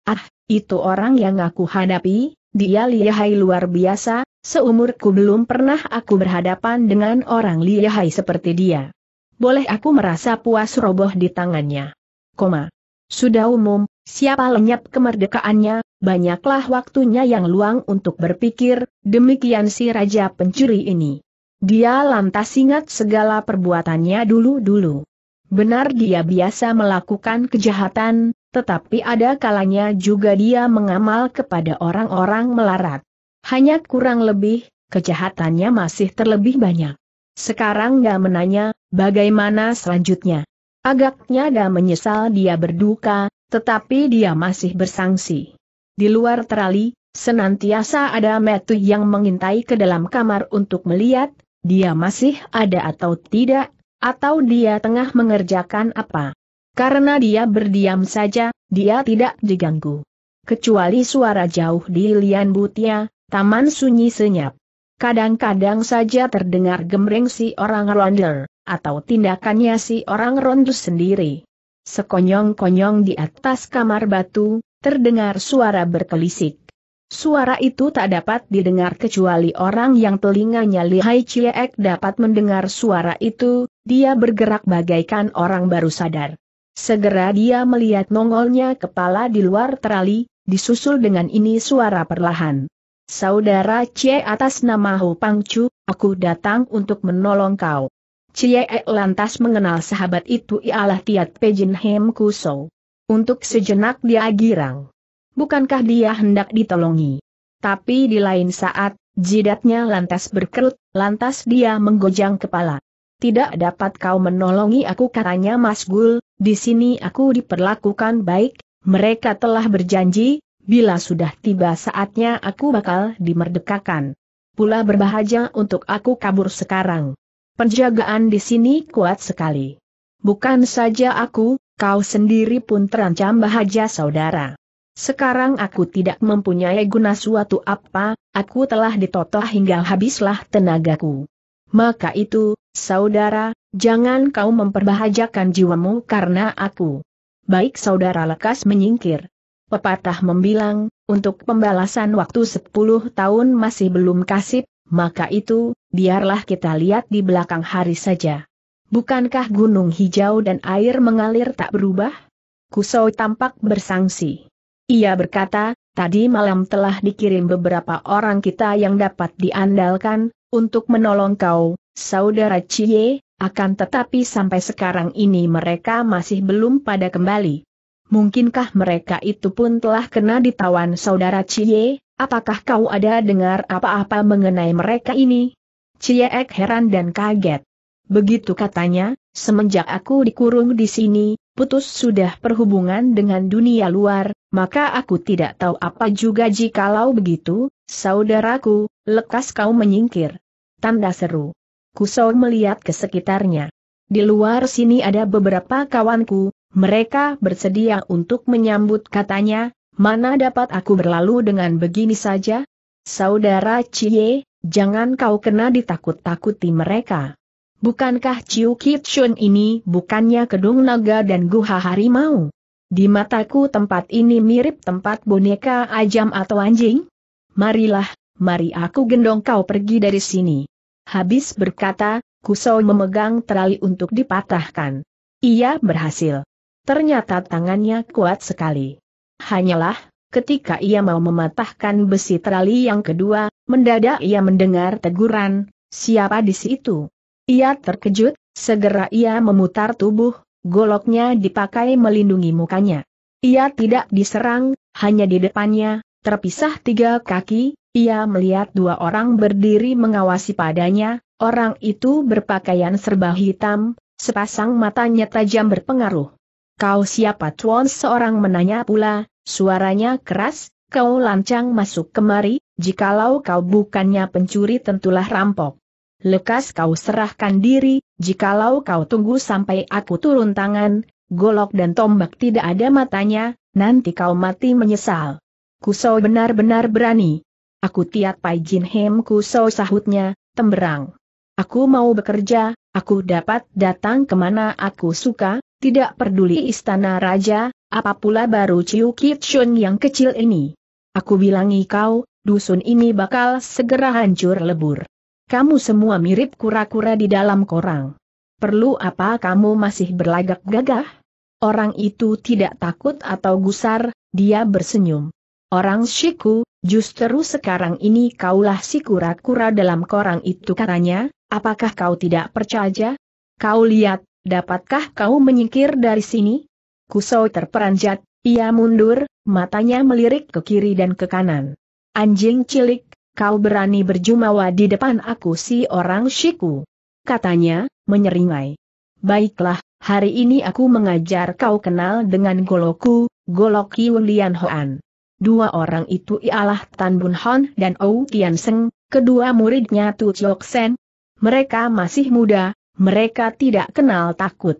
Ah, itu orang yang aku hadapi, dia lihai luar biasa, Seumurku belum pernah aku berhadapan dengan orang lihai seperti dia. Boleh aku merasa puas roboh di tangannya. Koma. Sudah umum, siapa lenyap kemerdekaannya, banyaklah waktunya yang luang untuk berpikir, demikian si Raja Pencuri ini. Dia lantas ingat segala perbuatannya dulu-dulu. Benar dia biasa melakukan kejahatan, tetapi ada kalanya juga dia mengamal kepada orang-orang melarat. Hanya kurang lebih, kejahatannya masih terlebih banyak. Sekarang gak menanya, bagaimana selanjutnya? Agaknya gak menyesal dia berduka, tetapi dia masih bersangsi. Di luar terali, senantiasa ada metu yang mengintai ke dalam kamar untuk melihat, dia masih ada atau tidak, atau dia tengah mengerjakan apa. Karena dia berdiam saja, dia tidak diganggu. Kecuali suara jauh di Lian Butia, Taman sunyi senyap. Kadang-kadang saja terdengar gemreng si orang ronder, atau tindakannya si orang ronder sendiri. Sekonyong-konyong di atas kamar batu, terdengar suara berkelisik. Suara itu tak dapat didengar kecuali orang yang telinganya lihai ciek dapat mendengar suara itu, dia bergerak bagaikan orang baru sadar. Segera dia melihat nongolnya kepala di luar terali, disusul dengan ini suara perlahan. Saudara Cie atas nama Ho Pangcu, aku datang untuk menolong kau. Cie e lantas mengenal sahabat itu ialah Tiat Pejin Hem Kuso. Untuk sejenak dia girang. Bukankah dia hendak ditolongi? Tapi di lain saat, jidatnya lantas berkerut, lantas dia menggojang kepala. Tidak dapat kau menolongi aku katanya Mas Gul, di sini aku diperlakukan baik, mereka telah berjanji, Bila sudah tiba saatnya aku bakal dimerdekakan. Pula berbahagia untuk aku kabur sekarang. Penjagaan di sini kuat sekali. Bukan saja aku, kau sendiri pun terancam bahaya saudara. Sekarang aku tidak mempunyai guna suatu apa, aku telah ditotoh hingga habislah tenagaku. Maka itu, saudara, jangan kau memperbahajakan jiwamu karena aku. Baik saudara lekas menyingkir. Pepatah membilang, untuk pembalasan waktu 10 tahun masih belum kasih, maka itu, biarlah kita lihat di belakang hari saja. Bukankah gunung hijau dan air mengalir tak berubah? Kusau tampak bersangsi. Ia berkata, tadi malam telah dikirim beberapa orang kita yang dapat diandalkan, untuk menolong kau, saudara Cie, akan tetapi sampai sekarang ini mereka masih belum pada kembali mungkinkah mereka itu pun telah kena ditawan saudara Cie, apakah kau ada dengar apa-apa mengenai mereka ini? Cie Ek heran dan kaget. Begitu katanya, semenjak aku dikurung di sini, putus sudah perhubungan dengan dunia luar, maka aku tidak tahu apa juga jikalau begitu, saudaraku, lekas kau menyingkir. Tanda seru. Kusau melihat ke sekitarnya. Di luar sini ada beberapa kawanku, mereka bersedia untuk menyambut katanya, mana dapat aku berlalu dengan begini saja? Saudara Cie, jangan kau kena ditakut-takuti mereka. Bukankah Ciu Shun ini bukannya kedung naga dan guha harimau? Di mataku tempat ini mirip tempat boneka ajam atau anjing? Marilah, mari aku gendong kau pergi dari sini. Habis berkata, Kusau memegang terali untuk dipatahkan. Ia berhasil. Ternyata tangannya kuat sekali. Hanyalah, ketika ia mau mematahkan besi terali yang kedua, mendadak ia mendengar teguran, siapa di situ? Ia terkejut, segera ia memutar tubuh, goloknya dipakai melindungi mukanya. Ia tidak diserang, hanya di depannya, terpisah tiga kaki, ia melihat dua orang berdiri mengawasi padanya, orang itu berpakaian serba hitam, sepasang matanya tajam berpengaruh. Kau siapa Tuan seorang menanya pula, suaranya keras, kau lancang masuk kemari, jikalau kau bukannya pencuri tentulah rampok. Lekas kau serahkan diri, jikalau kau tunggu sampai aku turun tangan, golok dan tombak tidak ada matanya, nanti kau mati menyesal. Kuso benar-benar berani. Aku tiat Pai Jin Hem Kuso sahutnya, temberang. Aku mau bekerja, aku dapat datang kemana aku suka, tidak peduli istana raja, apa pula baru ciu Kitchun yang kecil ini. Aku bilangi kau, dusun ini bakal segera hancur lebur. Kamu semua mirip kura-kura di dalam korang. Perlu apa kamu masih berlagak gagah? Orang itu tidak takut atau gusar, dia bersenyum. Orang siku, justru sekarang ini kaulah si kura-kura dalam korang itu katanya, apakah kau tidak percaya? Kau lihat, Dapatkah kau menyingkir dari sini? Kusau terperanjat, ia mundur, matanya melirik ke kiri dan ke kanan. Anjing cilik, kau berani berjumawa di depan aku si orang Shiku. Katanya, menyeringai. Baiklah, hari ini aku mengajar kau kenal dengan Goloku, Golok Yun Hoan. Dua orang itu ialah Tan Bun Hon dan Ou Tian Seng, kedua muridnya Tu Chok Sen. Mereka masih muda, mereka tidak kenal takut.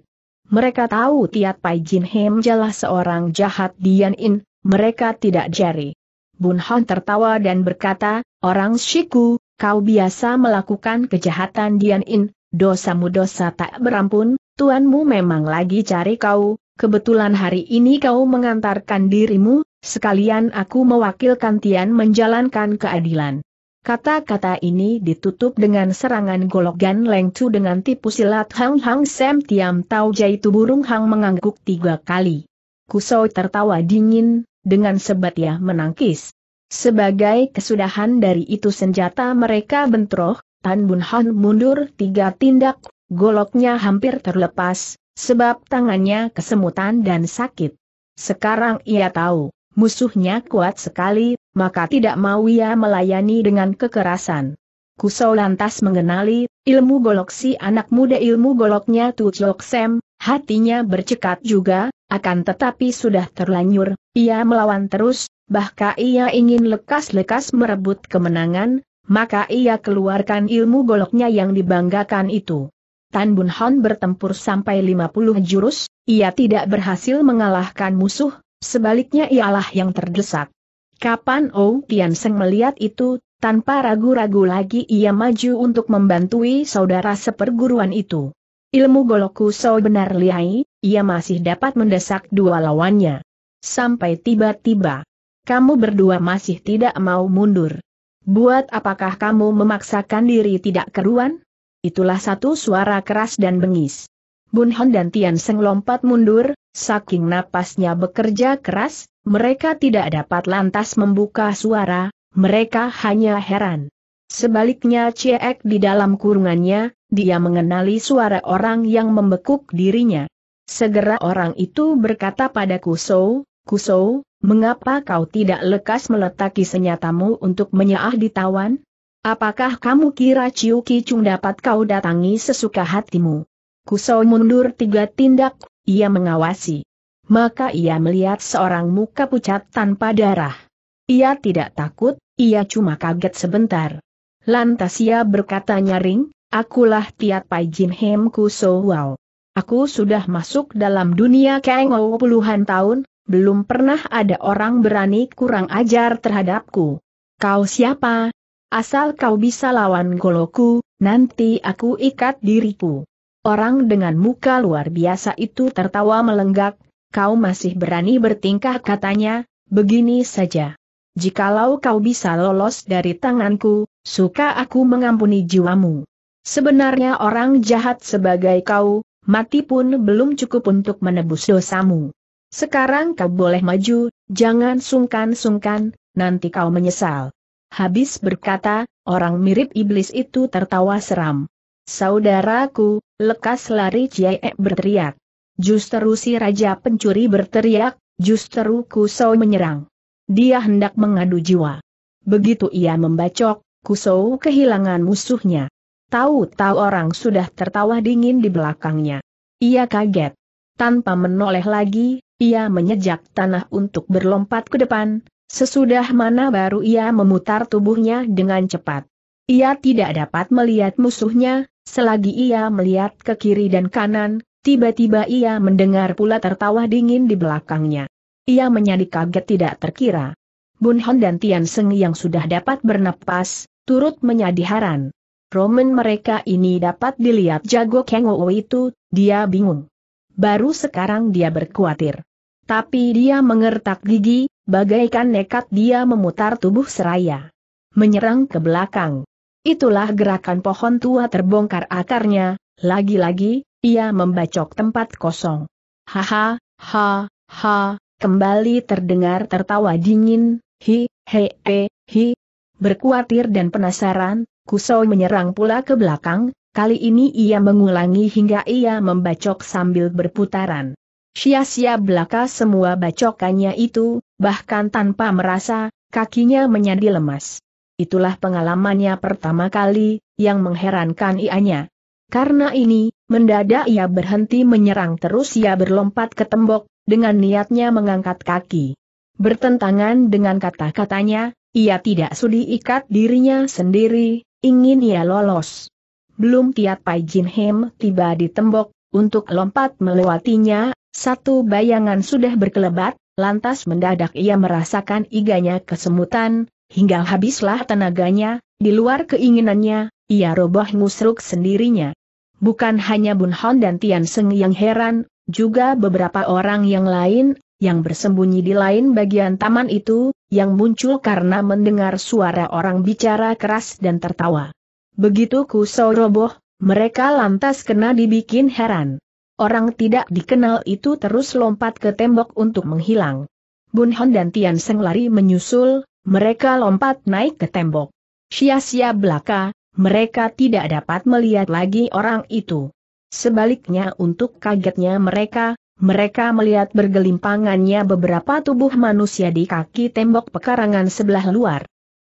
Mereka tahu Tiat Pai Jin Hem jelas seorang jahat Dian In, mereka tidak jari. Bun Hon tertawa dan berkata, Orang Shiku, kau biasa melakukan kejahatan Dian In, dosamu dosa tak berampun, tuanmu memang lagi cari kau, kebetulan hari ini kau mengantarkan dirimu, sekalian aku mewakilkan Tian menjalankan keadilan. Kata-kata ini ditutup dengan serangan golok Gan Leng dengan tipu silat Hang Hang Sam Tiam Tau Jaitu Burung Hang mengangguk tiga kali. Kusoi tertawa dingin, dengan sebat ya menangkis. Sebagai kesudahan dari itu senjata mereka bentroh, Tan Bun Han mundur tiga tindak, goloknya hampir terlepas, sebab tangannya kesemutan dan sakit. Sekarang ia tahu, musuhnya kuat sekali, maka tidak mau ia melayani dengan kekerasan. Kusau lantas mengenali, ilmu golok si anak muda ilmu goloknya Tuclok Sem, hatinya bercekat juga, akan tetapi sudah terlanjur, ia melawan terus, bahkan ia ingin lekas-lekas merebut kemenangan, maka ia keluarkan ilmu goloknya yang dibanggakan itu. Tan Bun Hon bertempur sampai 50 jurus, ia tidak berhasil mengalahkan musuh, sebaliknya ialah yang terdesak. Kapan Ou Tian Seng melihat itu, tanpa ragu-ragu lagi ia maju untuk membantui saudara seperguruan itu. Ilmu Goloku so benar lihai, ia masih dapat mendesak dua lawannya. Sampai tiba-tiba, kamu berdua masih tidak mau mundur. Buat apakah kamu memaksakan diri tidak keruan? Itulah satu suara keras dan bengis. Bun Hon dan Tian Seng lompat mundur, Saking napasnya bekerja keras, mereka tidak dapat lantas membuka suara, mereka hanya heran. Sebaliknya Ciek di dalam kurungannya, dia mengenali suara orang yang membekuk dirinya. Segera orang itu berkata pada Kuso, Kuso, mengapa kau tidak lekas meletaki senyatamu untuk menyaah ditawan? Apakah kamu kira Ciu Kicung dapat kau datangi sesuka hatimu? Kuso mundur tiga tindak, ia mengawasi. Maka ia melihat seorang muka pucat tanpa darah. Ia tidak takut, ia cuma kaget sebentar. Lantas ia berkata nyaring, akulah Tiat Pai Jin Hem Kuso Wow. Aku sudah masuk dalam dunia Kengou puluhan tahun, belum pernah ada orang berani kurang ajar terhadapku. Kau siapa? Asal kau bisa lawan goloku, nanti aku ikat diriku. Orang dengan muka luar biasa itu tertawa melenggak, kau masih berani bertingkah katanya, begini saja. Jikalau kau bisa lolos dari tanganku, suka aku mengampuni jiwamu. Sebenarnya orang jahat sebagai kau, mati pun belum cukup untuk menebus dosamu. Sekarang kau boleh maju, jangan sungkan-sungkan, nanti kau menyesal. Habis berkata, orang mirip iblis itu tertawa seram. Saudaraku, lekas lari Ciek berteriak. Justru si Raja Pencuri berteriak, justru Kusou menyerang. Dia hendak mengadu jiwa. Begitu ia membacok, Kusou kehilangan musuhnya. Tahu-tahu orang sudah tertawa dingin di belakangnya. Ia kaget. Tanpa menoleh lagi, ia menyejak tanah untuk berlompat ke depan, sesudah mana baru ia memutar tubuhnya dengan cepat. Ia tidak dapat melihat musuhnya, Selagi ia melihat ke kiri dan kanan, tiba-tiba ia mendengar pula tertawa dingin di belakangnya. Ia menjadi kaget tidak terkira. Bun Hon dan Tian Seng yang sudah dapat bernapas, turut menjadi heran. Roman mereka ini dapat dilihat jago Kang itu, dia bingung. Baru sekarang dia berkuatir. Tapi dia mengertak gigi, bagaikan nekat dia memutar tubuh seraya. Menyerang ke belakang. Itulah gerakan pohon tua terbongkar akarnya, lagi-lagi, ia membacok tempat kosong. Haha, ha, ha, kembali terdengar tertawa dingin, hi, he, he, hi. Berkuatir dan penasaran, Kusoi menyerang pula ke belakang, kali ini ia mengulangi hingga ia membacok sambil berputaran. Sia-sia belaka semua bacokannya itu, bahkan tanpa merasa, kakinya menjadi lemas. Itulah pengalamannya pertama kali, yang mengherankan ianya. Karena ini, mendadak ia berhenti menyerang terus ia berlompat ke tembok, dengan niatnya mengangkat kaki. Bertentangan dengan kata-katanya, ia tidak sudi ikat dirinya sendiri, ingin ia lolos. Belum tiap Pai Jin Hem tiba di tembok, untuk lompat melewatinya, satu bayangan sudah berkelebat, lantas mendadak ia merasakan iganya kesemutan, hingga habislah tenaganya, di luar keinginannya, ia roboh ngusruk sendirinya. Bukan hanya Bun Hon dan Tian Seng yang heran, juga beberapa orang yang lain, yang bersembunyi di lain bagian taman itu, yang muncul karena mendengar suara orang bicara keras dan tertawa. Begitu ku roboh, mereka lantas kena dibikin heran. Orang tidak dikenal itu terus lompat ke tembok untuk menghilang. Bun Hon dan Tian Seng lari menyusul, mereka lompat naik ke tembok. Sia-sia belaka, mereka tidak dapat melihat lagi orang itu. Sebaliknya untuk kagetnya mereka, mereka melihat bergelimpangannya beberapa tubuh manusia di kaki tembok pekarangan sebelah luar.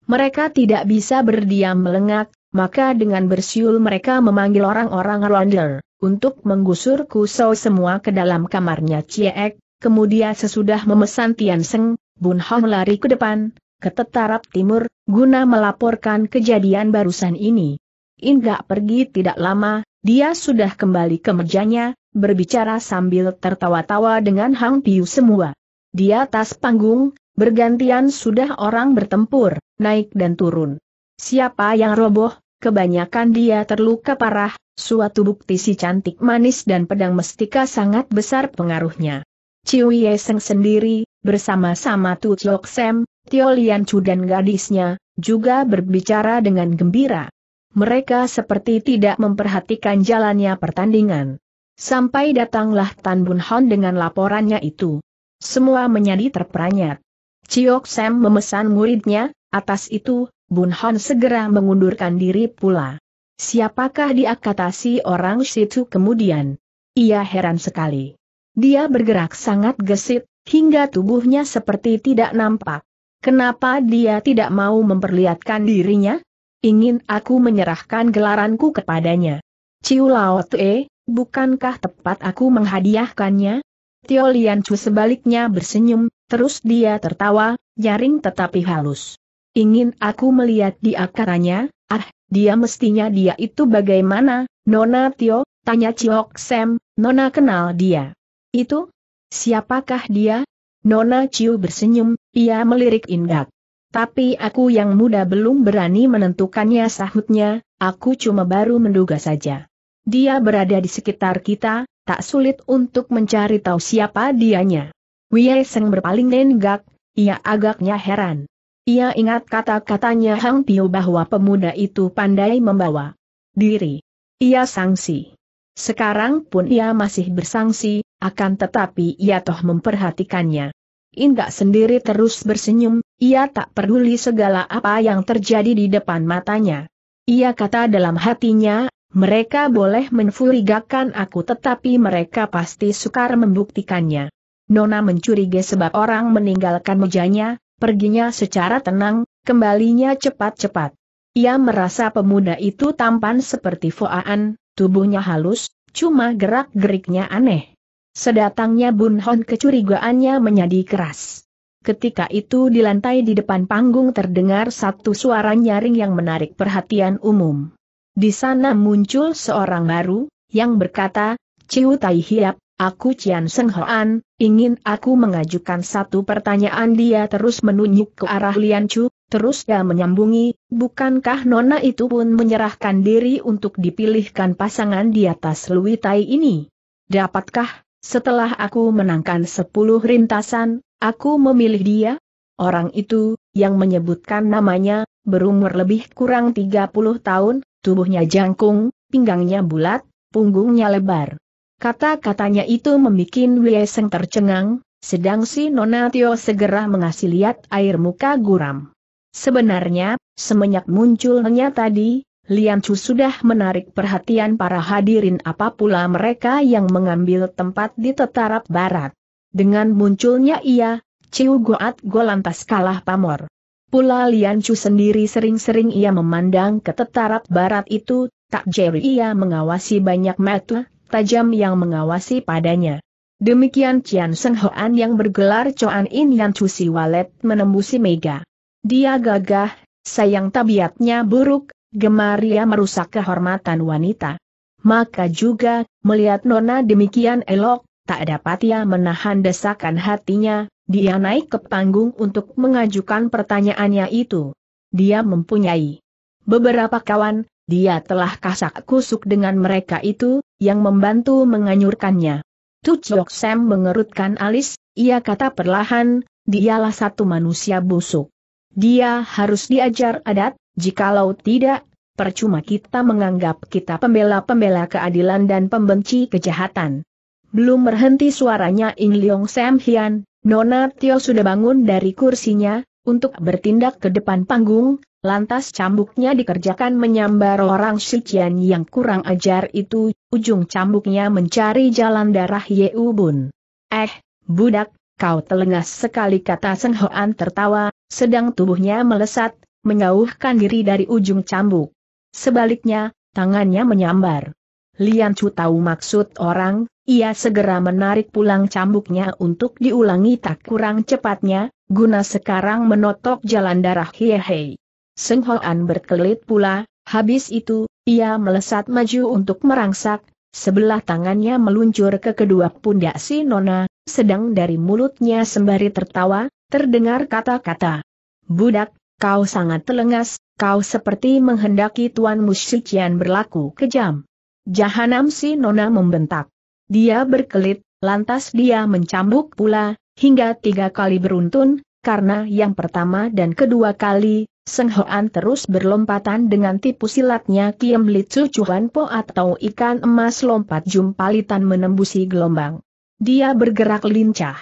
Mereka tidak bisa berdiam melengak, maka dengan bersiul mereka memanggil orang-orang Ronder, untuk menggusur Kusau semua ke dalam kamarnya Ciek, kemudian sesudah memesan Tian Seng, Bun Hong lari ke depan, ke Tetarap Timur, guna melaporkan kejadian barusan ini. Inggak pergi tidak lama, dia sudah kembali ke mejanya, berbicara sambil tertawa-tawa dengan Hang Piu semua. Di atas panggung, bergantian sudah orang bertempur, naik dan turun. Siapa yang roboh, kebanyakan dia terluka parah, suatu bukti si cantik manis dan pedang mestika sangat besar pengaruhnya. Ciu Yeseng sendiri, bersama-sama Tu Chok Sem, Tio Lian Chu dan gadisnya, juga berbicara dengan gembira. Mereka seperti tidak memperhatikan jalannya pertandingan. Sampai datanglah Tan Bun Hon dengan laporannya itu. Semua menjadi terperanyat. Ciok Sam memesan muridnya, atas itu, Bun Hon segera mengundurkan diri pula. Siapakah dia kata si orang situ kemudian? Ia heran sekali. Dia bergerak sangat gesit, hingga tubuhnya seperti tidak nampak. Kenapa dia tidak mau memperlihatkan dirinya? Ingin aku menyerahkan gelaranku kepadanya. Ciu Lao Tue, bukankah tepat aku menghadiahkannya? Tio Lian Chu sebaliknya bersenyum, terus dia tertawa, nyaring tetapi halus. Ingin aku melihat di akaranya, ah, dia mestinya dia itu bagaimana, Nona Tio, tanya Ciok Sam, Nona kenal dia. Itu? Siapakah dia, Nona Ciu bersenyum, ia melirik Indak. Tapi aku yang muda belum berani menentukannya sahutnya, aku cuma baru menduga saja. Dia berada di sekitar kita, tak sulit untuk mencari tahu siapa dianya. Wei Seng berpaling nenggak, ia agaknya heran. Ia ingat kata-katanya Hang Tio bahwa pemuda itu pandai membawa diri. Ia sangsi. Sekarang pun ia masih bersangsi, akan tetapi ia toh memperhatikannya. Indah sendiri terus bersenyum, ia tak peduli segala apa yang terjadi di depan matanya. Ia kata dalam hatinya, mereka boleh menfurigakan aku tetapi mereka pasti sukar membuktikannya. Nona mencurigai sebab orang meninggalkan mejanya, perginya secara tenang, kembalinya cepat-cepat. Ia merasa pemuda itu tampan seperti Foaan, tubuhnya halus, cuma gerak-geriknya aneh. Sedatangnya Bun Hon kecurigaannya menjadi keras. Ketika itu di lantai di depan panggung terdengar satu suara nyaring yang menarik perhatian umum. Di sana muncul seorang baru, yang berkata, Ciu Tai Hiap, aku Cian Seng Hoan, ingin aku mengajukan satu pertanyaan dia terus menunjuk ke arah Lian Chu, terus dia menyambungi, bukankah Nona itu pun menyerahkan diri untuk dipilihkan pasangan di atas Lui Tai ini? Dapatkah setelah aku menangkan sepuluh rintasan, aku memilih dia. Orang itu, yang menyebutkan namanya, berumur lebih kurang 30 tahun, tubuhnya jangkung, pinggangnya bulat, punggungnya lebar. Kata-katanya itu membuat Wieseng tercengang, sedang si Nona Tio segera mengasih lihat air muka guram. Sebenarnya, semenjak munculnya tadi, Lian Chu sudah menarik perhatian para hadirin apa pula mereka yang mengambil tempat di tetarap barat. Dengan munculnya ia, Ciu Goat Go lantas kalah pamor. Pula Lian Chu sendiri sering-sering ia memandang ke tetarap barat itu, tak jeri ia mengawasi banyak mata tajam yang mengawasi padanya. Demikian Cian Seng Hoan yang bergelar Coan In Lian Chu Si Walet menembusi Mega. Dia gagah, sayang tabiatnya buruk, Gemar ia merusak kehormatan wanita. Maka juga, melihat Nona demikian elok, tak dapat ia menahan desakan hatinya, dia naik ke panggung untuk mengajukan pertanyaannya itu. Dia mempunyai beberapa kawan, dia telah kasak kusuk dengan mereka itu, yang membantu menganyurkannya. Tuchok Sam mengerutkan alis, ia kata perlahan, dialah satu manusia busuk. Dia harus diajar adat, Jikalau tidak, percuma kita menganggap kita pembela-pembela keadilan dan pembenci kejahatan. Belum berhenti suaranya In Leong Sam Hian, Nona Tio sudah bangun dari kursinya, untuk bertindak ke depan panggung, lantas cambuknya dikerjakan menyambar orang Shichian yang kurang ajar itu, ujung cambuknya mencari jalan darah Ye Bun. Eh, budak, kau telengas sekali kata Seng Hoan tertawa, sedang tubuhnya melesat, menyauhkan diri dari ujung cambuk. Sebaliknya, tangannya menyambar. Lian Chu tahu maksud orang, ia segera menarik pulang cambuknya untuk diulangi tak kurang cepatnya, guna sekarang menotok jalan darah Hei. Seng Hoan berkelit pula, habis itu, ia melesat maju untuk merangsak, sebelah tangannya meluncur ke kedua pundak si Nona, sedang dari mulutnya sembari tertawa, terdengar kata-kata. Budak, kau sangat telengas, kau seperti menghendaki Tuan Musyikian berlaku kejam. Jahanam si Nona membentak. Dia berkelit, lantas dia mencambuk pula, hingga tiga kali beruntun, karena yang pertama dan kedua kali, Seng Hoan terus berlompatan dengan tipu silatnya Kiem Litsu Cu Chuan Po atau ikan emas lompat jumpalitan menembusi gelombang. Dia bergerak lincah.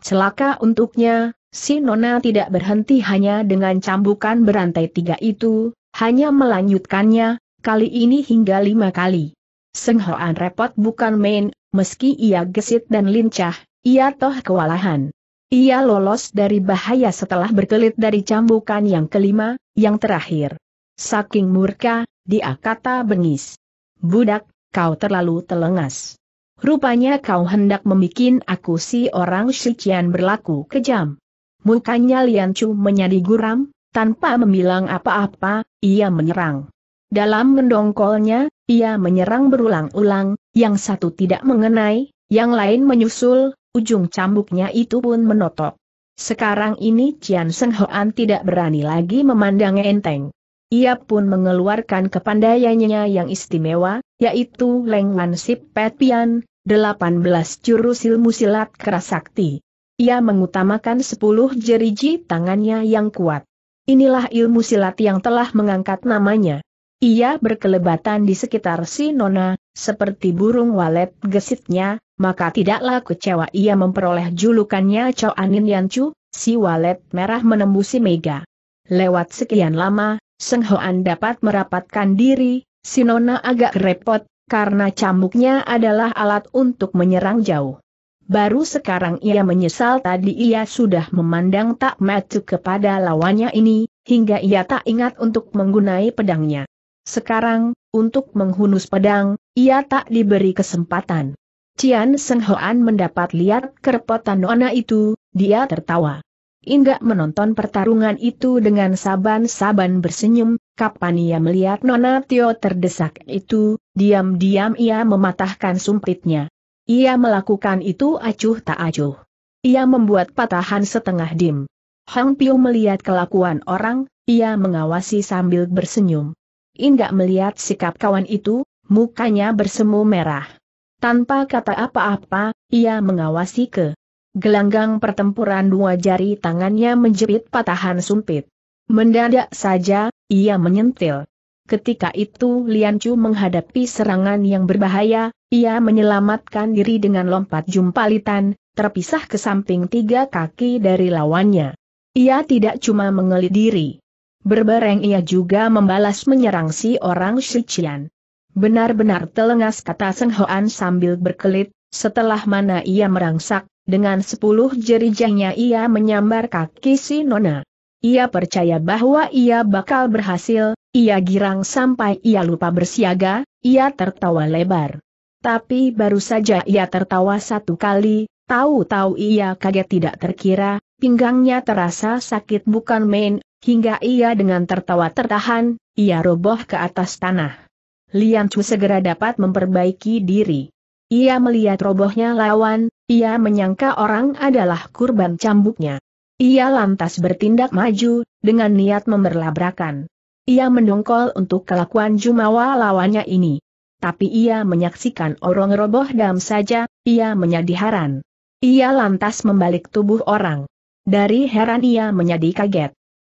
Celaka untuknya, Si Nona tidak berhenti hanya dengan cambukan berantai tiga itu, hanya melanjutkannya, kali ini hingga lima kali. Seng repot bukan main, meski ia gesit dan lincah, ia toh kewalahan. Ia lolos dari bahaya setelah berkelit dari cambukan yang kelima, yang terakhir. Saking murka, dia kata bengis. Budak, kau terlalu telengas. Rupanya kau hendak membuat aku si orang Shijian berlaku kejam. Mukanya Lian Chu menjadi guram, tanpa membilang apa-apa, ia menyerang. Dalam mendongkolnya, ia menyerang berulang-ulang, yang satu tidak mengenai, yang lain menyusul, ujung cambuknya itu pun menotok. Sekarang ini Cian Seng Hoan tidak berani lagi memandang enteng. Ia pun mengeluarkan kepandaiannya yang istimewa, yaitu Leng Wan Sip Pet Pian, 18 jurus ilmu silat kerasakti. Ia mengutamakan sepuluh jeriji tangannya yang kuat. Inilah ilmu silat yang telah mengangkat namanya. Ia berkelebatan di sekitar si Nona, seperti burung walet gesitnya, maka tidaklah kecewa ia memperoleh julukannya Chow Anin Yanchu, si walet merah menembusi Mega. Lewat sekian lama, Seng Hoan dapat merapatkan diri, si Nona agak repot, karena cambuknya adalah alat untuk menyerang jauh. Baru sekarang ia menyesal tadi ia sudah memandang tak matu kepada lawannya ini, hingga ia tak ingat untuk menggunai pedangnya. Sekarang, untuk menghunus pedang, ia tak diberi kesempatan. Cian Seng Hoan mendapat lihat kerepotan Nona itu, dia tertawa. Ingat menonton pertarungan itu dengan saban-saban bersenyum, kapan ia melihat Nona Tio terdesak itu, diam-diam ia mematahkan sumpitnya. Ia melakukan itu acuh tak acuh. Ia membuat patahan setengah dim. Hang Piu melihat kelakuan orang, ia mengawasi sambil bersenyum. Inggak melihat sikap kawan itu, mukanya bersemu merah. Tanpa kata apa-apa, ia mengawasi ke gelanggang pertempuran dua jari tangannya menjepit patahan sumpit. Mendadak saja, ia menyentil. Ketika itu Lian Chu menghadapi serangan yang berbahaya, ia menyelamatkan diri dengan lompat jumpalitan, terpisah ke samping tiga kaki dari lawannya. Ia tidak cuma mengelit diri. Berbareng ia juga membalas menyerang si orang Shichian. Benar-benar telengas kata Seng Hoan sambil berkelit, setelah mana ia merangsak, dengan sepuluh jerijahnya ia menyambar kaki si Nona. Ia percaya bahwa ia bakal berhasil, ia girang sampai ia lupa bersiaga, ia tertawa lebar. Tapi baru saja ia tertawa satu kali, tahu-tahu ia kaget tidak terkira, pinggangnya terasa sakit bukan main, hingga ia dengan tertawa tertahan, ia roboh ke atas tanah. Lian Chu segera dapat memperbaiki diri. Ia melihat robohnya lawan, ia menyangka orang adalah kurban cambuknya. Ia lantas bertindak maju, dengan niat memberlabrakan. Ia mendongkol untuk kelakuan Jumawa lawannya ini. Tapi ia menyaksikan orang roboh dam saja, ia menjadi heran. Ia lantas membalik tubuh orang. Dari heran ia menjadi kaget.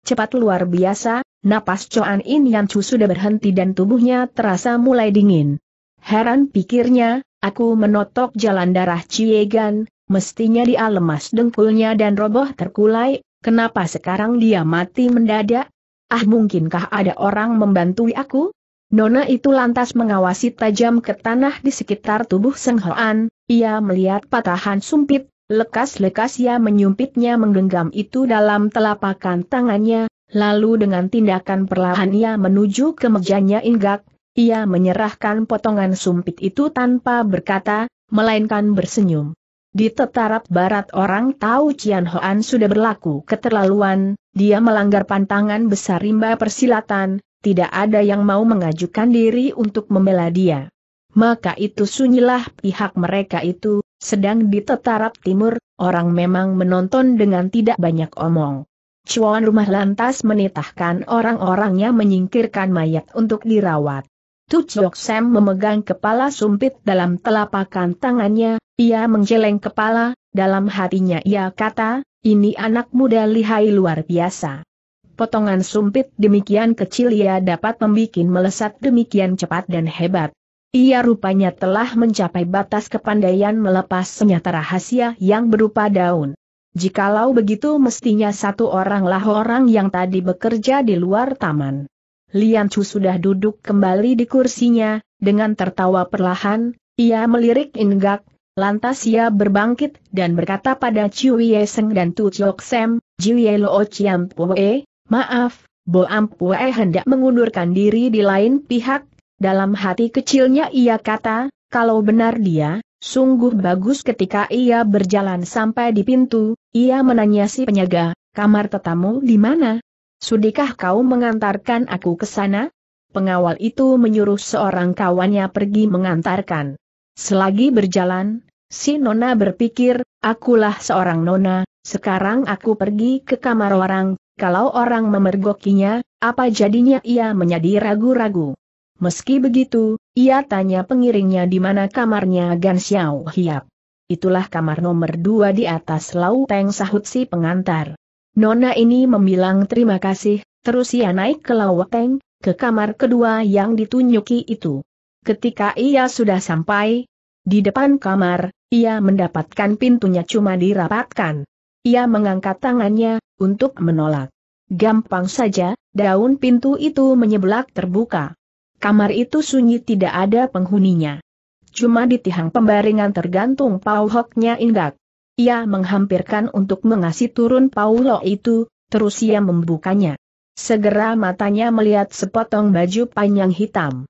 Cepat luar biasa, napas Coan In Yang Chu sudah berhenti dan tubuhnya terasa mulai dingin. Heran pikirnya, aku menotok jalan darah Ciegan, mestinya dia lemas dengkulnya dan roboh terkulai, kenapa sekarang dia mati mendadak? Ah mungkinkah ada orang membantu aku? Nona itu lantas mengawasi tajam ke tanah di sekitar tubuh Seng Hoan, ia melihat patahan sumpit, lekas-lekas ia menyumpitnya menggenggam itu dalam telapakan tangannya, lalu dengan tindakan perlahan ia menuju ke mejanya inggak, ia menyerahkan potongan sumpit itu tanpa berkata, melainkan bersenyum. Di tetarap barat orang tahu Cian Hoan sudah berlaku keterlaluan, dia melanggar pantangan besar rimba persilatan, tidak ada yang mau mengajukan diri untuk membela dia. Maka itu sunyilah pihak mereka itu, sedang di tetarap timur, orang memang menonton dengan tidak banyak omong. Cuan rumah lantas menitahkan orang-orangnya menyingkirkan mayat untuk dirawat. Chok Sam memegang kepala sumpit dalam telapakan tangannya, ia menggeleng kepala, dalam hatinya ia kata, ini anak muda lihai luar biasa. Potongan sumpit demikian kecil ia dapat membuat melesat demikian cepat dan hebat. Ia rupanya telah mencapai batas kepandaian melepas senjata rahasia yang berupa daun. Jikalau begitu mestinya satu oranglah orang yang tadi bekerja di luar taman. Lian Chu sudah duduk kembali di kursinya, dengan tertawa perlahan, ia melirik Ingak, Lantas ia berbangkit dan berkata pada Chiu Ye Seng dan Tu Chok Sem, Jiu Ye Lo Chiam Pue, maaf, Bo Am Pue hendak mengundurkan diri di lain pihak, dalam hati kecilnya ia kata, kalau benar dia, sungguh bagus ketika ia berjalan sampai di pintu, ia menanya si penjaga, kamar tetamu di mana? Sudikah kau mengantarkan aku ke sana? Pengawal itu menyuruh seorang kawannya pergi mengantarkan. Selagi berjalan, si Nona berpikir, akulah seorang Nona, sekarang aku pergi ke kamar orang, kalau orang memergokinya, apa jadinya ia menjadi ragu-ragu. Meski begitu, ia tanya pengiringnya di mana kamarnya Gan Xiao Hiap. Itulah kamar nomor dua di atas Lau Peng sahut si pengantar. Nona ini membilang terima kasih, terus ia naik ke Lau Peng, ke kamar kedua yang ditunjuki itu. Ketika ia sudah sampai di depan kamar, ia mendapatkan pintunya cuma dirapatkan. Ia mengangkat tangannya untuk menolak. Gampang saja, daun pintu itu menyeblak terbuka. Kamar itu sunyi tidak ada penghuninya. Cuma di tiang pembaringan tergantung pauhoknya indak. Ia menghampirkan untuk mengasih turun Paulo itu, terus ia membukanya. Segera matanya melihat sepotong baju panjang hitam.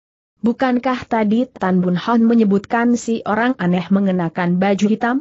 Bukankah tadi Tan Bun Hon menyebutkan si orang aneh mengenakan baju hitam?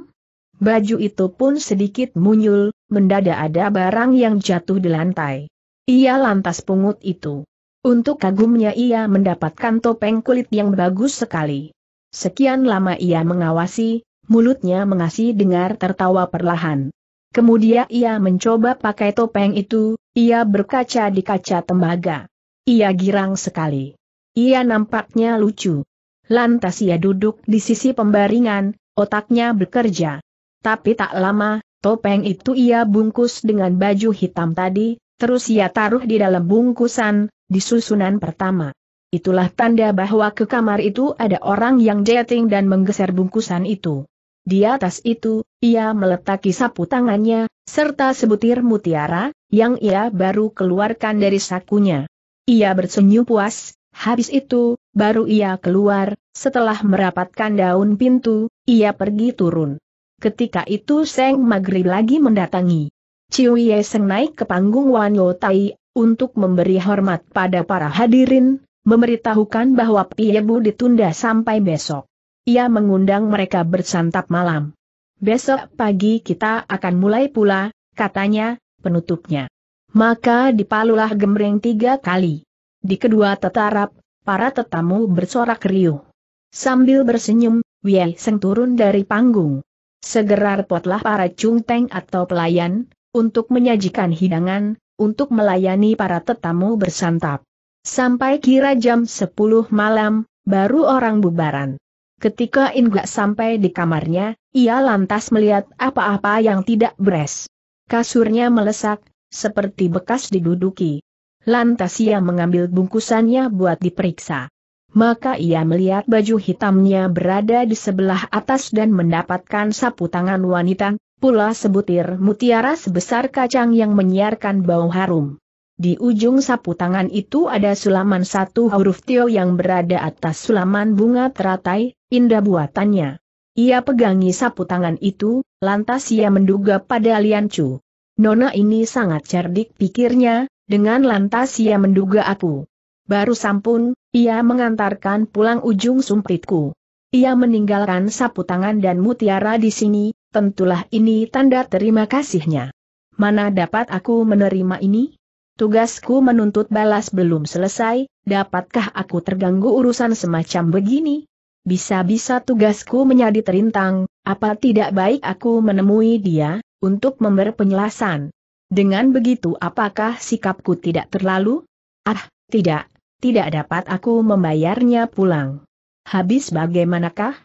Baju itu pun sedikit munyul, mendadak ada barang yang jatuh di lantai. Ia lantas pungut itu. Untuk kagumnya ia mendapatkan topeng kulit yang bagus sekali. Sekian lama ia mengawasi, mulutnya mengasih dengar tertawa perlahan. Kemudian ia mencoba pakai topeng itu, ia berkaca di kaca tembaga. Ia girang sekali. Ia nampaknya lucu. Lantas ia duduk di sisi pembaringan, otaknya bekerja. Tapi tak lama, topeng itu ia bungkus dengan baju hitam tadi, terus ia taruh di dalam bungkusan, di susunan pertama. Itulah tanda bahwa ke kamar itu ada orang yang jeting dan menggeser bungkusan itu. Di atas itu, ia meletaki sapu tangannya, serta sebutir mutiara, yang ia baru keluarkan dari sakunya. Ia bersenyum puas, Habis itu, baru ia keluar, setelah merapatkan daun pintu, ia pergi turun. Ketika itu Seng Magri lagi mendatangi. Ciu Ye Seng naik ke panggung Wan Yo Tai, untuk memberi hormat pada para hadirin, memberitahukan bahwa Piebu ditunda sampai besok. Ia mengundang mereka bersantap malam. Besok pagi kita akan mulai pula, katanya, penutupnya. Maka dipalulah gemreng tiga kali. Di kedua tetarap, para tetamu bersorak riuh. Sambil bersenyum, Wei Seng turun dari panggung. Segera repotlah para Chung cungteng atau pelayan, untuk menyajikan hidangan, untuk melayani para tetamu bersantap. Sampai kira jam 10 malam, baru orang bubaran. Ketika Ingga sampai di kamarnya, ia lantas melihat apa-apa yang tidak beres. Kasurnya melesak, seperti bekas diduduki. Lantas ia mengambil bungkusannya buat diperiksa. Maka ia melihat baju hitamnya berada di sebelah atas dan mendapatkan sapu tangan wanita, pula sebutir mutiara sebesar kacang yang menyiarkan bau harum. Di ujung sapu tangan itu ada sulaman satu huruf Tio yang berada atas sulaman bunga teratai, indah buatannya. Ia pegangi sapu tangan itu, lantas ia menduga pada Lian Chu. Nona ini sangat cerdik pikirnya, dengan lantas ia menduga aku. Baru sampun, ia mengantarkan pulang ujung sumpitku. Ia meninggalkan sapu tangan dan mutiara di sini, tentulah ini tanda terima kasihnya. Mana dapat aku menerima ini? Tugasku menuntut balas belum selesai, dapatkah aku terganggu urusan semacam begini? Bisa-bisa tugasku menjadi terintang, apa tidak baik aku menemui dia, untuk memberi penjelasan. Dengan begitu apakah sikapku tidak terlalu? Ah, tidak, tidak dapat aku membayarnya pulang. Habis bagaimanakah?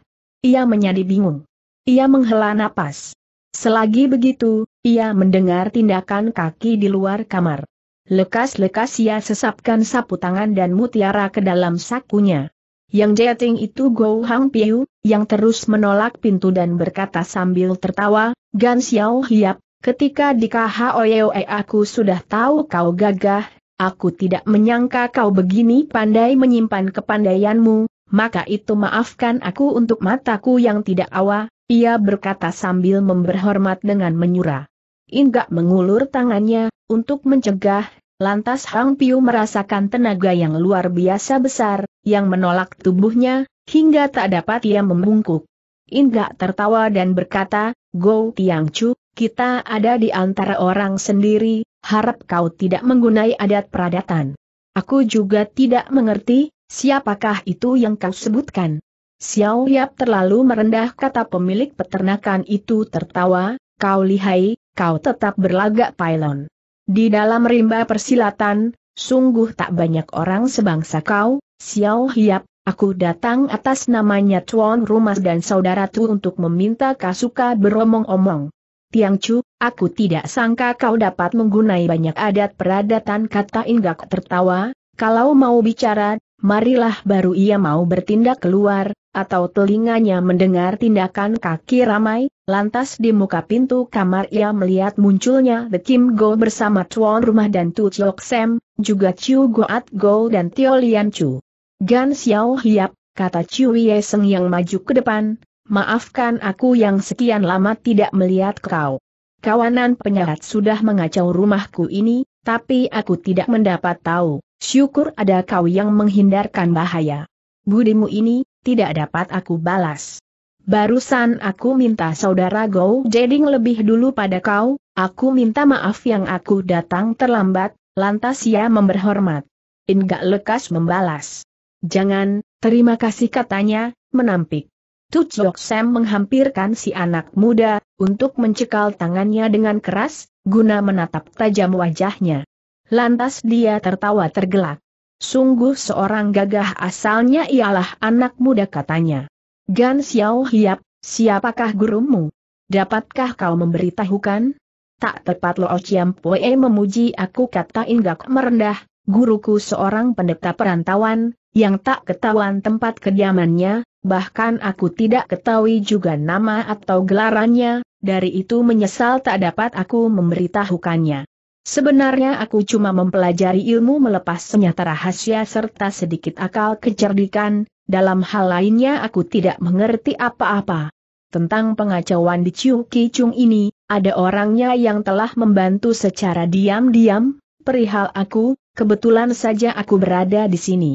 Ia menjadi bingung. Ia menghela napas. Selagi begitu, ia mendengar tindakan kaki di luar kamar. Lekas-lekas ia sesapkan sapu tangan dan mutiara ke dalam sakunya. Yang jating itu Go Hang Piu, yang terus menolak pintu dan berkata sambil tertawa, Gan Xiao Hiap, Ketika di KHOYOE aku sudah tahu kau gagah, aku tidak menyangka kau begini pandai menyimpan kepandaianmu, maka itu maafkan aku untuk mataku yang tidak awa, ia berkata sambil memberhormat dengan menyura. Inga mengulur tangannya, untuk mencegah, lantas Hang Piu merasakan tenaga yang luar biasa besar, yang menolak tubuhnya, hingga tak dapat ia membungkuk. Inga tertawa dan berkata, Go Tiang Chu, kita ada di antara orang sendiri, harap kau tidak menggunai adat peradatan. Aku juga tidak mengerti, siapakah itu yang kau sebutkan. Xiao Yap terlalu merendah kata pemilik peternakan itu tertawa, kau lihai, kau tetap berlagak pailon. Di dalam rimba persilatan, sungguh tak banyak orang sebangsa kau, Xiao Yap, aku datang atas namanya tuan rumah dan saudara tu untuk meminta Kasuka beromong-omong. Tiang Chu, aku tidak sangka kau dapat menggunai banyak adat peradatan kata Inggak tertawa, kalau mau bicara, marilah baru ia mau bertindak keluar, atau telinganya mendengar tindakan kaki ramai, lantas di muka pintu kamar ia melihat munculnya The Kim Go bersama tuan rumah dan Tu Chok Sam, juga Chu Goat Go dan Tio Lian Chu. Gan Xiao Hiap, kata Chiu Ye Seng yang maju ke depan, Maafkan aku yang sekian lama tidak melihat kau. Kawanan penyahat sudah mengacau rumahku ini, tapi aku tidak mendapat tahu. Syukur ada kau yang menghindarkan bahaya. Budimu ini, tidak dapat aku balas. Barusan aku minta saudara Gou Jading lebih dulu pada kau, aku minta maaf yang aku datang terlambat, lantas ia memberhormat. Enggak lekas membalas. Jangan, terima kasih katanya, menampik. Tuchok Sam menghampirkan si anak muda, untuk mencekal tangannya dengan keras, guna menatap tajam wajahnya. Lantas dia tertawa tergelak. Sungguh seorang gagah asalnya ialah anak muda katanya. Gan Xiao Hiap, siapakah gurumu? Dapatkah kau memberitahukan? Tak tepat Lo Chiam Pue memuji aku kata Inggak merendah, guruku seorang pendeta perantauan, yang tak ketahuan tempat kediamannya, bahkan aku tidak ketahui juga nama atau gelarannya, dari itu menyesal tak dapat aku memberitahukannya. Sebenarnya aku cuma mempelajari ilmu melepas senyata rahasia serta sedikit akal kecerdikan, dalam hal lainnya aku tidak mengerti apa-apa. Tentang pengacauan di Chiu Kichung ini, ada orangnya yang telah membantu secara diam-diam, perihal aku, Kebetulan saja aku berada di sini.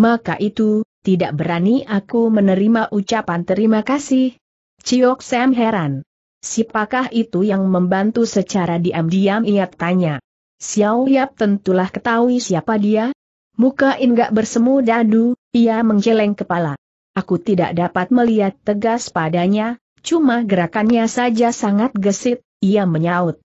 Maka itu, tidak berani aku menerima ucapan terima kasih. Ciok Sam heran. Siapakah itu yang membantu secara diam-diam ia tanya. Xiao Yap tentulah ketahui siapa dia. Muka enggak gak bersemu dadu, ia menggeleng kepala. Aku tidak dapat melihat tegas padanya, cuma gerakannya saja sangat gesit, ia menyaut.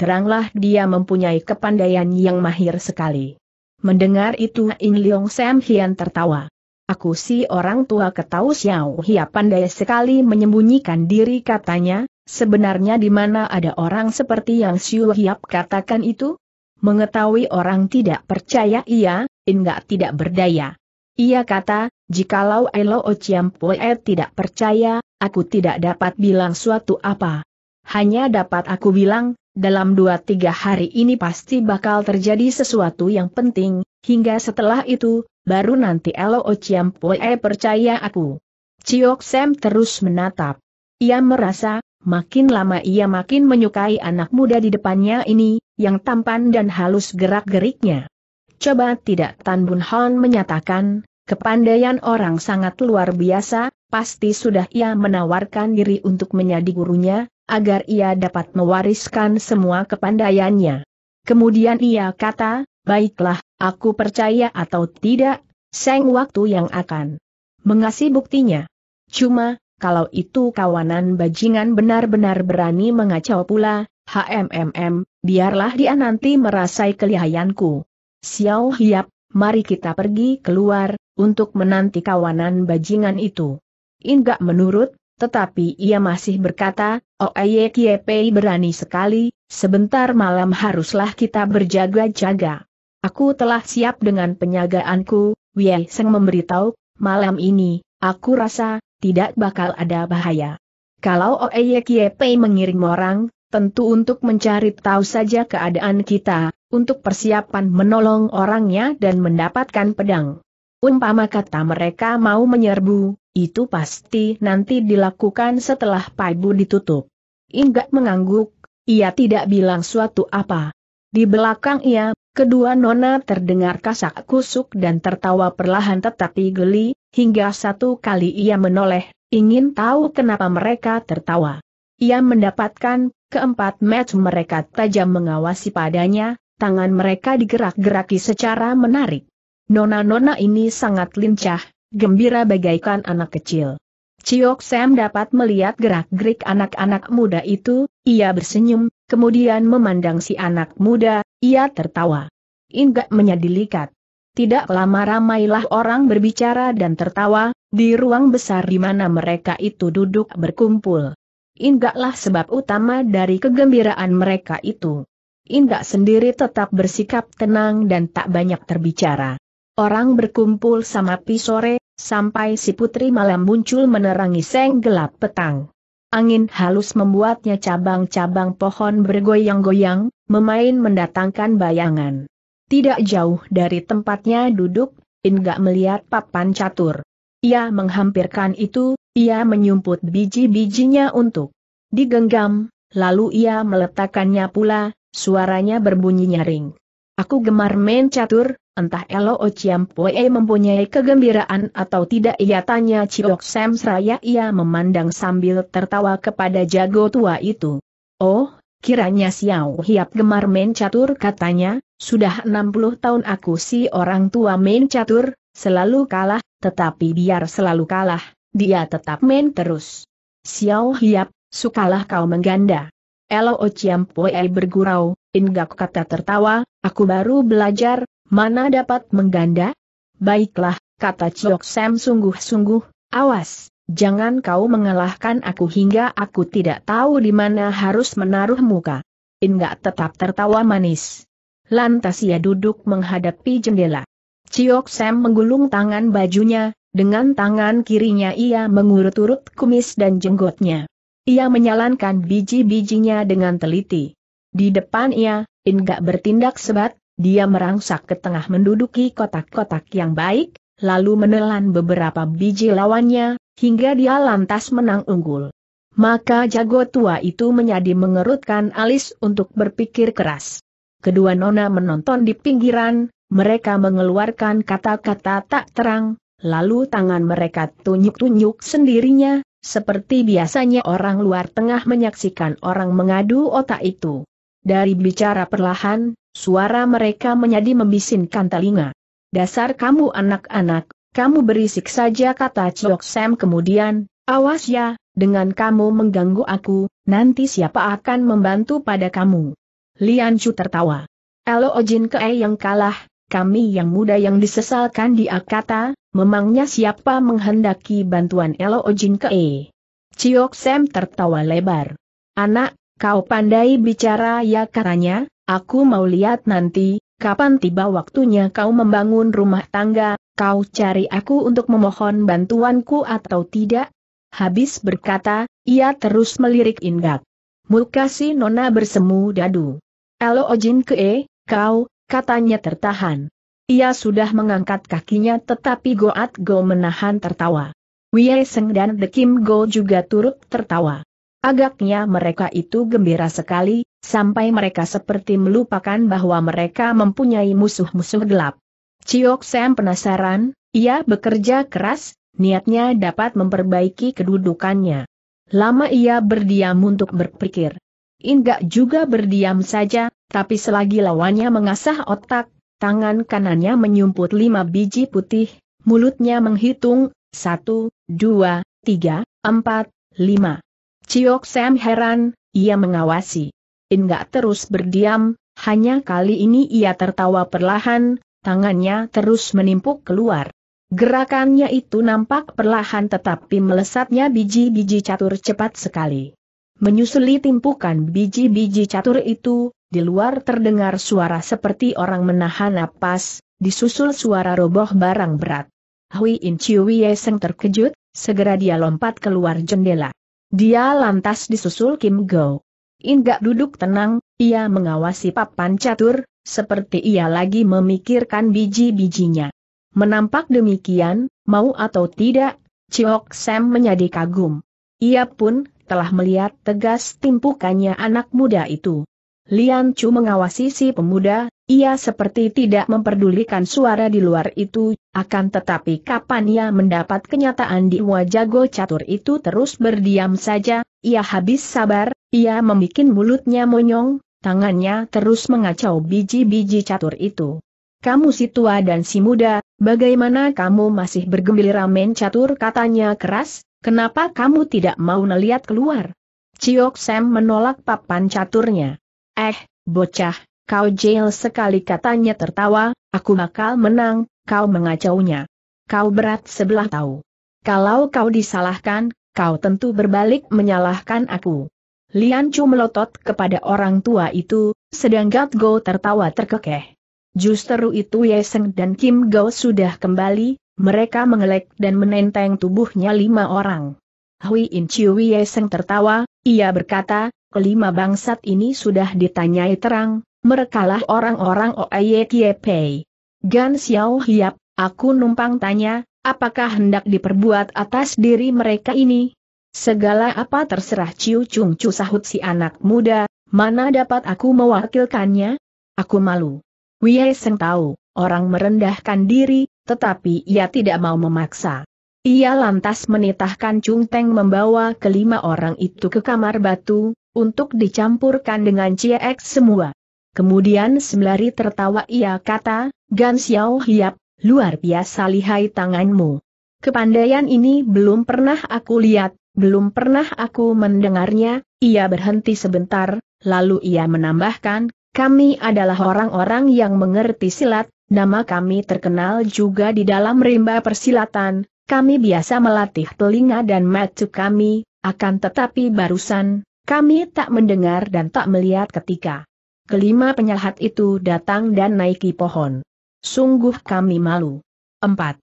Teranglah dia mempunyai kepandaian yang mahir sekali. Mendengar itu In Leong Sam Hian tertawa. Aku si orang tua ketau Xiao Hia pandai sekali menyembunyikan diri katanya, sebenarnya di mana ada orang seperti yang Xiao Hiap katakan itu? Mengetahui orang tidak percaya ia, In gak tidak berdaya. Ia kata, jikalau Elo Ociampue tidak percaya, aku tidak dapat bilang suatu apa. Hanya dapat aku bilang, dalam dua tiga hari ini pasti bakal terjadi sesuatu yang penting, hingga setelah itu, baru nanti Elo Ociam Poe percaya aku. Ciok Sam terus menatap. Ia merasa, makin lama ia makin menyukai anak muda di depannya ini, yang tampan dan halus gerak-geriknya. Coba tidak Tan Bun Hon menyatakan, kepandaian orang sangat luar biasa, pasti sudah ia menawarkan diri untuk menjadi gurunya, agar ia dapat mewariskan semua kepandaiannya. Kemudian ia kata, baiklah, aku percaya atau tidak, seng waktu yang akan mengasih buktinya. Cuma, kalau itu kawanan bajingan benar-benar berani mengacau pula, HMMM, biarlah dia nanti merasai kelihayanku. Xiao Hiap, mari kita pergi keluar, untuk menanti kawanan bajingan itu. Ingak menurut, tetapi ia masih berkata, Oh, Kiepei berani sekali, sebentar malam haruslah kita berjaga-jaga. Aku telah siap dengan penyagaanku, Wei Seng memberitahu, malam ini, aku rasa, tidak bakal ada bahaya. Kalau oh, Kiepei mengirim orang, tentu untuk mencari tahu saja keadaan kita, untuk persiapan menolong orangnya dan mendapatkan pedang. Umpama kata mereka mau menyerbu, itu pasti nanti dilakukan setelah Paibu ditutup. Inggak mengangguk, ia tidak bilang suatu apa. Di belakang ia, kedua nona terdengar kasak kusuk dan tertawa perlahan tetapi geli, hingga satu kali ia menoleh, ingin tahu kenapa mereka tertawa. Ia mendapatkan, keempat match mereka tajam mengawasi padanya, tangan mereka digerak-geraki secara menarik. Nona-nona ini sangat lincah, gembira bagaikan anak kecil. Ciok Sam dapat melihat gerak-gerik anak-anak muda itu, ia bersenyum, kemudian memandang si anak muda, ia tertawa. Inggak menyadilikat. Tidak lama ramailah orang berbicara dan tertawa, di ruang besar di mana mereka itu duduk berkumpul. Inggaklah sebab utama dari kegembiraan mereka itu. Ingat sendiri tetap bersikap tenang dan tak banyak terbicara. Orang berkumpul sama pisore, Sampai si putri malam muncul menerangi seng gelap petang. Angin halus membuatnya cabang-cabang pohon bergoyang-goyang, memain mendatangkan bayangan. Tidak jauh dari tempatnya duduk, Inga melihat papan catur. Ia menghampirkan itu, ia menyumput biji-bijinya untuk digenggam, lalu ia meletakkannya pula, suaranya berbunyi nyaring. Aku gemar main catur, Entah Elo Ociam Pue mempunyai kegembiraan atau tidak ia tanya Ciok Sam seraya ia memandang sambil tertawa kepada jago tua itu. Oh, kiranya Xiao Hiap gemar main catur katanya, sudah 60 tahun aku si orang tua main catur, selalu kalah, tetapi biar selalu kalah, dia tetap main terus. Xiao Hiap, sukalah kau mengganda. Elo Ociam Pue bergurau, Inggak kata tertawa, aku baru belajar, mana dapat mengganda? Baiklah, kata Chok Sam sungguh-sungguh, awas, jangan kau mengalahkan aku hingga aku tidak tahu di mana harus menaruh muka. Enggak tetap tertawa manis. Lantas ia duduk menghadapi jendela. Ciok Sam menggulung tangan bajunya, dengan tangan kirinya ia mengurut-urut kumis dan jenggotnya. Ia menyalankan biji-bijinya dengan teliti. Di depan ia, Inga bertindak sebat, dia merangsak ke tengah menduduki kotak-kotak yang baik, lalu menelan beberapa biji lawannya, hingga dia lantas menang unggul. Maka jago tua itu menjadi mengerutkan alis untuk berpikir keras. Kedua nona menonton di pinggiran, mereka mengeluarkan kata-kata tak terang, lalu tangan mereka tunjuk-tunjuk sendirinya, seperti biasanya orang luar tengah menyaksikan orang mengadu otak itu. Dari bicara perlahan, suara mereka menjadi membisinkan telinga. Dasar kamu anak-anak, kamu berisik saja kata Chok Sam kemudian, awas ya, dengan kamu mengganggu aku, nanti siapa akan membantu pada kamu. Lian Chu tertawa. Elo Ojin Kee yang kalah, kami yang muda yang disesalkan dia kata, memangnya siapa menghendaki bantuan Elo Ojin Kee. Ciok Sam tertawa lebar. Anak, Kau pandai bicara ya katanya, aku mau lihat nanti, kapan tiba waktunya kau membangun rumah tangga, kau cari aku untuk memohon bantuanku atau tidak? Habis berkata, ia terus melirik ingat. Muka si Nona bersemu dadu. Elo Ojin Kee, kau, katanya tertahan. Ia sudah mengangkat kakinya tetapi Goat Go menahan tertawa. Wie Seng dan The Kim Go juga turut tertawa. Agaknya mereka itu gembira sekali, sampai mereka seperti melupakan bahwa mereka mempunyai musuh-musuh gelap. Ciok Sam penasaran, ia bekerja keras, niatnya dapat memperbaiki kedudukannya. Lama ia berdiam untuk berpikir. Inggak juga berdiam saja, tapi selagi lawannya mengasah otak, tangan kanannya menyumput lima biji putih, mulutnya menghitung, satu, dua, tiga, empat, lima. Ciok Sam heran, ia mengawasi. Enggak terus berdiam, hanya kali ini ia tertawa perlahan, tangannya terus menimpuk keluar. Gerakannya itu nampak perlahan tetapi melesatnya biji-biji catur cepat sekali. Menyusuli timpukan biji-biji catur itu, di luar terdengar suara seperti orang menahan napas, disusul suara roboh barang berat. Hui In Chiu Wei Seng terkejut, segera dia lompat keluar jendela. Dia lantas disusul Kim Go. Inggak duduk tenang, ia mengawasi papan catur, seperti ia lagi memikirkan biji-bijinya. Menampak demikian, mau atau tidak, Chiok Sam menjadi kagum. Ia pun telah melihat tegas timpukannya anak muda itu. Lian Chu mengawasi si pemuda, ia seperti tidak memperdulikan suara di luar itu, akan tetapi kapan ia mendapat kenyataan di wajah go catur itu terus berdiam saja, ia habis sabar, ia membuat mulutnya monyong, tangannya terus mengacau biji-biji catur itu. Kamu si tua dan si muda, bagaimana kamu masih bergembira main catur katanya keras, kenapa kamu tidak mau melihat keluar? Ciok Sam menolak papan caturnya. Eh, bocah, Kau jail sekali katanya tertawa, aku bakal menang, kau mengacaunya. Kau berat sebelah tahu. Kalau kau disalahkan, kau tentu berbalik menyalahkan aku. Lian Chu melotot kepada orang tua itu, sedang Gat Go tertawa terkekeh. Justru itu Ye Seng dan Kim Go sudah kembali, mereka mengelek dan menenteng tubuhnya lima orang. Hui In Chiu Seng tertawa, ia berkata, kelima bangsat ini sudah ditanyai terang, Merekalah orang-orang Oye Kiepei. Gan Xiao Hiap, aku numpang tanya, apakah hendak diperbuat atas diri mereka ini? Segala apa terserah Ciu Chung Chu sahut si anak muda, mana dapat aku mewakilkannya? Aku malu. Wei Seng tahu, orang merendahkan diri, tetapi ia tidak mau memaksa. Ia lantas menitahkan Chung Teng membawa kelima orang itu ke kamar batu, untuk dicampurkan dengan CX semua. Kemudian sembari tertawa ia kata, Gan Xiao Hiap, luar biasa lihai tanganmu. Kepandaian ini belum pernah aku lihat, belum pernah aku mendengarnya, ia berhenti sebentar, lalu ia menambahkan, kami adalah orang-orang yang mengerti silat, nama kami terkenal juga di dalam rimba persilatan, kami biasa melatih telinga dan mata kami, akan tetapi barusan, kami tak mendengar dan tak melihat ketika Kelima penyahat itu datang dan naiki pohon. Sungguh kami malu. 4.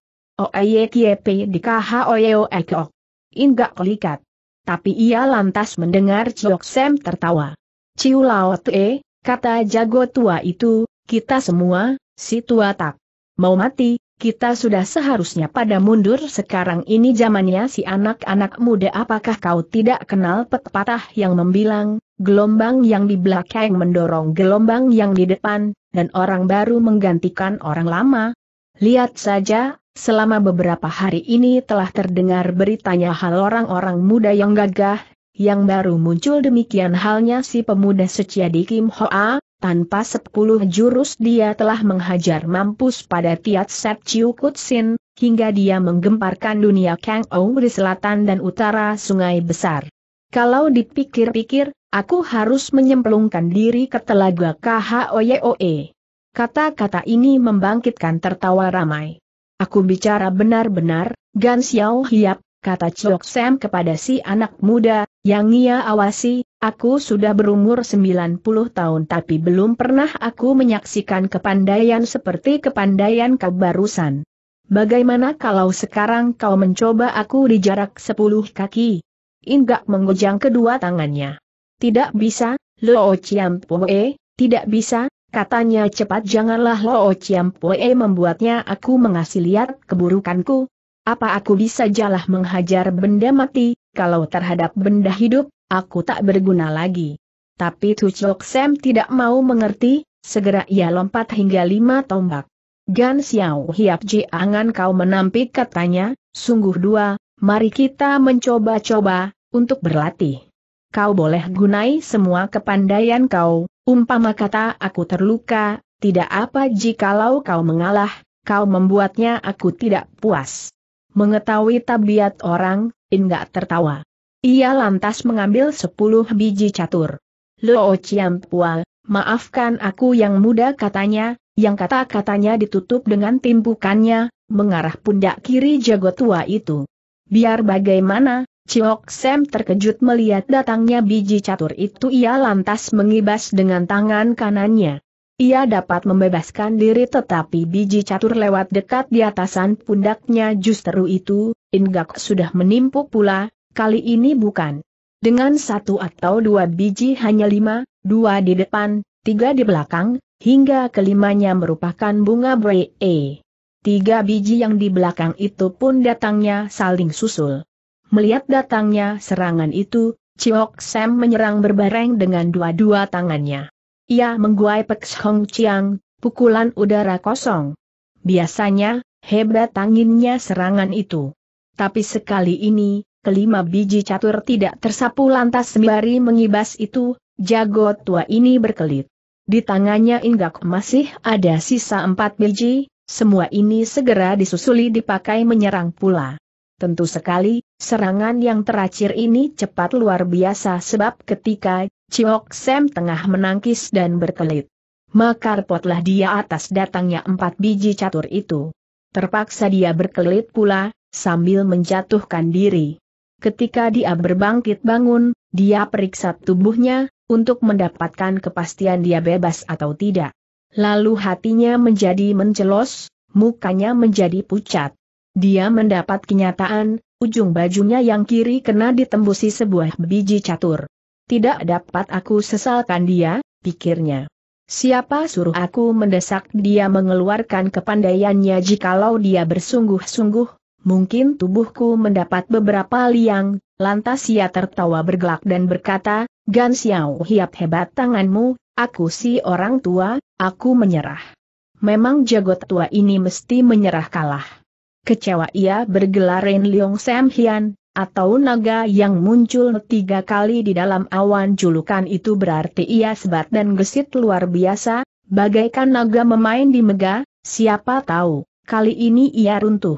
Oye kiepe di oyeo ekok. Ingak kelikat. Tapi ia lantas mendengar Jok Sam tertawa. Ciu laut e, kata jago tua itu, kita semua, si tua tak. Mau mati, kita sudah seharusnya pada mundur sekarang ini zamannya si anak-anak muda apakah kau tidak kenal pepatah yang membilang, Gelombang yang di belakang mendorong gelombang yang di depan, dan orang baru menggantikan orang lama. Lihat saja, selama beberapa hari ini telah terdengar beritanya hal orang-orang muda yang gagah, yang baru muncul demikian halnya si pemuda sejati Kim Hoa, tanpa sepuluh jurus dia telah menghajar mampus pada Tiat Set Chiu Kutsin, hingga dia menggemparkan dunia Kang Ou di selatan dan utara sungai besar. Kalau dipikir-pikir, Aku harus menyemplungkan diri ke telaga KHOYOE. Kata-kata ini membangkitkan tertawa ramai. Aku bicara benar-benar, Gan Xiao Hiap, kata Chok Sam kepada si anak muda, yang ia awasi, aku sudah berumur 90 tahun tapi belum pernah aku menyaksikan kepandaian seperti kepandaian kau barusan. Bagaimana kalau sekarang kau mencoba aku di jarak 10 kaki? Inggak mengujang kedua tangannya. Tidak bisa, Lo Chiampue, tidak bisa, katanya cepat janganlah Lo Chiampue membuatnya aku mengasih lihat keburukanku. Apa aku bisa jalah menghajar benda mati, kalau terhadap benda hidup, aku tak berguna lagi. Tapi Tuchok Sam tidak mau mengerti, segera ia lompat hingga lima tombak. Gan Xiao Hiap Angan kau menampik katanya, sungguh dua, mari kita mencoba-coba, untuk berlatih kau boleh gunai semua kepandaian kau, umpama kata aku terluka, tidak apa jikalau kau mengalah, kau membuatnya aku tidak puas. Mengetahui tabiat orang, enggak tertawa. Ia lantas mengambil sepuluh biji catur. Lo Ciampual, maafkan aku yang muda katanya, yang kata-katanya ditutup dengan timpukannya, mengarah pundak kiri jago tua itu. Biar bagaimana, Chiok Sam terkejut melihat datangnya biji catur itu ia lantas mengibas dengan tangan kanannya. Ia dapat membebaskan diri tetapi biji catur lewat dekat di atasan pundaknya justru itu, Ingak sudah menimpuk pula, kali ini bukan. Dengan satu atau dua biji hanya lima, dua di depan, tiga di belakang, hingga kelimanya merupakan bunga bree. Tiga biji yang di belakang itu pun datangnya saling susul. Melihat datangnya serangan itu, Chiok Sam menyerang berbareng dengan dua-dua tangannya. Ia mengguai Pek Hong Chiang, pukulan udara kosong. Biasanya, hebat anginnya serangan itu. Tapi sekali ini, kelima biji catur tidak tersapu lantas sembari mengibas itu, jago tua ini berkelit. Di tangannya inggak masih ada sisa empat biji, semua ini segera disusuli dipakai menyerang pula. Tentu sekali, serangan yang teracir ini cepat luar biasa sebab ketika Chiok Sam tengah menangkis dan berkelit. makar potlah dia atas datangnya empat biji catur itu. Terpaksa dia berkelit pula, sambil menjatuhkan diri. Ketika dia berbangkit bangun, dia periksa tubuhnya, untuk mendapatkan kepastian dia bebas atau tidak. Lalu hatinya menjadi mencelos, mukanya menjadi pucat. Dia mendapat kenyataan, ujung bajunya yang kiri kena ditembusi sebuah biji catur. Tidak dapat aku sesalkan dia, pikirnya. Siapa suruh aku mendesak dia mengeluarkan kepandaiannya jikalau dia bersungguh-sungguh, mungkin tubuhku mendapat beberapa liang, lantas ia tertawa bergelak dan berkata, Gan Xiao hiap hebat tanganmu, aku si orang tua, aku menyerah. Memang jago tua ini mesti menyerah kalah. Kecewa ia bergelar Ren Leong Sam Hian, atau naga yang muncul tiga kali di dalam awan julukan itu berarti ia sebat dan gesit luar biasa, bagaikan naga memain di mega, siapa tahu, kali ini ia runtuh.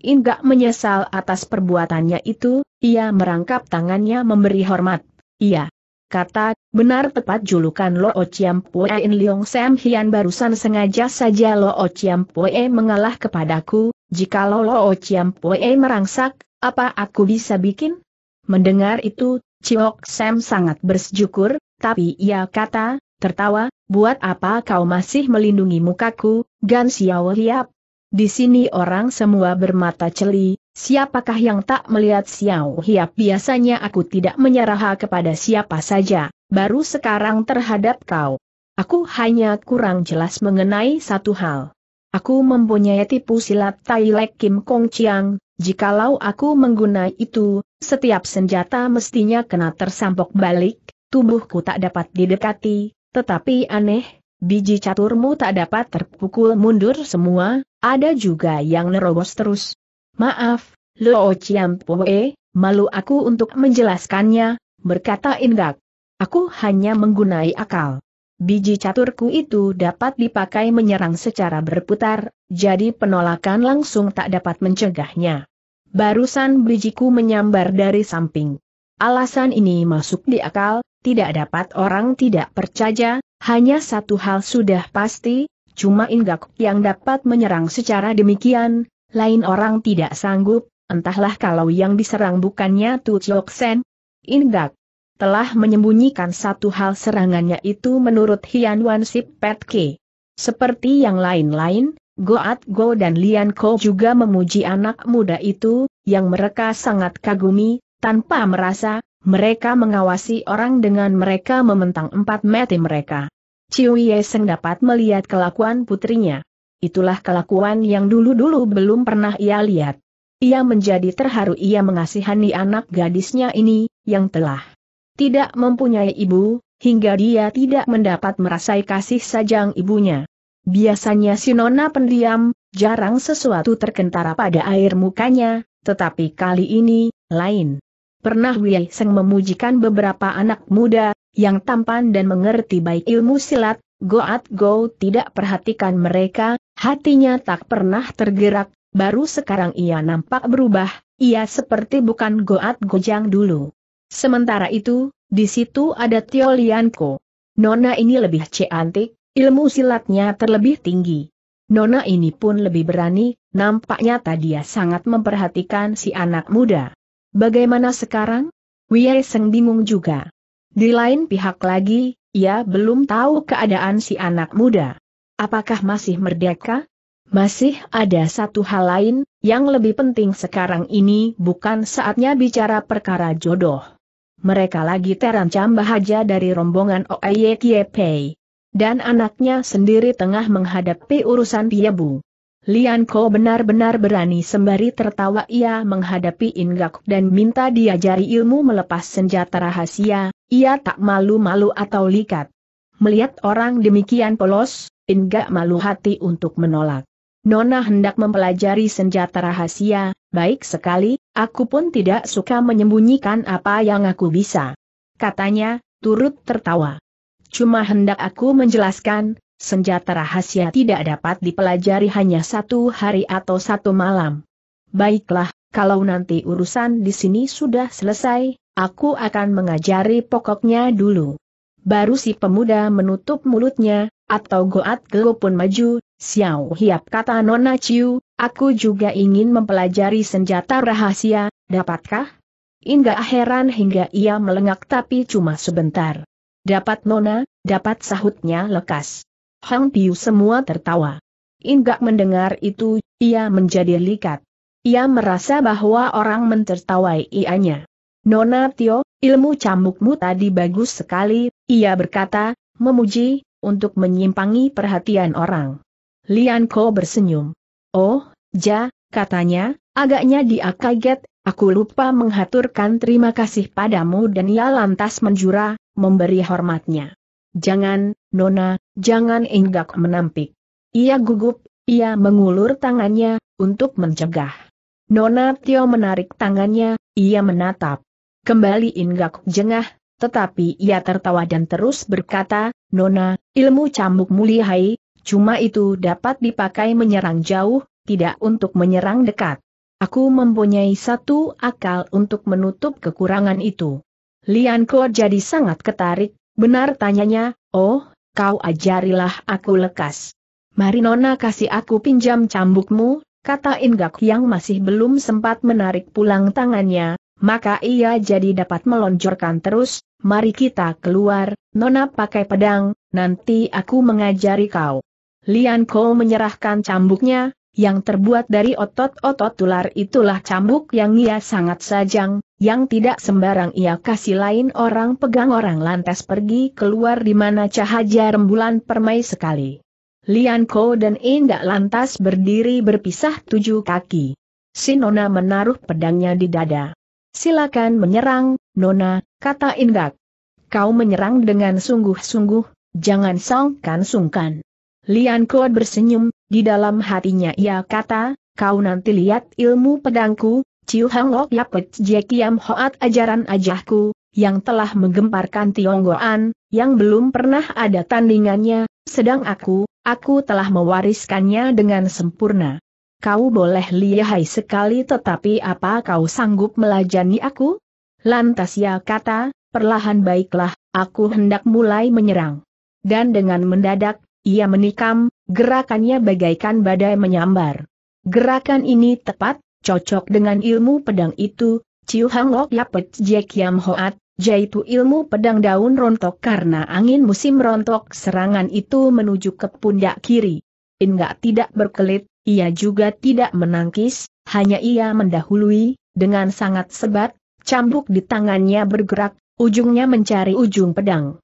Inggak menyesal atas perbuatannya itu, ia merangkap tangannya memberi hormat. Ia, Kata, benar tepat julukan Lo Chiam Pue In Leong Sam Hian barusan sengaja saja Lo Chiam Pue mengalah kepadaku, jika Jikalau Loo Pue merangsak, apa aku bisa bikin? Mendengar itu, Chiok Sam sangat bersyukur, tapi ia kata, tertawa, buat apa kau masih melindungi mukaku, Gan Xiao Hiap? Di sini orang semua bermata celi, siapakah yang tak melihat Xiao Hiap biasanya aku tidak menyerah kepada siapa saja, baru sekarang terhadap kau. Aku hanya kurang jelas mengenai satu hal. Aku mempunyai tipu silat Tai Kim Kong Chiang, jikalau aku menggunai itu, setiap senjata mestinya kena tersampok balik, tubuhku tak dapat didekati, tetapi aneh, biji caturmu tak dapat terpukul mundur semua, ada juga yang nerobos terus. Maaf, Luo Chiang Poe, malu aku untuk menjelaskannya, berkata Indak, Aku hanya menggunai akal. Biji caturku itu dapat dipakai menyerang secara berputar, jadi penolakan langsung tak dapat mencegahnya. Barusan bijiku menyambar dari samping. Alasan ini masuk di akal, tidak dapat orang tidak percaya, hanya satu hal sudah pasti, cuma Inggak yang dapat menyerang secara demikian, lain orang tidak sanggup, entahlah kalau yang diserang bukannya Tu Chok Sen. Inggak, telah menyembunyikan satu hal serangannya itu menurut Hian Wan Sip Pet Ke. Seperti yang lain-lain, Goat Go dan Lian Ko juga memuji anak muda itu, yang mereka sangat kagumi, tanpa merasa, mereka mengawasi orang dengan mereka mementang empat mati mereka. Ciu Yeseng dapat melihat kelakuan putrinya. Itulah kelakuan yang dulu-dulu belum pernah ia lihat. Ia menjadi terharu ia mengasihani anak gadisnya ini, yang telah tidak mempunyai ibu, hingga dia tidak mendapat merasai kasih sajang ibunya. Biasanya si nona pendiam, jarang sesuatu terkentara pada air mukanya, tetapi kali ini, lain. Pernah Wei Seng memujikan beberapa anak muda, yang tampan dan mengerti baik ilmu silat, Goat Go tidak perhatikan mereka, hatinya tak pernah tergerak, baru sekarang ia nampak berubah, ia seperti bukan Goat Gojang dulu. Sementara itu, di situ ada Tio Lianko. Nona ini lebih cantik, ilmu silatnya terlebih tinggi. Nona ini pun lebih berani, nampaknya tadi dia sangat memperhatikan si anak muda. Bagaimana sekarang? Wei Seng bingung juga. Di lain pihak lagi, ia belum tahu keadaan si anak muda. Apakah masih merdeka? Masih ada satu hal lain, yang lebih penting sekarang ini bukan saatnya bicara perkara jodoh mereka lagi terancam bahaya dari rombongan Oeye Kiepei. Dan anaknya sendiri tengah menghadapi urusan Piebu. Lian Ko benar-benar berani sembari tertawa ia menghadapi Ingak dan minta diajari ilmu melepas senjata rahasia, ia tak malu-malu atau likat. Melihat orang demikian polos, Ingak malu hati untuk menolak. Nona hendak mempelajari senjata rahasia, baik sekali, aku pun tidak suka menyembunyikan apa yang aku bisa. Katanya, turut tertawa. Cuma hendak aku menjelaskan, senjata rahasia tidak dapat dipelajari hanya satu hari atau satu malam. Baiklah, kalau nanti urusan di sini sudah selesai, aku akan mengajari pokoknya dulu. Baru si pemuda menutup mulutnya, atau Goat Geo pun maju, Xiao Hiap kata Nona Ciu, aku juga ingin mempelajari senjata rahasia, dapatkah? Inggak heran hingga ia melengak tapi cuma sebentar. Dapat Nona, dapat sahutnya lekas. Hang Piu semua tertawa. Inggak mendengar itu, ia menjadi likat. Ia merasa bahwa orang mentertawai ianya. Nona Tio, ilmu cambukmu tadi bagus sekali, ia berkata, memuji, untuk menyimpangi perhatian orang. Lian Ko bersenyum. Oh, ja, katanya, agaknya dia kaget, aku lupa menghaturkan terima kasih padamu dan ia lantas menjura, memberi hormatnya. Jangan, Nona, jangan enggak menampik. Ia gugup, ia mengulur tangannya, untuk mencegah. Nona Tio menarik tangannya, ia menatap. Kembali Inggak jengah, tetapi ia tertawa dan terus berkata, Nona, ilmu cambuk mulihai, Cuma itu dapat dipakai menyerang jauh, tidak untuk menyerang dekat. Aku mempunyai satu akal untuk menutup kekurangan itu. Lian Kuo jadi sangat ketarik, benar tanyanya, oh, kau ajarilah aku lekas. Marinona kasih aku pinjam cambukmu, kata Ingak yang masih belum sempat menarik pulang tangannya, maka ia jadi dapat melonjorkan terus, mari kita keluar, Nona pakai pedang, nanti aku mengajari kau. Lian Ko menyerahkan cambuknya, yang terbuat dari otot-otot tular itulah cambuk yang ia sangat sajang, yang tidak sembarang ia kasih lain orang pegang orang lantas pergi keluar di mana cahaya rembulan permai sekali. Lian Ko dan Indak lantas berdiri berpisah tujuh kaki. Si Nona menaruh pedangnya di dada. Silakan menyerang, Nona, kata Indak. Kau menyerang dengan sungguh-sungguh, jangan songkan-sungkan. Lian Ko bersenyum, di dalam hatinya ia kata, kau nanti lihat ilmu pedangku, Ciu Hang Lok Yapet jekiam Hoat ajaran ajahku, yang telah menggemparkan Tionggoan, yang belum pernah ada tandingannya, sedang aku, aku telah mewariskannya dengan sempurna. Kau boleh lihai sekali tetapi apa kau sanggup melajani aku? Lantas ia kata, perlahan baiklah, aku hendak mulai menyerang. Dan dengan mendadak, ia menikam, gerakannya bagaikan badai menyambar. Gerakan ini tepat, cocok dengan ilmu pedang itu, Ciu Hang Lok Yapet Jek Yam Hoat, yaitu ilmu pedang daun rontok karena angin musim rontok serangan itu menuju ke pundak kiri. Enggak tidak berkelit, ia juga tidak menangkis, hanya ia mendahului, dengan sangat sebat, cambuk di tangannya bergerak, ujungnya mencari ujung pedang.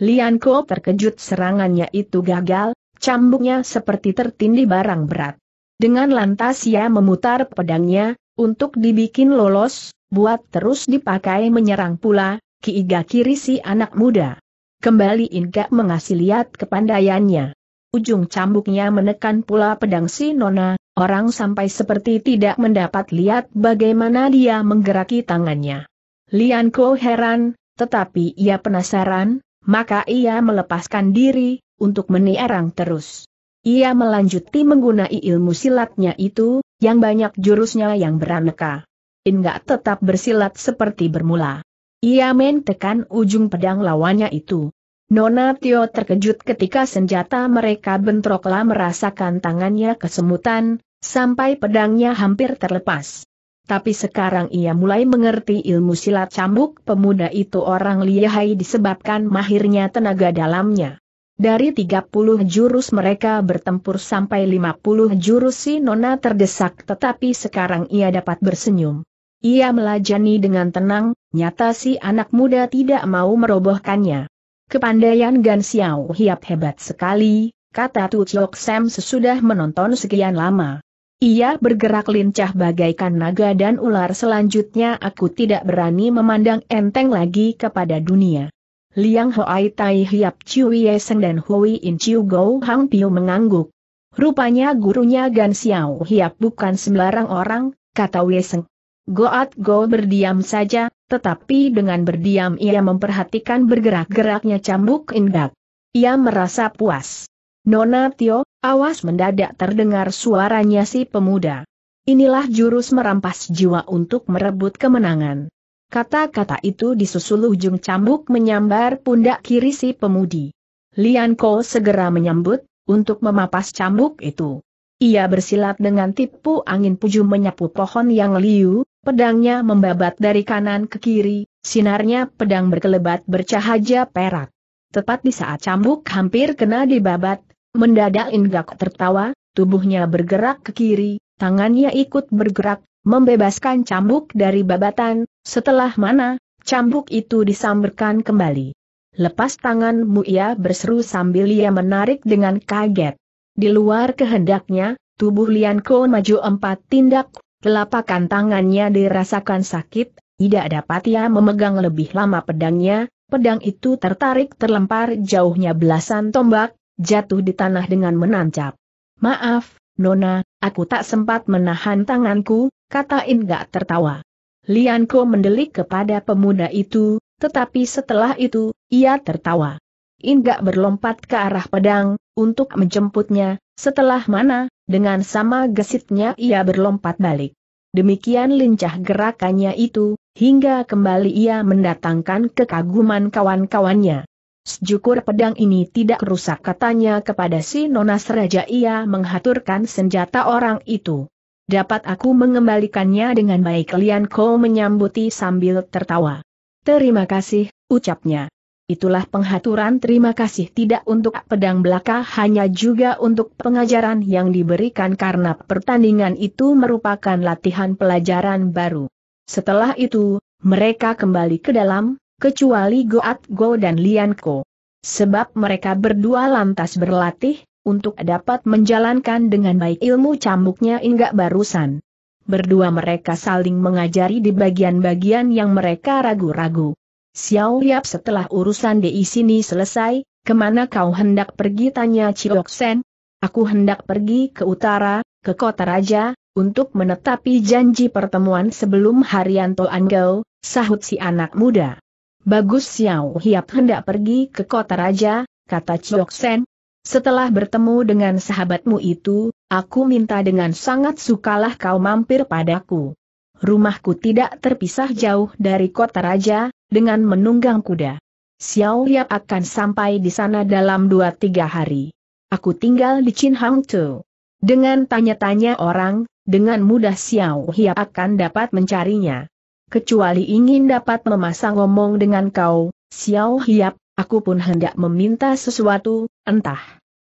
Lian Kuo terkejut serangannya itu gagal, cambuknya seperti tertindih barang berat. Dengan lantas ia memutar pedangnya, untuk dibikin lolos, buat terus dipakai menyerang pula, Kiiga kiri si anak muda. Kembali Inka mengasih lihat kepandaiannya. Ujung cambuknya menekan pula pedang si Nona, orang sampai seperti tidak mendapat lihat bagaimana dia menggeraki tangannya. Lian Kuo heran, tetapi ia penasaran, maka ia melepaskan diri, untuk menierang terus. Ia melanjuti menggunai ilmu silatnya itu, yang banyak jurusnya yang beraneka. Enggak tetap bersilat seperti bermula. Ia mentekan ujung pedang lawannya itu. Nona Tio terkejut ketika senjata mereka bentroklah merasakan tangannya kesemutan, sampai pedangnya hampir terlepas tapi sekarang ia mulai mengerti ilmu silat cambuk pemuda itu orang lihai disebabkan mahirnya tenaga dalamnya. Dari 30 jurus mereka bertempur sampai 50 jurus si Nona terdesak tetapi sekarang ia dapat bersenyum. Ia melajani dengan tenang, nyata si anak muda tidak mau merobohkannya. Kepandaian Gan Xiao Hiap hebat sekali, kata Tu Chok Sam sesudah menonton sekian lama. Ia bergerak lincah bagaikan naga dan ular selanjutnya aku tidak berani memandang enteng lagi kepada dunia. Liang Hoai Tai Hiap Chiu Yeseng dan Hui In Chiu Go Hang Piu mengangguk. Rupanya gurunya Gan Xiao Hiap bukan sembarang orang, kata Yeseng. Goat Go berdiam saja, tetapi dengan berdiam ia memperhatikan bergerak-geraknya cambuk indak. Ia merasa puas. Nona Tio, Awas mendadak terdengar suaranya si pemuda. Inilah jurus merampas jiwa untuk merebut kemenangan. Kata-kata itu disusul ujung cambuk menyambar pundak kiri si pemudi. Lian Ko segera menyambut, untuk memapas cambuk itu. Ia bersilat dengan tipu angin puju menyapu pohon yang liu, pedangnya membabat dari kanan ke kiri, sinarnya pedang berkelebat bercahaya perak. Tepat di saat cambuk hampir kena dibabat Mendadak Inggak tertawa, tubuhnya bergerak ke kiri, tangannya ikut bergerak, membebaskan cambuk dari babatan, setelah mana, cambuk itu disambarkan kembali. Lepas tanganmu ia berseru sambil ia menarik dengan kaget. Di luar kehendaknya, tubuh Lian Lianko maju empat tindak, telapakan tangannya dirasakan sakit, tidak dapat ia memegang lebih lama pedangnya, pedang itu tertarik terlempar jauhnya belasan tombak, jatuh di tanah dengan menancap. Maaf, Nona, aku tak sempat menahan tanganku, kata Inga tertawa. Lianko mendelik kepada pemuda itu, tetapi setelah itu, ia tertawa. Inga berlompat ke arah pedang, untuk menjemputnya, setelah mana, dengan sama gesitnya ia berlompat balik. Demikian lincah gerakannya itu, hingga kembali ia mendatangkan kekaguman kawan-kawannya. Sejukur pedang ini tidak rusak katanya kepada si Nona Seraja ia menghaturkan senjata orang itu. Dapat aku mengembalikannya dengan baik Lian Ko menyambuti sambil tertawa. Terima kasih, ucapnya. Itulah penghaturan terima kasih tidak untuk pedang belaka hanya juga untuk pengajaran yang diberikan karena pertandingan itu merupakan latihan pelajaran baru. Setelah itu, mereka kembali ke dalam, kecuali Goat Go dan Lian Ko. Sebab mereka berdua lantas berlatih, untuk dapat menjalankan dengan baik ilmu cambuknya hingga barusan. Berdua mereka saling mengajari di bagian-bagian yang mereka ragu-ragu. Xiao Yap setelah urusan di sini selesai, kemana kau hendak pergi tanya Chiok Sen? Aku hendak pergi ke utara, ke kota raja, untuk menetapi janji pertemuan sebelum Haryanto Anggau, sahut si anak muda. Bagus Xiao Hiap hendak pergi ke kota raja, kata Chok Sen. Setelah bertemu dengan sahabatmu itu, aku minta dengan sangat sukalah kau mampir padaku. Rumahku tidak terpisah jauh dari kota raja, dengan menunggang kuda. Xiao Hiap akan sampai di sana dalam dua tiga hari. Aku tinggal di Chin Hang Tu. Dengan tanya-tanya orang, dengan mudah Xiao Hiap akan dapat mencarinya kecuali ingin dapat memasang ngomong dengan kau, Xiao Hiap, aku pun hendak meminta sesuatu, entah.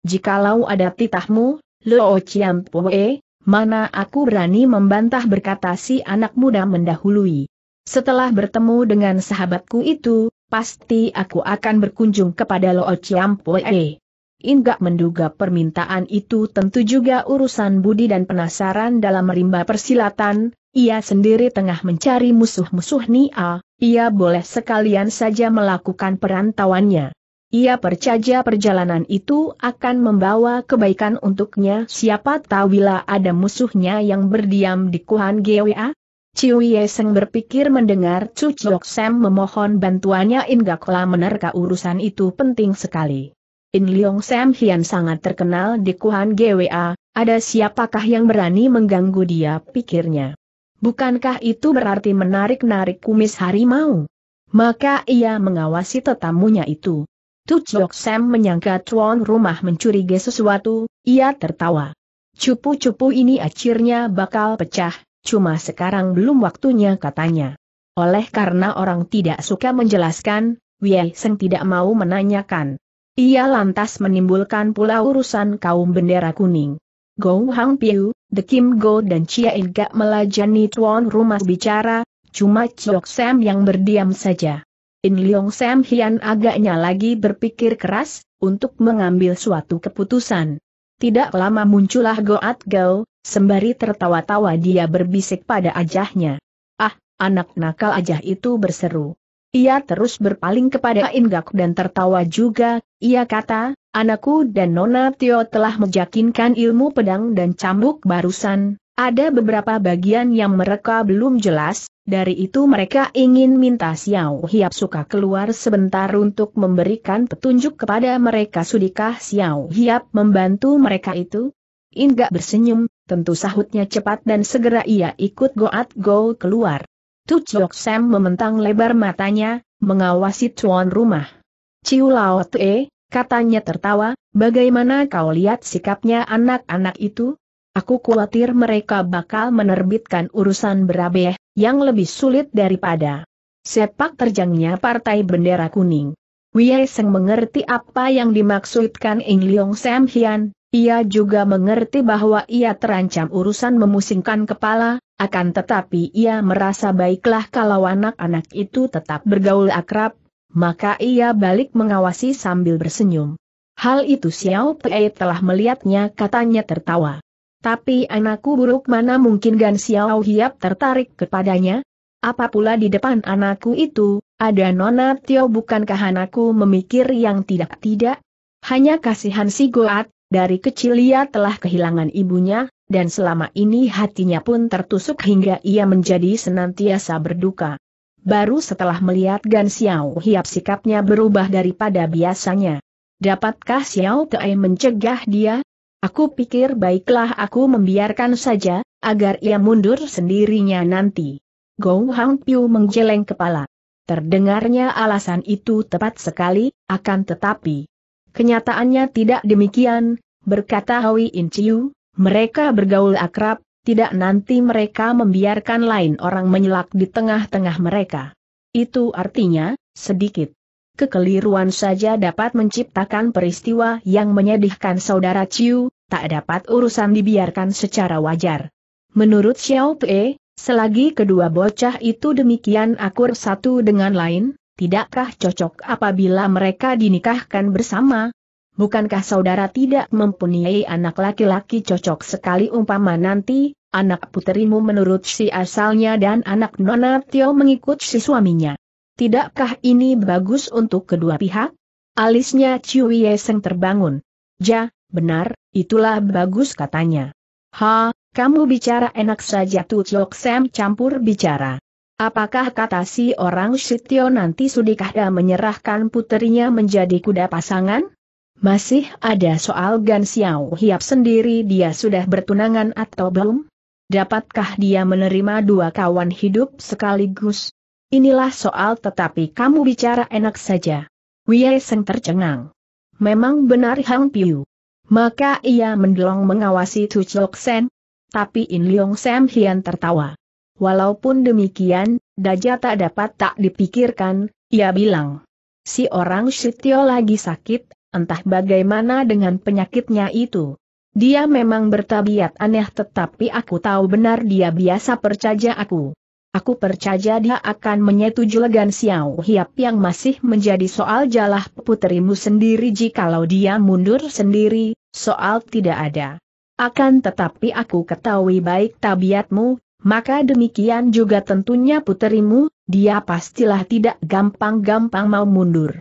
Jikalau ada titahmu, Luo Poe, mana aku berani membantah berkata si anak muda mendahului. Setelah bertemu dengan sahabatku itu, pasti aku akan berkunjung kepada Luo Poe. Inggak menduga permintaan itu tentu juga urusan budi dan penasaran dalam rimba persilatan, ia sendiri tengah mencari musuh-musuh Nia, ia boleh sekalian saja melakukan perantauannya. Ia percaya perjalanan itu akan membawa kebaikan untuknya siapa tahu bila ada musuhnya yang berdiam di Kuhan Gwa. Ciu Yeseng berpikir mendengar Chu Chok Sam memohon bantuannya Ingakla menerka urusan itu penting sekali. In Leong Sam Hian sangat terkenal di Kuhan Gwa, ada siapakah yang berani mengganggu dia pikirnya. Bukankah itu berarti menarik-narik kumis harimau? Maka ia mengawasi tetamunya itu. Tuchok Sam menyangka tuan rumah mencurigai sesuatu, ia tertawa. Cupu-cupu ini akhirnya bakal pecah, cuma sekarang belum waktunya katanya. Oleh karena orang tidak suka menjelaskan, Wei Seng tidak mau menanyakan. Ia lantas menimbulkan pula urusan kaum bendera kuning. Go Hang Piu, The Kim Go dan Chia In Gak melajani tuan rumah bicara, cuma Chok Sam yang berdiam saja. In Leong Sam Hian agaknya lagi berpikir keras, untuk mengambil suatu keputusan. Tidak lama muncullah Goat Gao, sembari tertawa-tawa dia berbisik pada ajahnya. Ah, anak nakal ajah itu berseru. Ia terus berpaling kepada Inggak dan tertawa juga, ia kata, anakku dan Nona Tio telah menjakinkan ilmu pedang dan cambuk barusan, ada beberapa bagian yang mereka belum jelas, dari itu mereka ingin minta Xiao Hiap Suka keluar sebentar untuk memberikan petunjuk kepada mereka sudikah Xiao Hiap membantu mereka itu? Inggak bersenyum, tentu sahutnya cepat dan segera ia ikut Goat Go keluar. Tu Chok Sam mementang lebar matanya, mengawasi tuan rumah. Ciu Lao Te, katanya tertawa, bagaimana kau lihat sikapnya anak-anak itu? Aku khawatir mereka bakal menerbitkan urusan berabeh, yang lebih sulit daripada sepak terjangnya Partai Bendera Kuning. Wei Seng mengerti apa yang dimaksudkan Ing Leong Sam Hian, ia juga mengerti bahwa ia terancam urusan memusingkan kepala, akan tetapi ia merasa baiklah kalau anak-anak itu tetap bergaul akrab, maka ia balik mengawasi sambil bersenyum. Hal itu Xiao Pei telah melihatnya katanya tertawa. Tapi anakku buruk mana mungkin Gan Xiao Hiap tertarik kepadanya? Apa pula di depan anakku itu, ada Nona Tio bukankah anakku memikir yang tidak-tidak? Hanya kasihan si Goat, dari kecil ia telah kehilangan ibunya, dan selama ini hatinya pun tertusuk hingga ia menjadi senantiasa berduka. Baru setelah melihat Gan Xiao Hiap sikapnya berubah daripada biasanya. Dapatkah Xiao Tai mencegah dia? Aku pikir baiklah aku membiarkan saja, agar ia mundur sendirinya nanti. Gou Hang Piu menggeleng kepala. Terdengarnya alasan itu tepat sekali, akan tetapi. Kenyataannya tidak demikian, berkata Hui In mereka bergaul akrab, tidak nanti mereka membiarkan lain orang menyelak di tengah-tengah mereka. Itu artinya, sedikit. Kekeliruan saja dapat menciptakan peristiwa yang menyedihkan saudara Chiu, tak dapat urusan dibiarkan secara wajar. Menurut Xiao Pei, selagi kedua bocah itu demikian akur satu dengan lain, tidakkah cocok apabila mereka dinikahkan bersama, bukankah saudara tidak mempunyai anak laki-laki cocok sekali umpama nanti, anak puterimu menurut si asalnya dan anak nona Tio mengikut si suaminya. Tidakkah ini bagus untuk kedua pihak? Alisnya Ciu Yeseng terbangun. Ja, benar, itulah bagus katanya. Ha, kamu bicara enak saja tuh Chok Sam campur bicara. Apakah kata si orang Sitio nanti sudikah dia menyerahkan puterinya menjadi kuda pasangan? Masih ada soal Gan Xiao Hiap sendiri dia sudah bertunangan atau belum? Dapatkah dia menerima dua kawan hidup sekaligus? Inilah soal tetapi kamu bicara enak saja. Wei Seng tercengang. Memang benar Hang Piu. Maka ia mendelong mengawasi Tu Chok Sen. Tapi In Leong Sam Hian tertawa. Walaupun demikian, Daja tak dapat tak dipikirkan, ia bilang. Si orang Shitio lagi sakit, entah bagaimana dengan penyakitnya itu. Dia memang bertabiat aneh tetapi aku tahu benar dia biasa percaya aku. Aku percaya dia akan menyetujui Legan Xiao Hiap yang masih menjadi soal jalah puterimu sendiri jikalau dia mundur sendiri, soal tidak ada. Akan tetapi aku ketahui baik tabiatmu, maka demikian juga tentunya puterimu, dia pastilah tidak gampang-gampang mau mundur.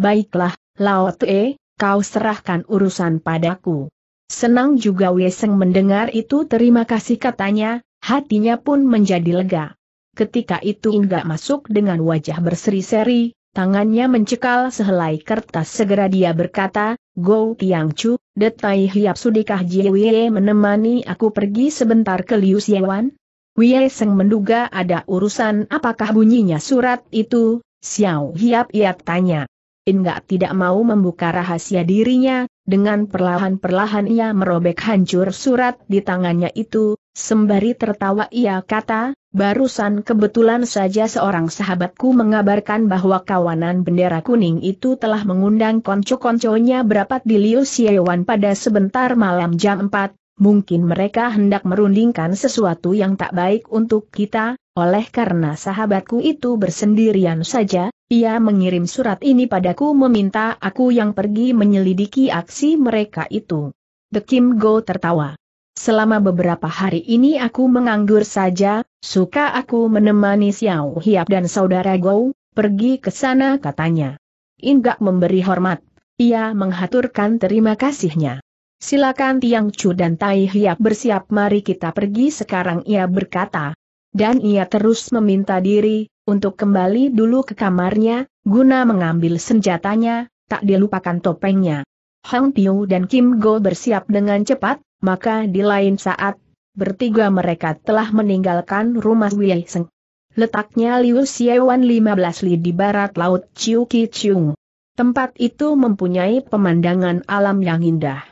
Baiklah, Lao Tue, kau serahkan urusan padaku. Senang juga Weseng mendengar itu terima kasih katanya, hatinya pun menjadi lega. Ketika itu Inggak masuk dengan wajah berseri-seri, tangannya mencekal sehelai kertas segera dia berkata, Go Tiang Chu, detai hiap sudikah Jiwe menemani aku pergi sebentar ke Liu Xiewan? Wei Seng menduga ada urusan apakah bunyinya surat itu, Xiao Hiap ia tanya. Enggak tidak mau membuka rahasia dirinya, dengan perlahan-perlahan ia merobek hancur surat di tangannya itu, sembari tertawa ia kata, barusan kebetulan saja seorang sahabatku mengabarkan bahwa kawanan bendera kuning itu telah mengundang konco-konconya berapat di Liu Xiewan pada sebentar malam jam 4, mungkin mereka hendak merundingkan sesuatu yang tak baik untuk kita, oleh karena sahabatku itu bersendirian saja, ia mengirim surat ini padaku meminta aku yang pergi menyelidiki aksi mereka itu. The Kim Go tertawa. Selama beberapa hari ini aku menganggur saja, suka aku menemani Xiao Hiap dan saudara Go, pergi ke sana katanya. Inggak memberi hormat, ia menghaturkan terima kasihnya. Silakan Tiang Chu dan Tai Hiap bersiap mari kita pergi sekarang ia berkata, dan ia terus meminta diri, untuk kembali dulu ke kamarnya, guna mengambil senjatanya, tak dilupakan topengnya. Hang Piu dan Kim Go bersiap dengan cepat, maka di lain saat, bertiga mereka telah meninggalkan rumah Wei Seng. Letaknya Liu Xiewan 15 li di barat laut Chiu Ki Chiung. Tempat itu mempunyai pemandangan alam yang indah.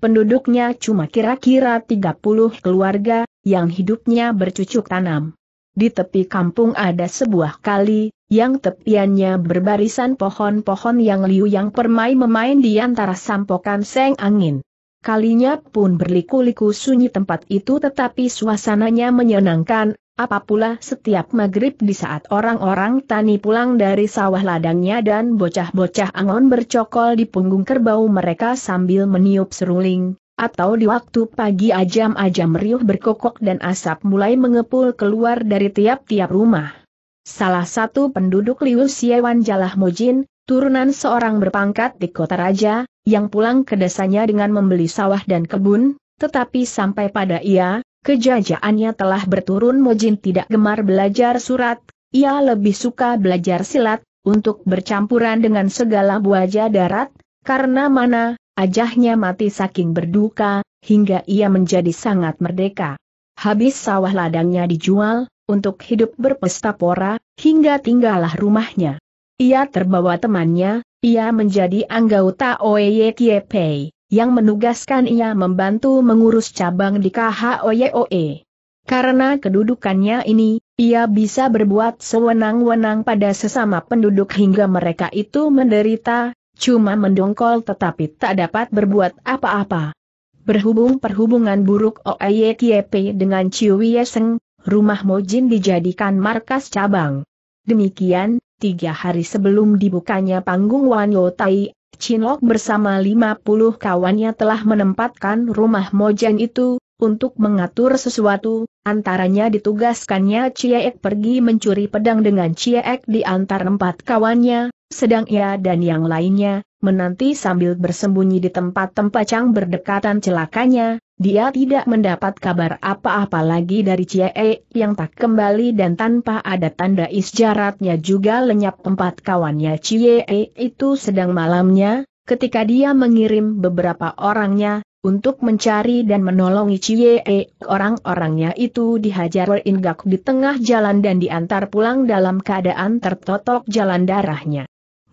Penduduknya cuma kira-kira 30 keluarga, yang hidupnya bercucuk tanam. Di tepi kampung ada sebuah kali, yang tepiannya berbarisan pohon-pohon yang liu yang permai-memain di antara sampokan seng angin. Kalinya pun berliku-liku sunyi tempat itu tetapi suasananya menyenangkan, Apapula setiap maghrib di saat orang-orang tani pulang dari sawah ladangnya dan bocah-bocah angon bercokol di punggung kerbau mereka sambil meniup seruling, atau di waktu pagi ajam-ajam riuh berkokok dan asap mulai mengepul keluar dari tiap-tiap rumah. Salah satu penduduk Liu Siewan Jalah Mojin, turunan seorang berpangkat di kota raja, yang pulang ke desanya dengan membeli sawah dan kebun, tetapi sampai pada ia, kejajaannya telah berturun Mojin tidak gemar belajar surat, ia lebih suka belajar silat, untuk bercampuran dengan segala buaja darat, karena mana, Ajahnya mati saking berduka, hingga ia menjadi sangat merdeka. Habis sawah ladangnya dijual, untuk hidup berpesta pora, hingga tinggallah rumahnya. Ia terbawa temannya, ia menjadi anggota OEYKP, yang menugaskan ia membantu mengurus cabang di KHOYOE. Karena kedudukannya ini, ia bisa berbuat sewenang-wenang pada sesama penduduk hingga mereka itu menderita, Cuma mendongkol tetapi tak dapat berbuat apa-apa. Berhubung perhubungan buruk Oye Kiepe dengan Chiu Yeseng, rumah Mojin dijadikan markas cabang. Demikian, tiga hari sebelum dibukanya panggung Wan Tai, Chinlok bersama 50 kawannya telah menempatkan rumah Mojin itu, untuk mengatur sesuatu, antaranya ditugaskannya Ciek pergi mencuri pedang dengan Ciek di antar empat kawannya, sedang ia dan yang lainnya, menanti sambil bersembunyi di tempat-tempat yang berdekatan celakanya, dia tidak mendapat kabar apa-apa lagi dari Cie yang tak kembali dan tanpa ada tanda isjaratnya juga lenyap tempat kawannya Cie itu sedang malamnya, ketika dia mengirim beberapa orangnya, untuk mencari dan menolongi Cie orang-orangnya itu dihajar Ingak di tengah jalan dan diantar pulang dalam keadaan tertotok jalan darahnya.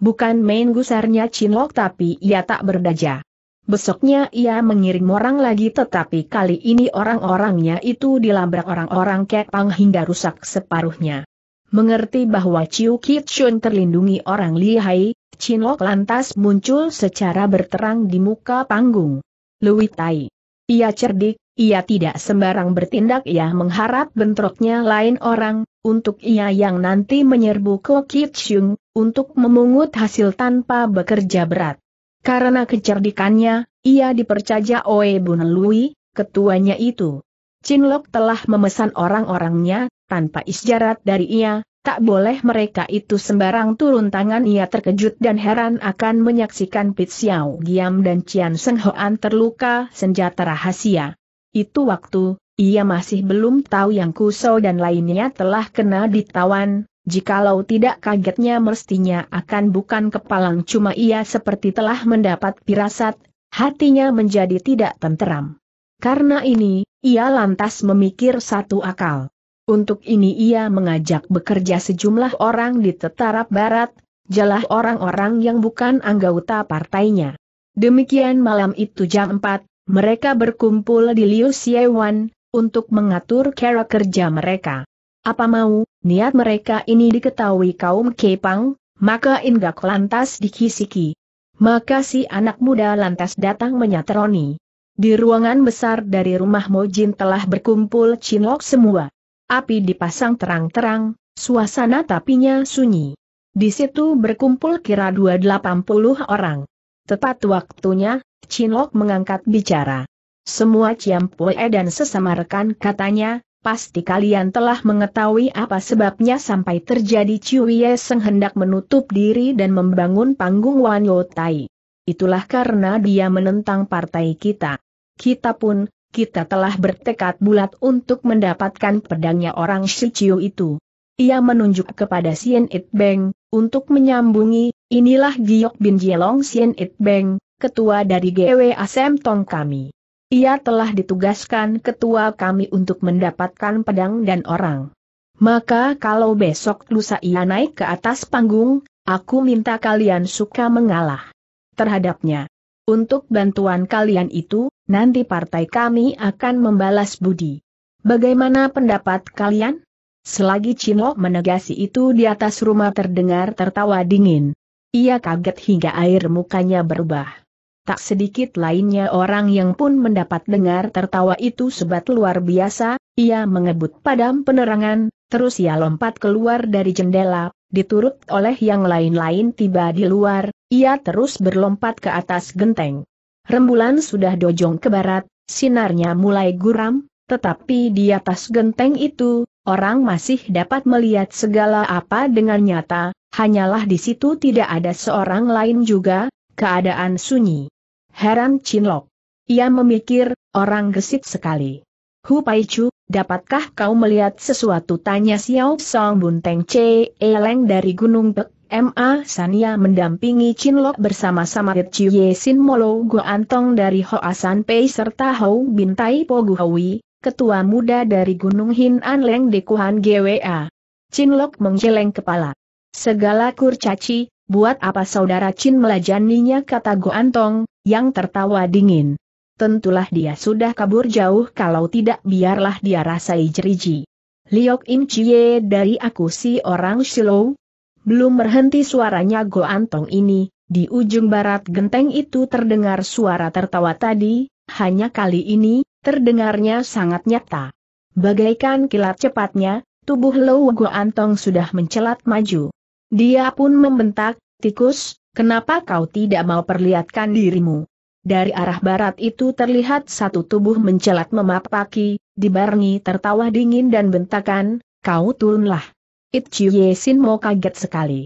Bukan main gusarnya Cinlok tapi ia tak berdaja. Besoknya ia mengirim orang lagi tetapi kali ini orang-orangnya itu dilabrak orang-orang Kepang hingga rusak separuhnya. Mengerti bahwa Chiu Kitsun terlindungi orang lihai, Cinlok lantas muncul secara berterang di muka panggung. Lui Tai. Ia cerdik, ia tidak sembarang bertindak ia mengharap bentroknya lain orang, untuk ia yang nanti menyerbu Ko Kitchung, untuk memungut hasil tanpa bekerja berat. Karena kecerdikannya, ia dipercaya Oe Bun Lui, ketuanya itu. Lok telah memesan orang-orangnya, tanpa isyarat dari ia, tak boleh mereka itu sembarang turun tangan ia terkejut dan heran akan menyaksikan Pit Xiao Giam dan Cian Seng Hoan terluka senjata rahasia. Itu waktu, ia masih belum tahu yang Kuso dan lainnya telah kena ditawan, jikalau tidak kagetnya mestinya akan bukan kepalang cuma ia seperti telah mendapat pirasat, hatinya menjadi tidak tenteram. Karena ini, ia lantas memikir satu akal. Untuk ini ia mengajak bekerja sejumlah orang di tetara Barat, jelah orang-orang yang bukan anggota partainya. Demikian malam itu jam 4, mereka berkumpul di Liu Siewan, untuk mengatur cara kerja mereka. Apa mau, niat mereka ini diketahui kaum Kepang, maka Inggak lantas dikisiki. Maka si anak muda lantas datang menyatroni. Di ruangan besar dari rumah Mojin telah berkumpul cinlok semua. Api dipasang terang-terang, suasana tapinya sunyi. Di situ berkumpul kira dua delapan puluh orang. Tepat waktunya, Chinlok mengangkat bicara. Semua Pue dan sesama rekan katanya, pasti kalian telah mengetahui apa sebabnya sampai terjadi Ciuye Seng hendak menutup diri dan membangun panggung Wan Yotai. Itulah karena dia menentang partai kita. Kita pun, kita telah bertekad bulat untuk mendapatkan pedangnya orang Shiciu itu. Ia menunjuk kepada Sien It Beng, untuk menyambungi, inilah Giok Bin Jelong Sien It Beng, ketua dari GW Asem Tong kami. Ia telah ditugaskan ketua kami untuk mendapatkan pedang dan orang. Maka kalau besok lusa ia naik ke atas panggung, aku minta kalian suka mengalah terhadapnya. Untuk bantuan kalian itu, nanti partai kami akan membalas budi. Bagaimana pendapat kalian? Selagi Cino menegasi itu di atas rumah terdengar tertawa dingin. Ia kaget hingga air mukanya berubah. Tak sedikit lainnya orang yang pun mendapat dengar tertawa itu sebat luar biasa, ia mengebut padam penerangan, terus ia lompat keluar dari jendela, diturut oleh yang lain-lain tiba di luar, ia terus berlompat ke atas genteng. Rembulan sudah dojong ke barat, sinarnya mulai guram, tetapi di atas genteng itu, orang masih dapat melihat segala apa dengan nyata, hanyalah di situ tidak ada seorang lain juga, keadaan sunyi. Heran Chinlok. Ia memikir, orang gesit sekali. Hu Paichu, dapatkah kau melihat sesuatu? Tanya Xiao Song Bunteng C. Eleng dari Gunung Pek. M.A. Sania mendampingi Chinlok bersama-sama Chiu Ye Sin Molo Guantong dari Hoasan Pei serta Hou Bintai Pogu Hui, ketua muda dari Gunung Hin An Leng Dekuhan GWA. Chinlok menggeleng kepala. Segala kurcaci, buat apa saudara Chin melajaninya kata Antong yang tertawa dingin. Tentulah dia sudah kabur jauh kalau tidak biarlah dia rasai jeriji. Liok Im Chie dari aku si orang Shilou. Belum berhenti suaranya Go Antong ini, di ujung barat genteng itu terdengar suara tertawa tadi, hanya kali ini, terdengarnya sangat nyata. Bagaikan kilat cepatnya, tubuh Lou Go Antong sudah mencelat maju. Dia pun membentak, tikus, Kenapa kau tidak mau perlihatkan dirimu? Dari arah barat itu terlihat satu tubuh mencelat memapaki, dibarengi tertawa dingin dan bentakan, kau turunlah. Itchi Yesin mau kaget sekali.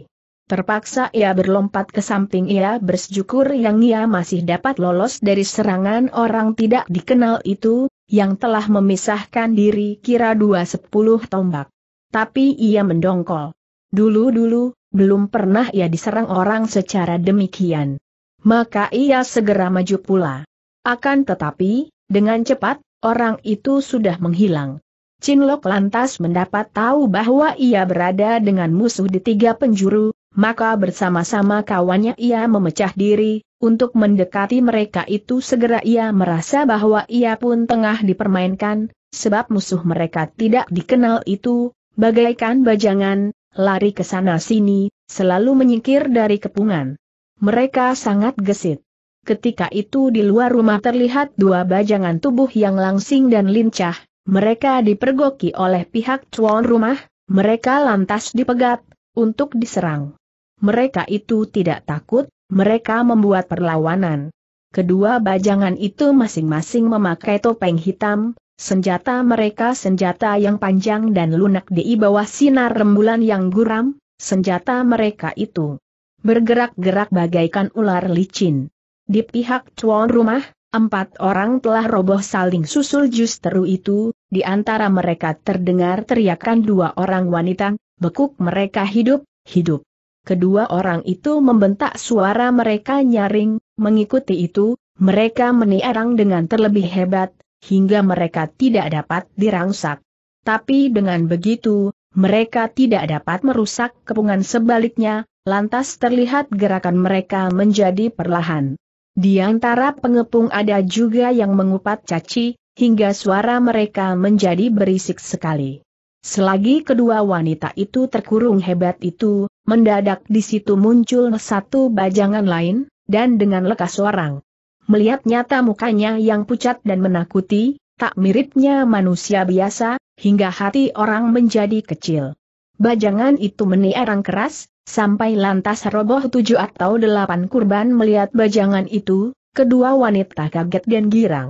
Terpaksa ia berlompat ke samping ia bersyukur yang ia masih dapat lolos dari serangan orang tidak dikenal itu, yang telah memisahkan diri kira dua sepuluh tombak. Tapi ia mendongkol. Dulu-dulu, belum pernah ia diserang orang secara demikian. Maka ia segera maju pula. Akan tetapi, dengan cepat, orang itu sudah menghilang. Cinlok lantas mendapat tahu bahwa ia berada dengan musuh di tiga penjuru, maka bersama-sama kawannya ia memecah diri, untuk mendekati mereka itu segera ia merasa bahwa ia pun tengah dipermainkan, sebab musuh mereka tidak dikenal itu, bagaikan bajangan, lari ke sana sini, selalu menyingkir dari kepungan. Mereka sangat gesit. Ketika itu di luar rumah terlihat dua bajangan tubuh yang langsing dan lincah, mereka dipergoki oleh pihak tuan rumah, mereka lantas dipegat, untuk diserang. Mereka itu tidak takut, mereka membuat perlawanan. Kedua bajangan itu masing-masing memakai topeng hitam, Senjata mereka senjata yang panjang dan lunak di bawah sinar rembulan yang guram, senjata mereka itu bergerak-gerak bagaikan ular licin. Di pihak tuan rumah, empat orang telah roboh saling susul justru itu, di antara mereka terdengar teriakan dua orang wanita, bekuk mereka hidup, hidup. Kedua orang itu membentak suara mereka nyaring, mengikuti itu, mereka meniarang dengan terlebih hebat, hingga mereka tidak dapat dirangsak. Tapi dengan begitu, mereka tidak dapat merusak kepungan sebaliknya, lantas terlihat gerakan mereka menjadi perlahan. Di antara pengepung ada juga yang mengupat caci, hingga suara mereka menjadi berisik sekali. Selagi kedua wanita itu terkurung hebat itu, mendadak di situ muncul satu bajangan lain, dan dengan lekas orang, Melihat nyata mukanya yang pucat dan menakuti, tak miripnya manusia biasa, hingga hati orang menjadi kecil. Bajangan itu meniarang keras, sampai lantas roboh tujuh atau delapan kurban melihat bajangan itu, kedua wanita kaget dan girang.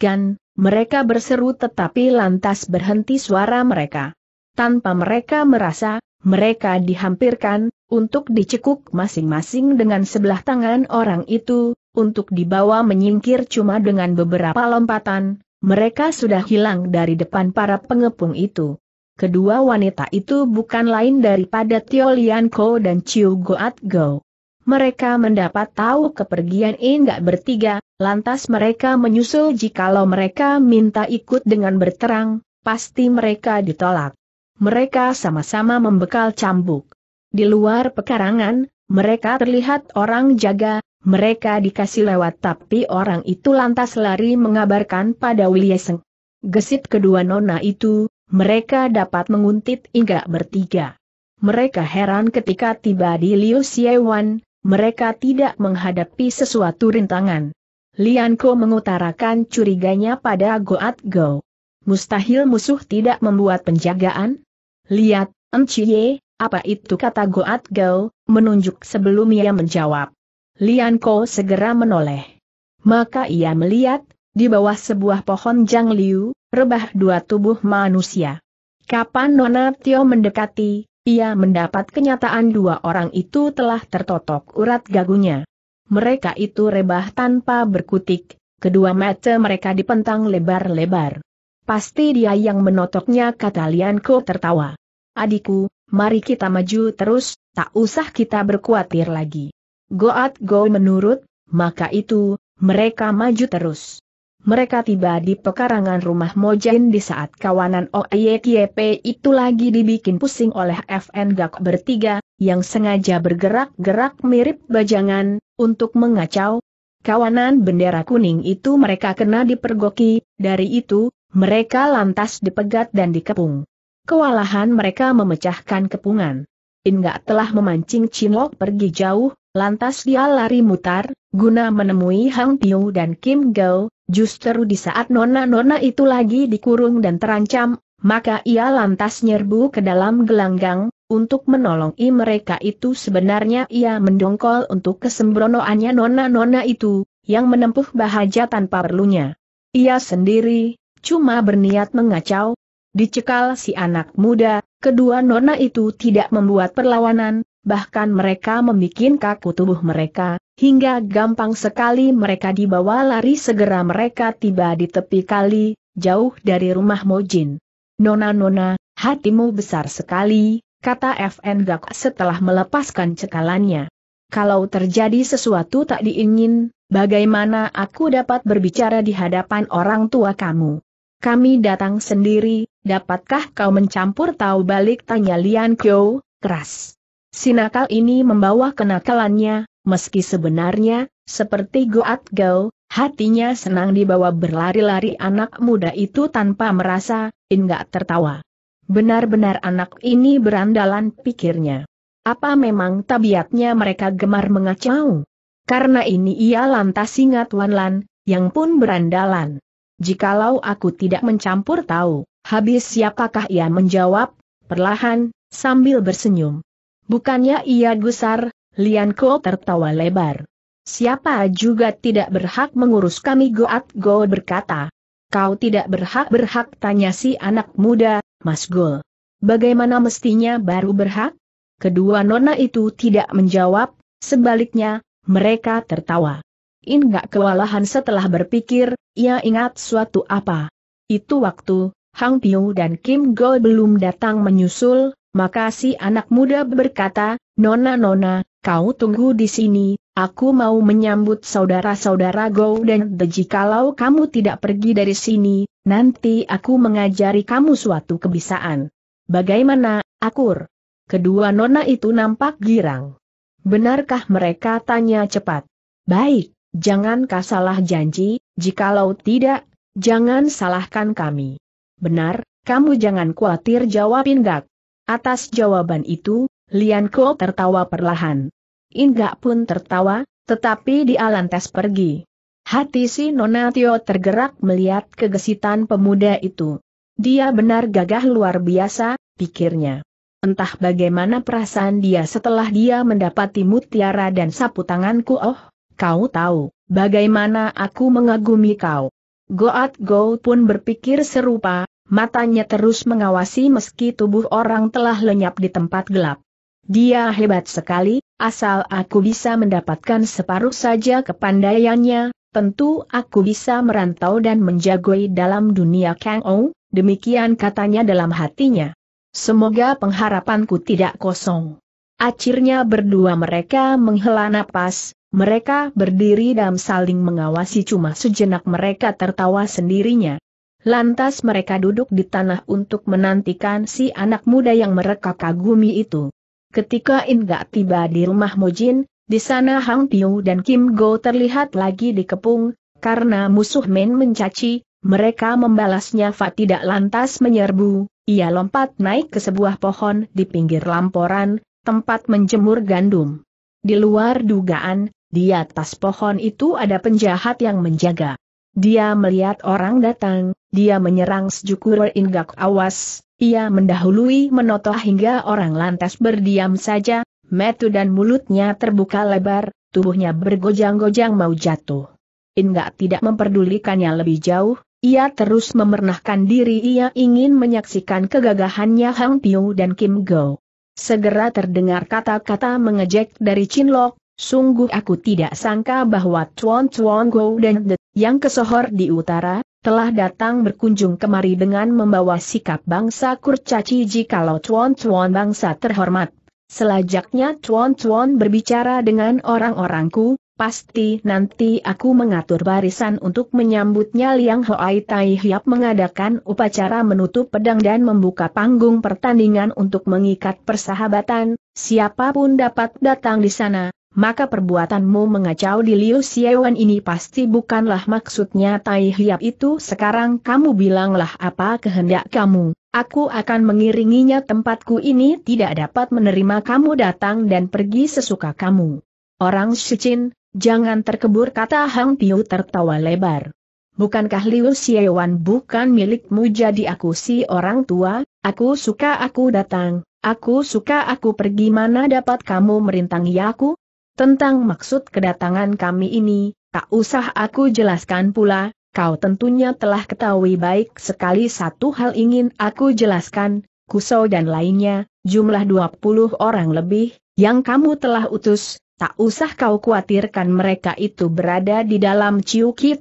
Gan, mereka berseru tetapi lantas berhenti suara mereka. Tanpa mereka merasa, mereka dihampirkan, untuk dicekuk masing-masing dengan sebelah tangan orang itu, untuk dibawa menyingkir cuma dengan beberapa lompatan, mereka sudah hilang dari depan para pengepung itu. Kedua wanita itu bukan lain daripada Tio Lian Ko dan Chiu Goat Go. Mereka mendapat tahu kepergian gak bertiga, lantas mereka menyusul jikalau mereka minta ikut dengan berterang, pasti mereka ditolak. Mereka sama-sama membekal cambuk. Di luar pekarangan, mereka terlihat orang jaga, mereka dikasih lewat tapi orang itu lantas lari mengabarkan pada Wilieseng. Gesit kedua nona itu, mereka dapat menguntit hingga bertiga. Mereka heran ketika tiba di Liu Xiewan, mereka tidak menghadapi sesuatu rintangan. Lianko mengutarakan curiganya pada Goat Go. Mustahil musuh tidak membuat penjagaan? Lihat, Enciye, apa itu kata Goat Gao, menunjuk sebelum ia menjawab. Lian Ko segera menoleh. Maka ia melihat, di bawah sebuah pohon Jang Liu, rebah dua tubuh manusia. Kapan Nona Tio mendekati, ia mendapat kenyataan dua orang itu telah tertotok urat gagunya. Mereka itu rebah tanpa berkutik, kedua mata mereka dipentang lebar-lebar. Pasti dia yang menotoknya kata Lian Ko tertawa. Adikku, mari kita maju terus, tak usah kita berkuatir lagi. Goat Go menurut, maka itu, mereka maju terus. Mereka tiba di pekarangan rumah Mojain di saat kawanan OEYKP itu lagi dibikin pusing oleh FN Gak bertiga, yang sengaja bergerak-gerak mirip bajangan, untuk mengacau. Kawanan bendera kuning itu mereka kena dipergoki, dari itu, mereka lantas dipegat dan dikepung. Kewalahan mereka memecahkan kepungan. Inggak telah memancing Chinlok pergi jauh, lantas dia lari mutar, guna menemui Hang Tiu dan Kim Gao, justru di saat nona-nona itu lagi dikurung dan terancam, maka ia lantas nyerbu ke dalam gelanggang, untuk menolongi mereka itu sebenarnya ia mendongkol untuk kesembronoannya nona-nona itu, yang menempuh bahaja tanpa perlunya. Ia sendiri, cuma berniat mengacau, Dicekal si anak muda, kedua nona itu tidak membuat perlawanan, bahkan mereka membuat kaku tubuh mereka, hingga gampang sekali mereka dibawa lari segera mereka tiba di tepi kali, jauh dari rumah Mojin. Nona-nona, hatimu besar sekali, kata FN Gak setelah melepaskan cekalannya. Kalau terjadi sesuatu tak diingin, bagaimana aku dapat berbicara di hadapan orang tua kamu? Kami datang sendiri, Dapatkah kau mencampur tahu balik tanya Lian Kyo, keras. Si ini membawa kenakalannya, meski sebenarnya, seperti Goat Gao, hatinya senang dibawa berlari-lari anak muda itu tanpa merasa, enggak tertawa. Benar-benar anak ini berandalan pikirnya. Apa memang tabiatnya mereka gemar mengacau? Karena ini ia lantas ingat Wanlan, yang pun berandalan. Jikalau aku tidak mencampur tahu, Habis siapakah ia menjawab, perlahan, sambil bersenyum. Bukannya ia gusar, Lian Ko tertawa lebar. Siapa juga tidak berhak mengurus kami Goat Go berkata. Kau tidak berhak-berhak tanya si anak muda, Mas Gol. Bagaimana mestinya baru berhak? Kedua nona itu tidak menjawab, sebaliknya, mereka tertawa. In gak kewalahan setelah berpikir, ia ingat suatu apa. Itu waktu, Hang Piu dan Kim Go belum datang menyusul, maka si anak muda berkata, Nona Nona, kau tunggu di sini, aku mau menyambut saudara-saudara Go dan Deji kalau kamu tidak pergi dari sini, nanti aku mengajari kamu suatu kebisaan. Bagaimana, akur? Kedua nona itu nampak girang. Benarkah mereka tanya cepat? Baik, jangan salah janji, jikalau tidak, jangan salahkan kami. Benar, kamu jangan khawatir jawab gak. Atas jawaban itu, Lian Ko tertawa perlahan. Inggak pun tertawa, tetapi di lantas pergi. Hati si Nona Tio tergerak melihat kegesitan pemuda itu. Dia benar gagah luar biasa, pikirnya. Entah bagaimana perasaan dia setelah dia mendapati mutiara dan sapu tanganku oh, kau tahu, bagaimana aku mengagumi kau. Goat Go pun berpikir serupa, matanya terus mengawasi meski tubuh orang telah lenyap di tempat gelap. Dia hebat sekali, asal aku bisa mendapatkan separuh saja kepandaiannya, tentu aku bisa merantau dan menjagoi dalam dunia Kang Ou, demikian katanya dalam hatinya. Semoga pengharapanku tidak kosong. Akhirnya berdua mereka menghela napas, mereka berdiri dan saling mengawasi cuma sejenak mereka tertawa sendirinya. Lantas mereka duduk di tanah untuk menantikan si anak muda yang mereka kagumi itu. Ketika Inga tiba di rumah Mojin, di sana Hang Tiu dan Kim Go terlihat lagi dikepung, karena musuh men mencaci, mereka membalasnya Fat tidak lantas menyerbu, ia lompat naik ke sebuah pohon di pinggir lamporan, tempat menjemur gandum. Di luar dugaan, di atas pohon itu ada penjahat yang menjaga. Dia melihat orang datang, dia menyerang sejukur inggak awas, ia mendahului menotoh hingga orang lantas berdiam saja, metu dan mulutnya terbuka lebar, tubuhnya bergojang-gojang mau jatuh. Inggak tidak memperdulikannya lebih jauh, ia terus memernahkan diri ia ingin menyaksikan kegagahannya Hang Piu dan Kim Go. Segera terdengar kata-kata mengejek dari Chin Lok, sungguh aku tidak sangka bahwa Tuan Tuan Go dan The yang kesohor di utara, telah datang berkunjung kemari dengan membawa sikap bangsa kurcaci jikalau tuan-tuan bangsa terhormat. Selajaknya tuan-tuan berbicara dengan orang-orangku, pasti nanti aku mengatur barisan untuk menyambutnya Liang Hoai Tai Hiap mengadakan upacara menutup pedang dan membuka panggung pertandingan untuk mengikat persahabatan, siapapun dapat datang di sana, maka perbuatanmu mengacau di Liu Xiewan ini pasti bukanlah maksudnya Tai Hiap itu sekarang kamu bilanglah apa kehendak kamu, aku akan mengiringinya tempatku ini tidak dapat menerima kamu datang dan pergi sesuka kamu. Orang Shichin, jangan terkebur kata Hang Tiu tertawa lebar. Bukankah Liu Xiewan bukan milikmu jadi aku si orang tua, aku suka aku datang, aku suka aku pergi mana dapat kamu merintangi aku? Tentang maksud kedatangan kami ini, tak usah aku jelaskan pula, kau tentunya telah ketahui baik sekali satu hal ingin aku jelaskan, Kuso dan lainnya, jumlah 20 orang lebih, yang kamu telah utus, tak usah kau khawatirkan mereka itu berada di dalam ciu Kit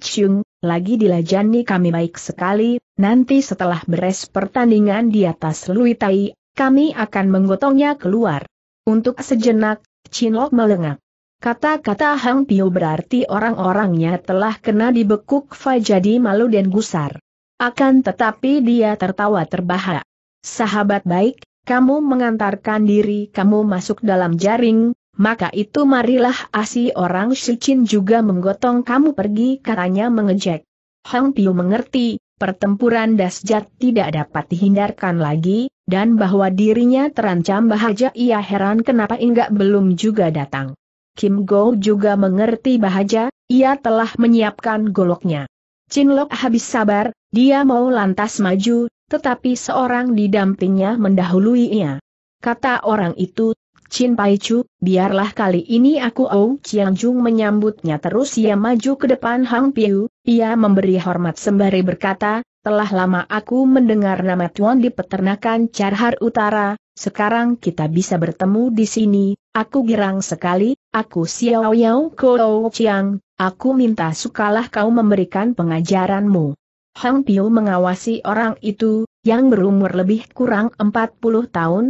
lagi dilajani kami baik sekali, nanti setelah beres pertandingan di atas Luitai, kami akan menggotongnya keluar. Untuk sejenak, Chinlok melengak. Kata-kata Hang Pio berarti orang-orangnya telah kena dibekuk fa jadi malu dan gusar. Akan tetapi dia tertawa terbahak. Sahabat baik, kamu mengantarkan diri kamu masuk dalam jaring, maka itu marilah asi orang Shichin juga menggotong kamu pergi katanya mengejek. Hang Pio mengerti, pertempuran dasjat tidak dapat dihindarkan lagi, dan bahwa dirinya terancam bahaja ia heran kenapa enggak belum juga datang. Kim Go juga mengerti bahaya, ia telah menyiapkan goloknya. Chin Lok habis sabar, dia mau lantas maju, tetapi seorang didampingnya mendahului ia. Kata orang itu, Chin Pai Chu, biarlah kali ini aku Ou Chiang Jung menyambutnya terus ia maju ke depan Hang Piu, ia memberi hormat sembari berkata, telah lama aku mendengar nama Tuan di peternakan Carhar Utara, sekarang kita bisa bertemu di sini, aku girang sekali, aku Xiao Yao Kuo Chiang, aku minta sukalah kau memberikan pengajaranmu. Hang Piu mengawasi orang itu, yang berumur lebih kurang 40 tahun.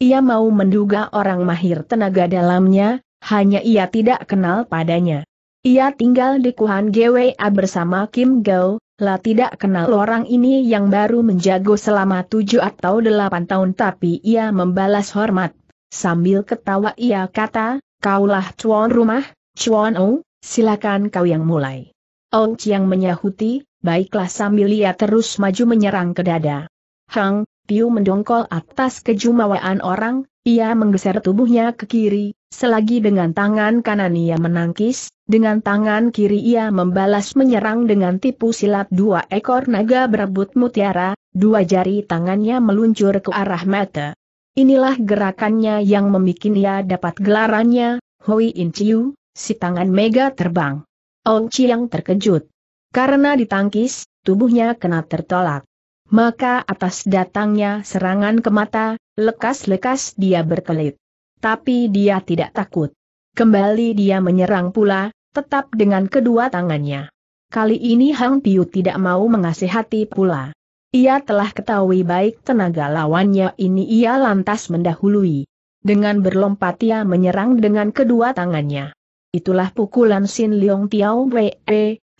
Ia mau menduga orang mahir tenaga dalamnya, hanya ia tidak kenal padanya. Ia tinggal di Kuhan GWA bersama Kim Gao, lah tidak kenal orang ini yang baru menjago selama tujuh atau delapan tahun tapi ia membalas hormat. Sambil ketawa ia kata, kaulah cuan rumah, cuan ou silakan kau yang mulai. Ong yang menyahuti, baiklah sambil ia terus maju menyerang ke dada. Hang, Piu mendongkol atas kejumawaan orang, ia menggeser tubuhnya ke kiri, selagi dengan tangan kanan ia menangkis, dengan tangan kiri ia membalas menyerang dengan tipu silat dua ekor naga berebut mutiara, dua jari tangannya meluncur ke arah mata. Inilah gerakannya yang membuat ia dapat gelarannya, Hui In Chiu, si tangan mega terbang. Ong Chiang terkejut. Karena ditangkis, tubuhnya kena tertolak maka atas datangnya serangan ke mata, lekas-lekas dia berkelit. Tapi dia tidak takut. Kembali dia menyerang pula, tetap dengan kedua tangannya. Kali ini Hang Piu tidak mau mengasihati pula. Ia telah ketahui baik tenaga lawannya ini ia lantas mendahului. Dengan berlompat ia menyerang dengan kedua tangannya. Itulah pukulan Sin Leong Tiao Wei,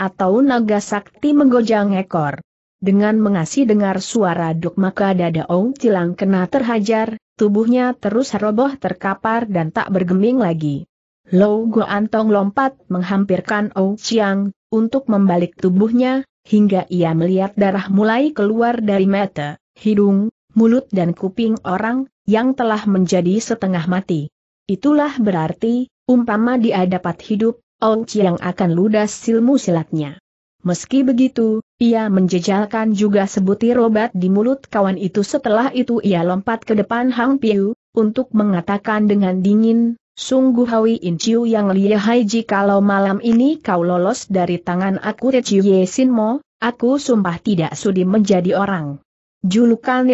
atau naga sakti menggojang ekor. Dengan mengasih dengar suara duk maka dada Ong Cilang kena terhajar, tubuhnya terus roboh terkapar dan tak bergeming lagi. Lo Lou antong lompat menghampirkan Ong Chiang, untuk membalik tubuhnya, hingga ia melihat darah mulai keluar dari mata, hidung, mulut dan kuping orang, yang telah menjadi setengah mati. Itulah berarti, umpama dia dapat hidup, Ong Chiang akan ludas silmu silatnya. Meski begitu, ia menjejalkan juga sebutir obat di mulut kawan itu setelah itu ia lompat ke depan Hang Piu, untuk mengatakan dengan dingin, Sungguh Hawi Inciu yang lihai kalau malam ini kau lolos dari tangan aku Sin mo, aku sumpah tidak sudi menjadi orang. Julukan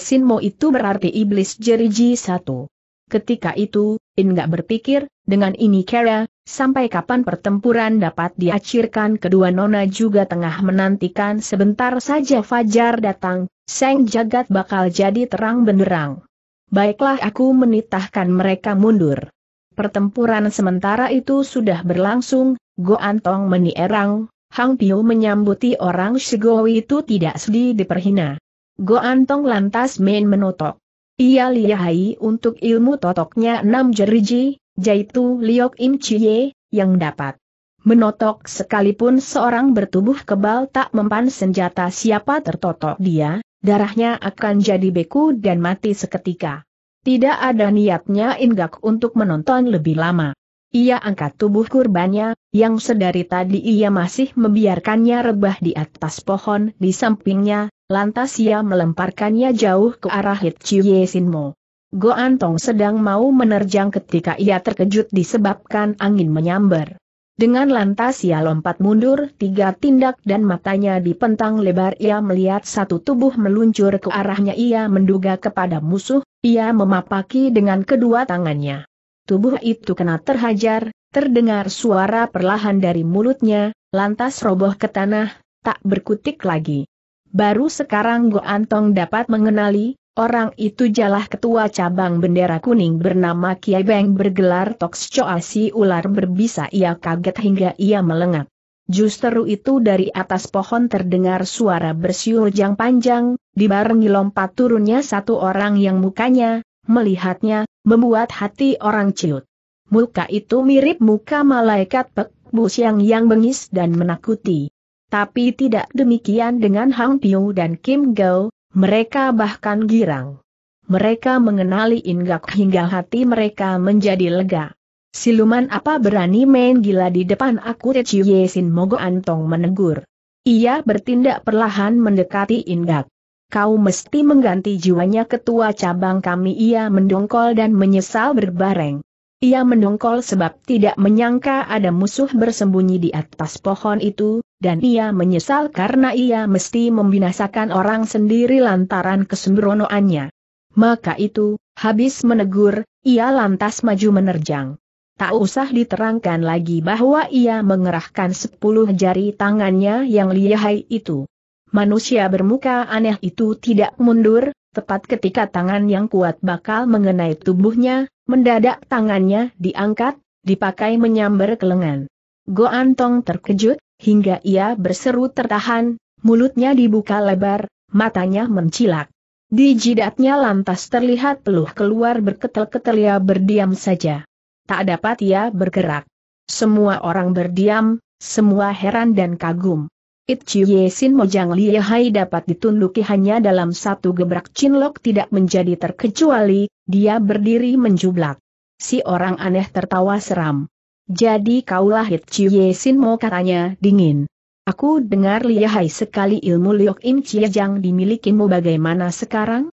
Sin mo itu berarti iblis jeriji satu. Ketika itu, In gak berpikir, dengan ini Kera, Sampai kapan pertempuran dapat diacirkan kedua nona juga tengah menantikan sebentar saja Fajar datang, Seng jagat bakal jadi terang benderang. Baiklah aku menitahkan mereka mundur. Pertempuran sementara itu sudah berlangsung, Go Antong menierang, Hang Piu menyambuti orang Shigowi itu tidak sedih diperhina. Go Antong lantas main menotok. Ia lihai untuk ilmu totoknya enam jeriji, yaitu Liok Im Chie, yang dapat menotok sekalipun seorang bertubuh kebal tak mempan senjata siapa tertotok dia, darahnya akan jadi beku dan mati seketika. Tidak ada niatnya Ingak untuk menonton lebih lama. Ia angkat tubuh kurbannya, yang sedari tadi ia masih membiarkannya rebah di atas pohon di sampingnya, lantas ia melemparkannya jauh ke arah Hit Sin Sinmo. Go Antong sedang mau menerjang ketika ia terkejut disebabkan angin menyambar. Dengan lantas ia lompat mundur tiga tindak dan matanya dipentang lebar ia melihat satu tubuh meluncur ke arahnya ia menduga kepada musuh, ia memapaki dengan kedua tangannya. Tubuh itu kena terhajar, terdengar suara perlahan dari mulutnya, lantas roboh ke tanah, tak berkutik lagi. Baru sekarang Go Antong dapat mengenali, Orang itu jalah ketua cabang bendera kuning bernama Kiai Beng bergelar Toks si ular berbisa ia kaget hingga ia melengak. Justru itu dari atas pohon terdengar suara bersiul yang panjang, dibarengi lompat turunnya satu orang yang mukanya, melihatnya, membuat hati orang ciut. Muka itu mirip muka malaikat Pek Bu Siang yang bengis dan menakuti. Tapi tidak demikian dengan Hang Piu dan Kim Gao, mereka bahkan girang. Mereka mengenali Inggak hingga hati mereka menjadi lega. Siluman apa berani main gila di depan aku Ciye Yesin Mogo Antong menegur. Ia bertindak perlahan mendekati Inggak. Kau mesti mengganti jiwanya ketua cabang kami ia mendongkol dan menyesal berbareng. Ia mendongkol sebab tidak menyangka ada musuh bersembunyi di atas pohon itu, dan ia menyesal karena ia mesti membinasakan orang sendiri lantaran kesembronoannya. Maka itu, habis menegur, ia lantas maju menerjang. Tak usah diterangkan lagi bahwa ia mengerahkan sepuluh jari tangannya yang lihai itu. Manusia bermuka aneh itu tidak mundur, tepat ketika tangan yang kuat bakal mengenai tubuhnya, Mendadak tangannya diangkat, dipakai menyambar ke lengan. Go Antong terkejut, hingga ia berseru tertahan, mulutnya dibuka lebar, matanya mencilak. Di jidatnya lantas terlihat peluh keluar berketel-ketel ia berdiam saja. Tak dapat ia bergerak. Semua orang berdiam, semua heran dan kagum. It Itchiu Yesin Mojang Hai dapat ditunduki hanya dalam satu gebrak cinlok tidak menjadi terkecuali, dia berdiri menjublak. Si orang aneh tertawa seram. Jadi kaulah It Itchiu Sin Mo katanya dingin. Aku dengar Hai sekali ilmu Liok Im Cie dimilikimu bagaimana sekarang?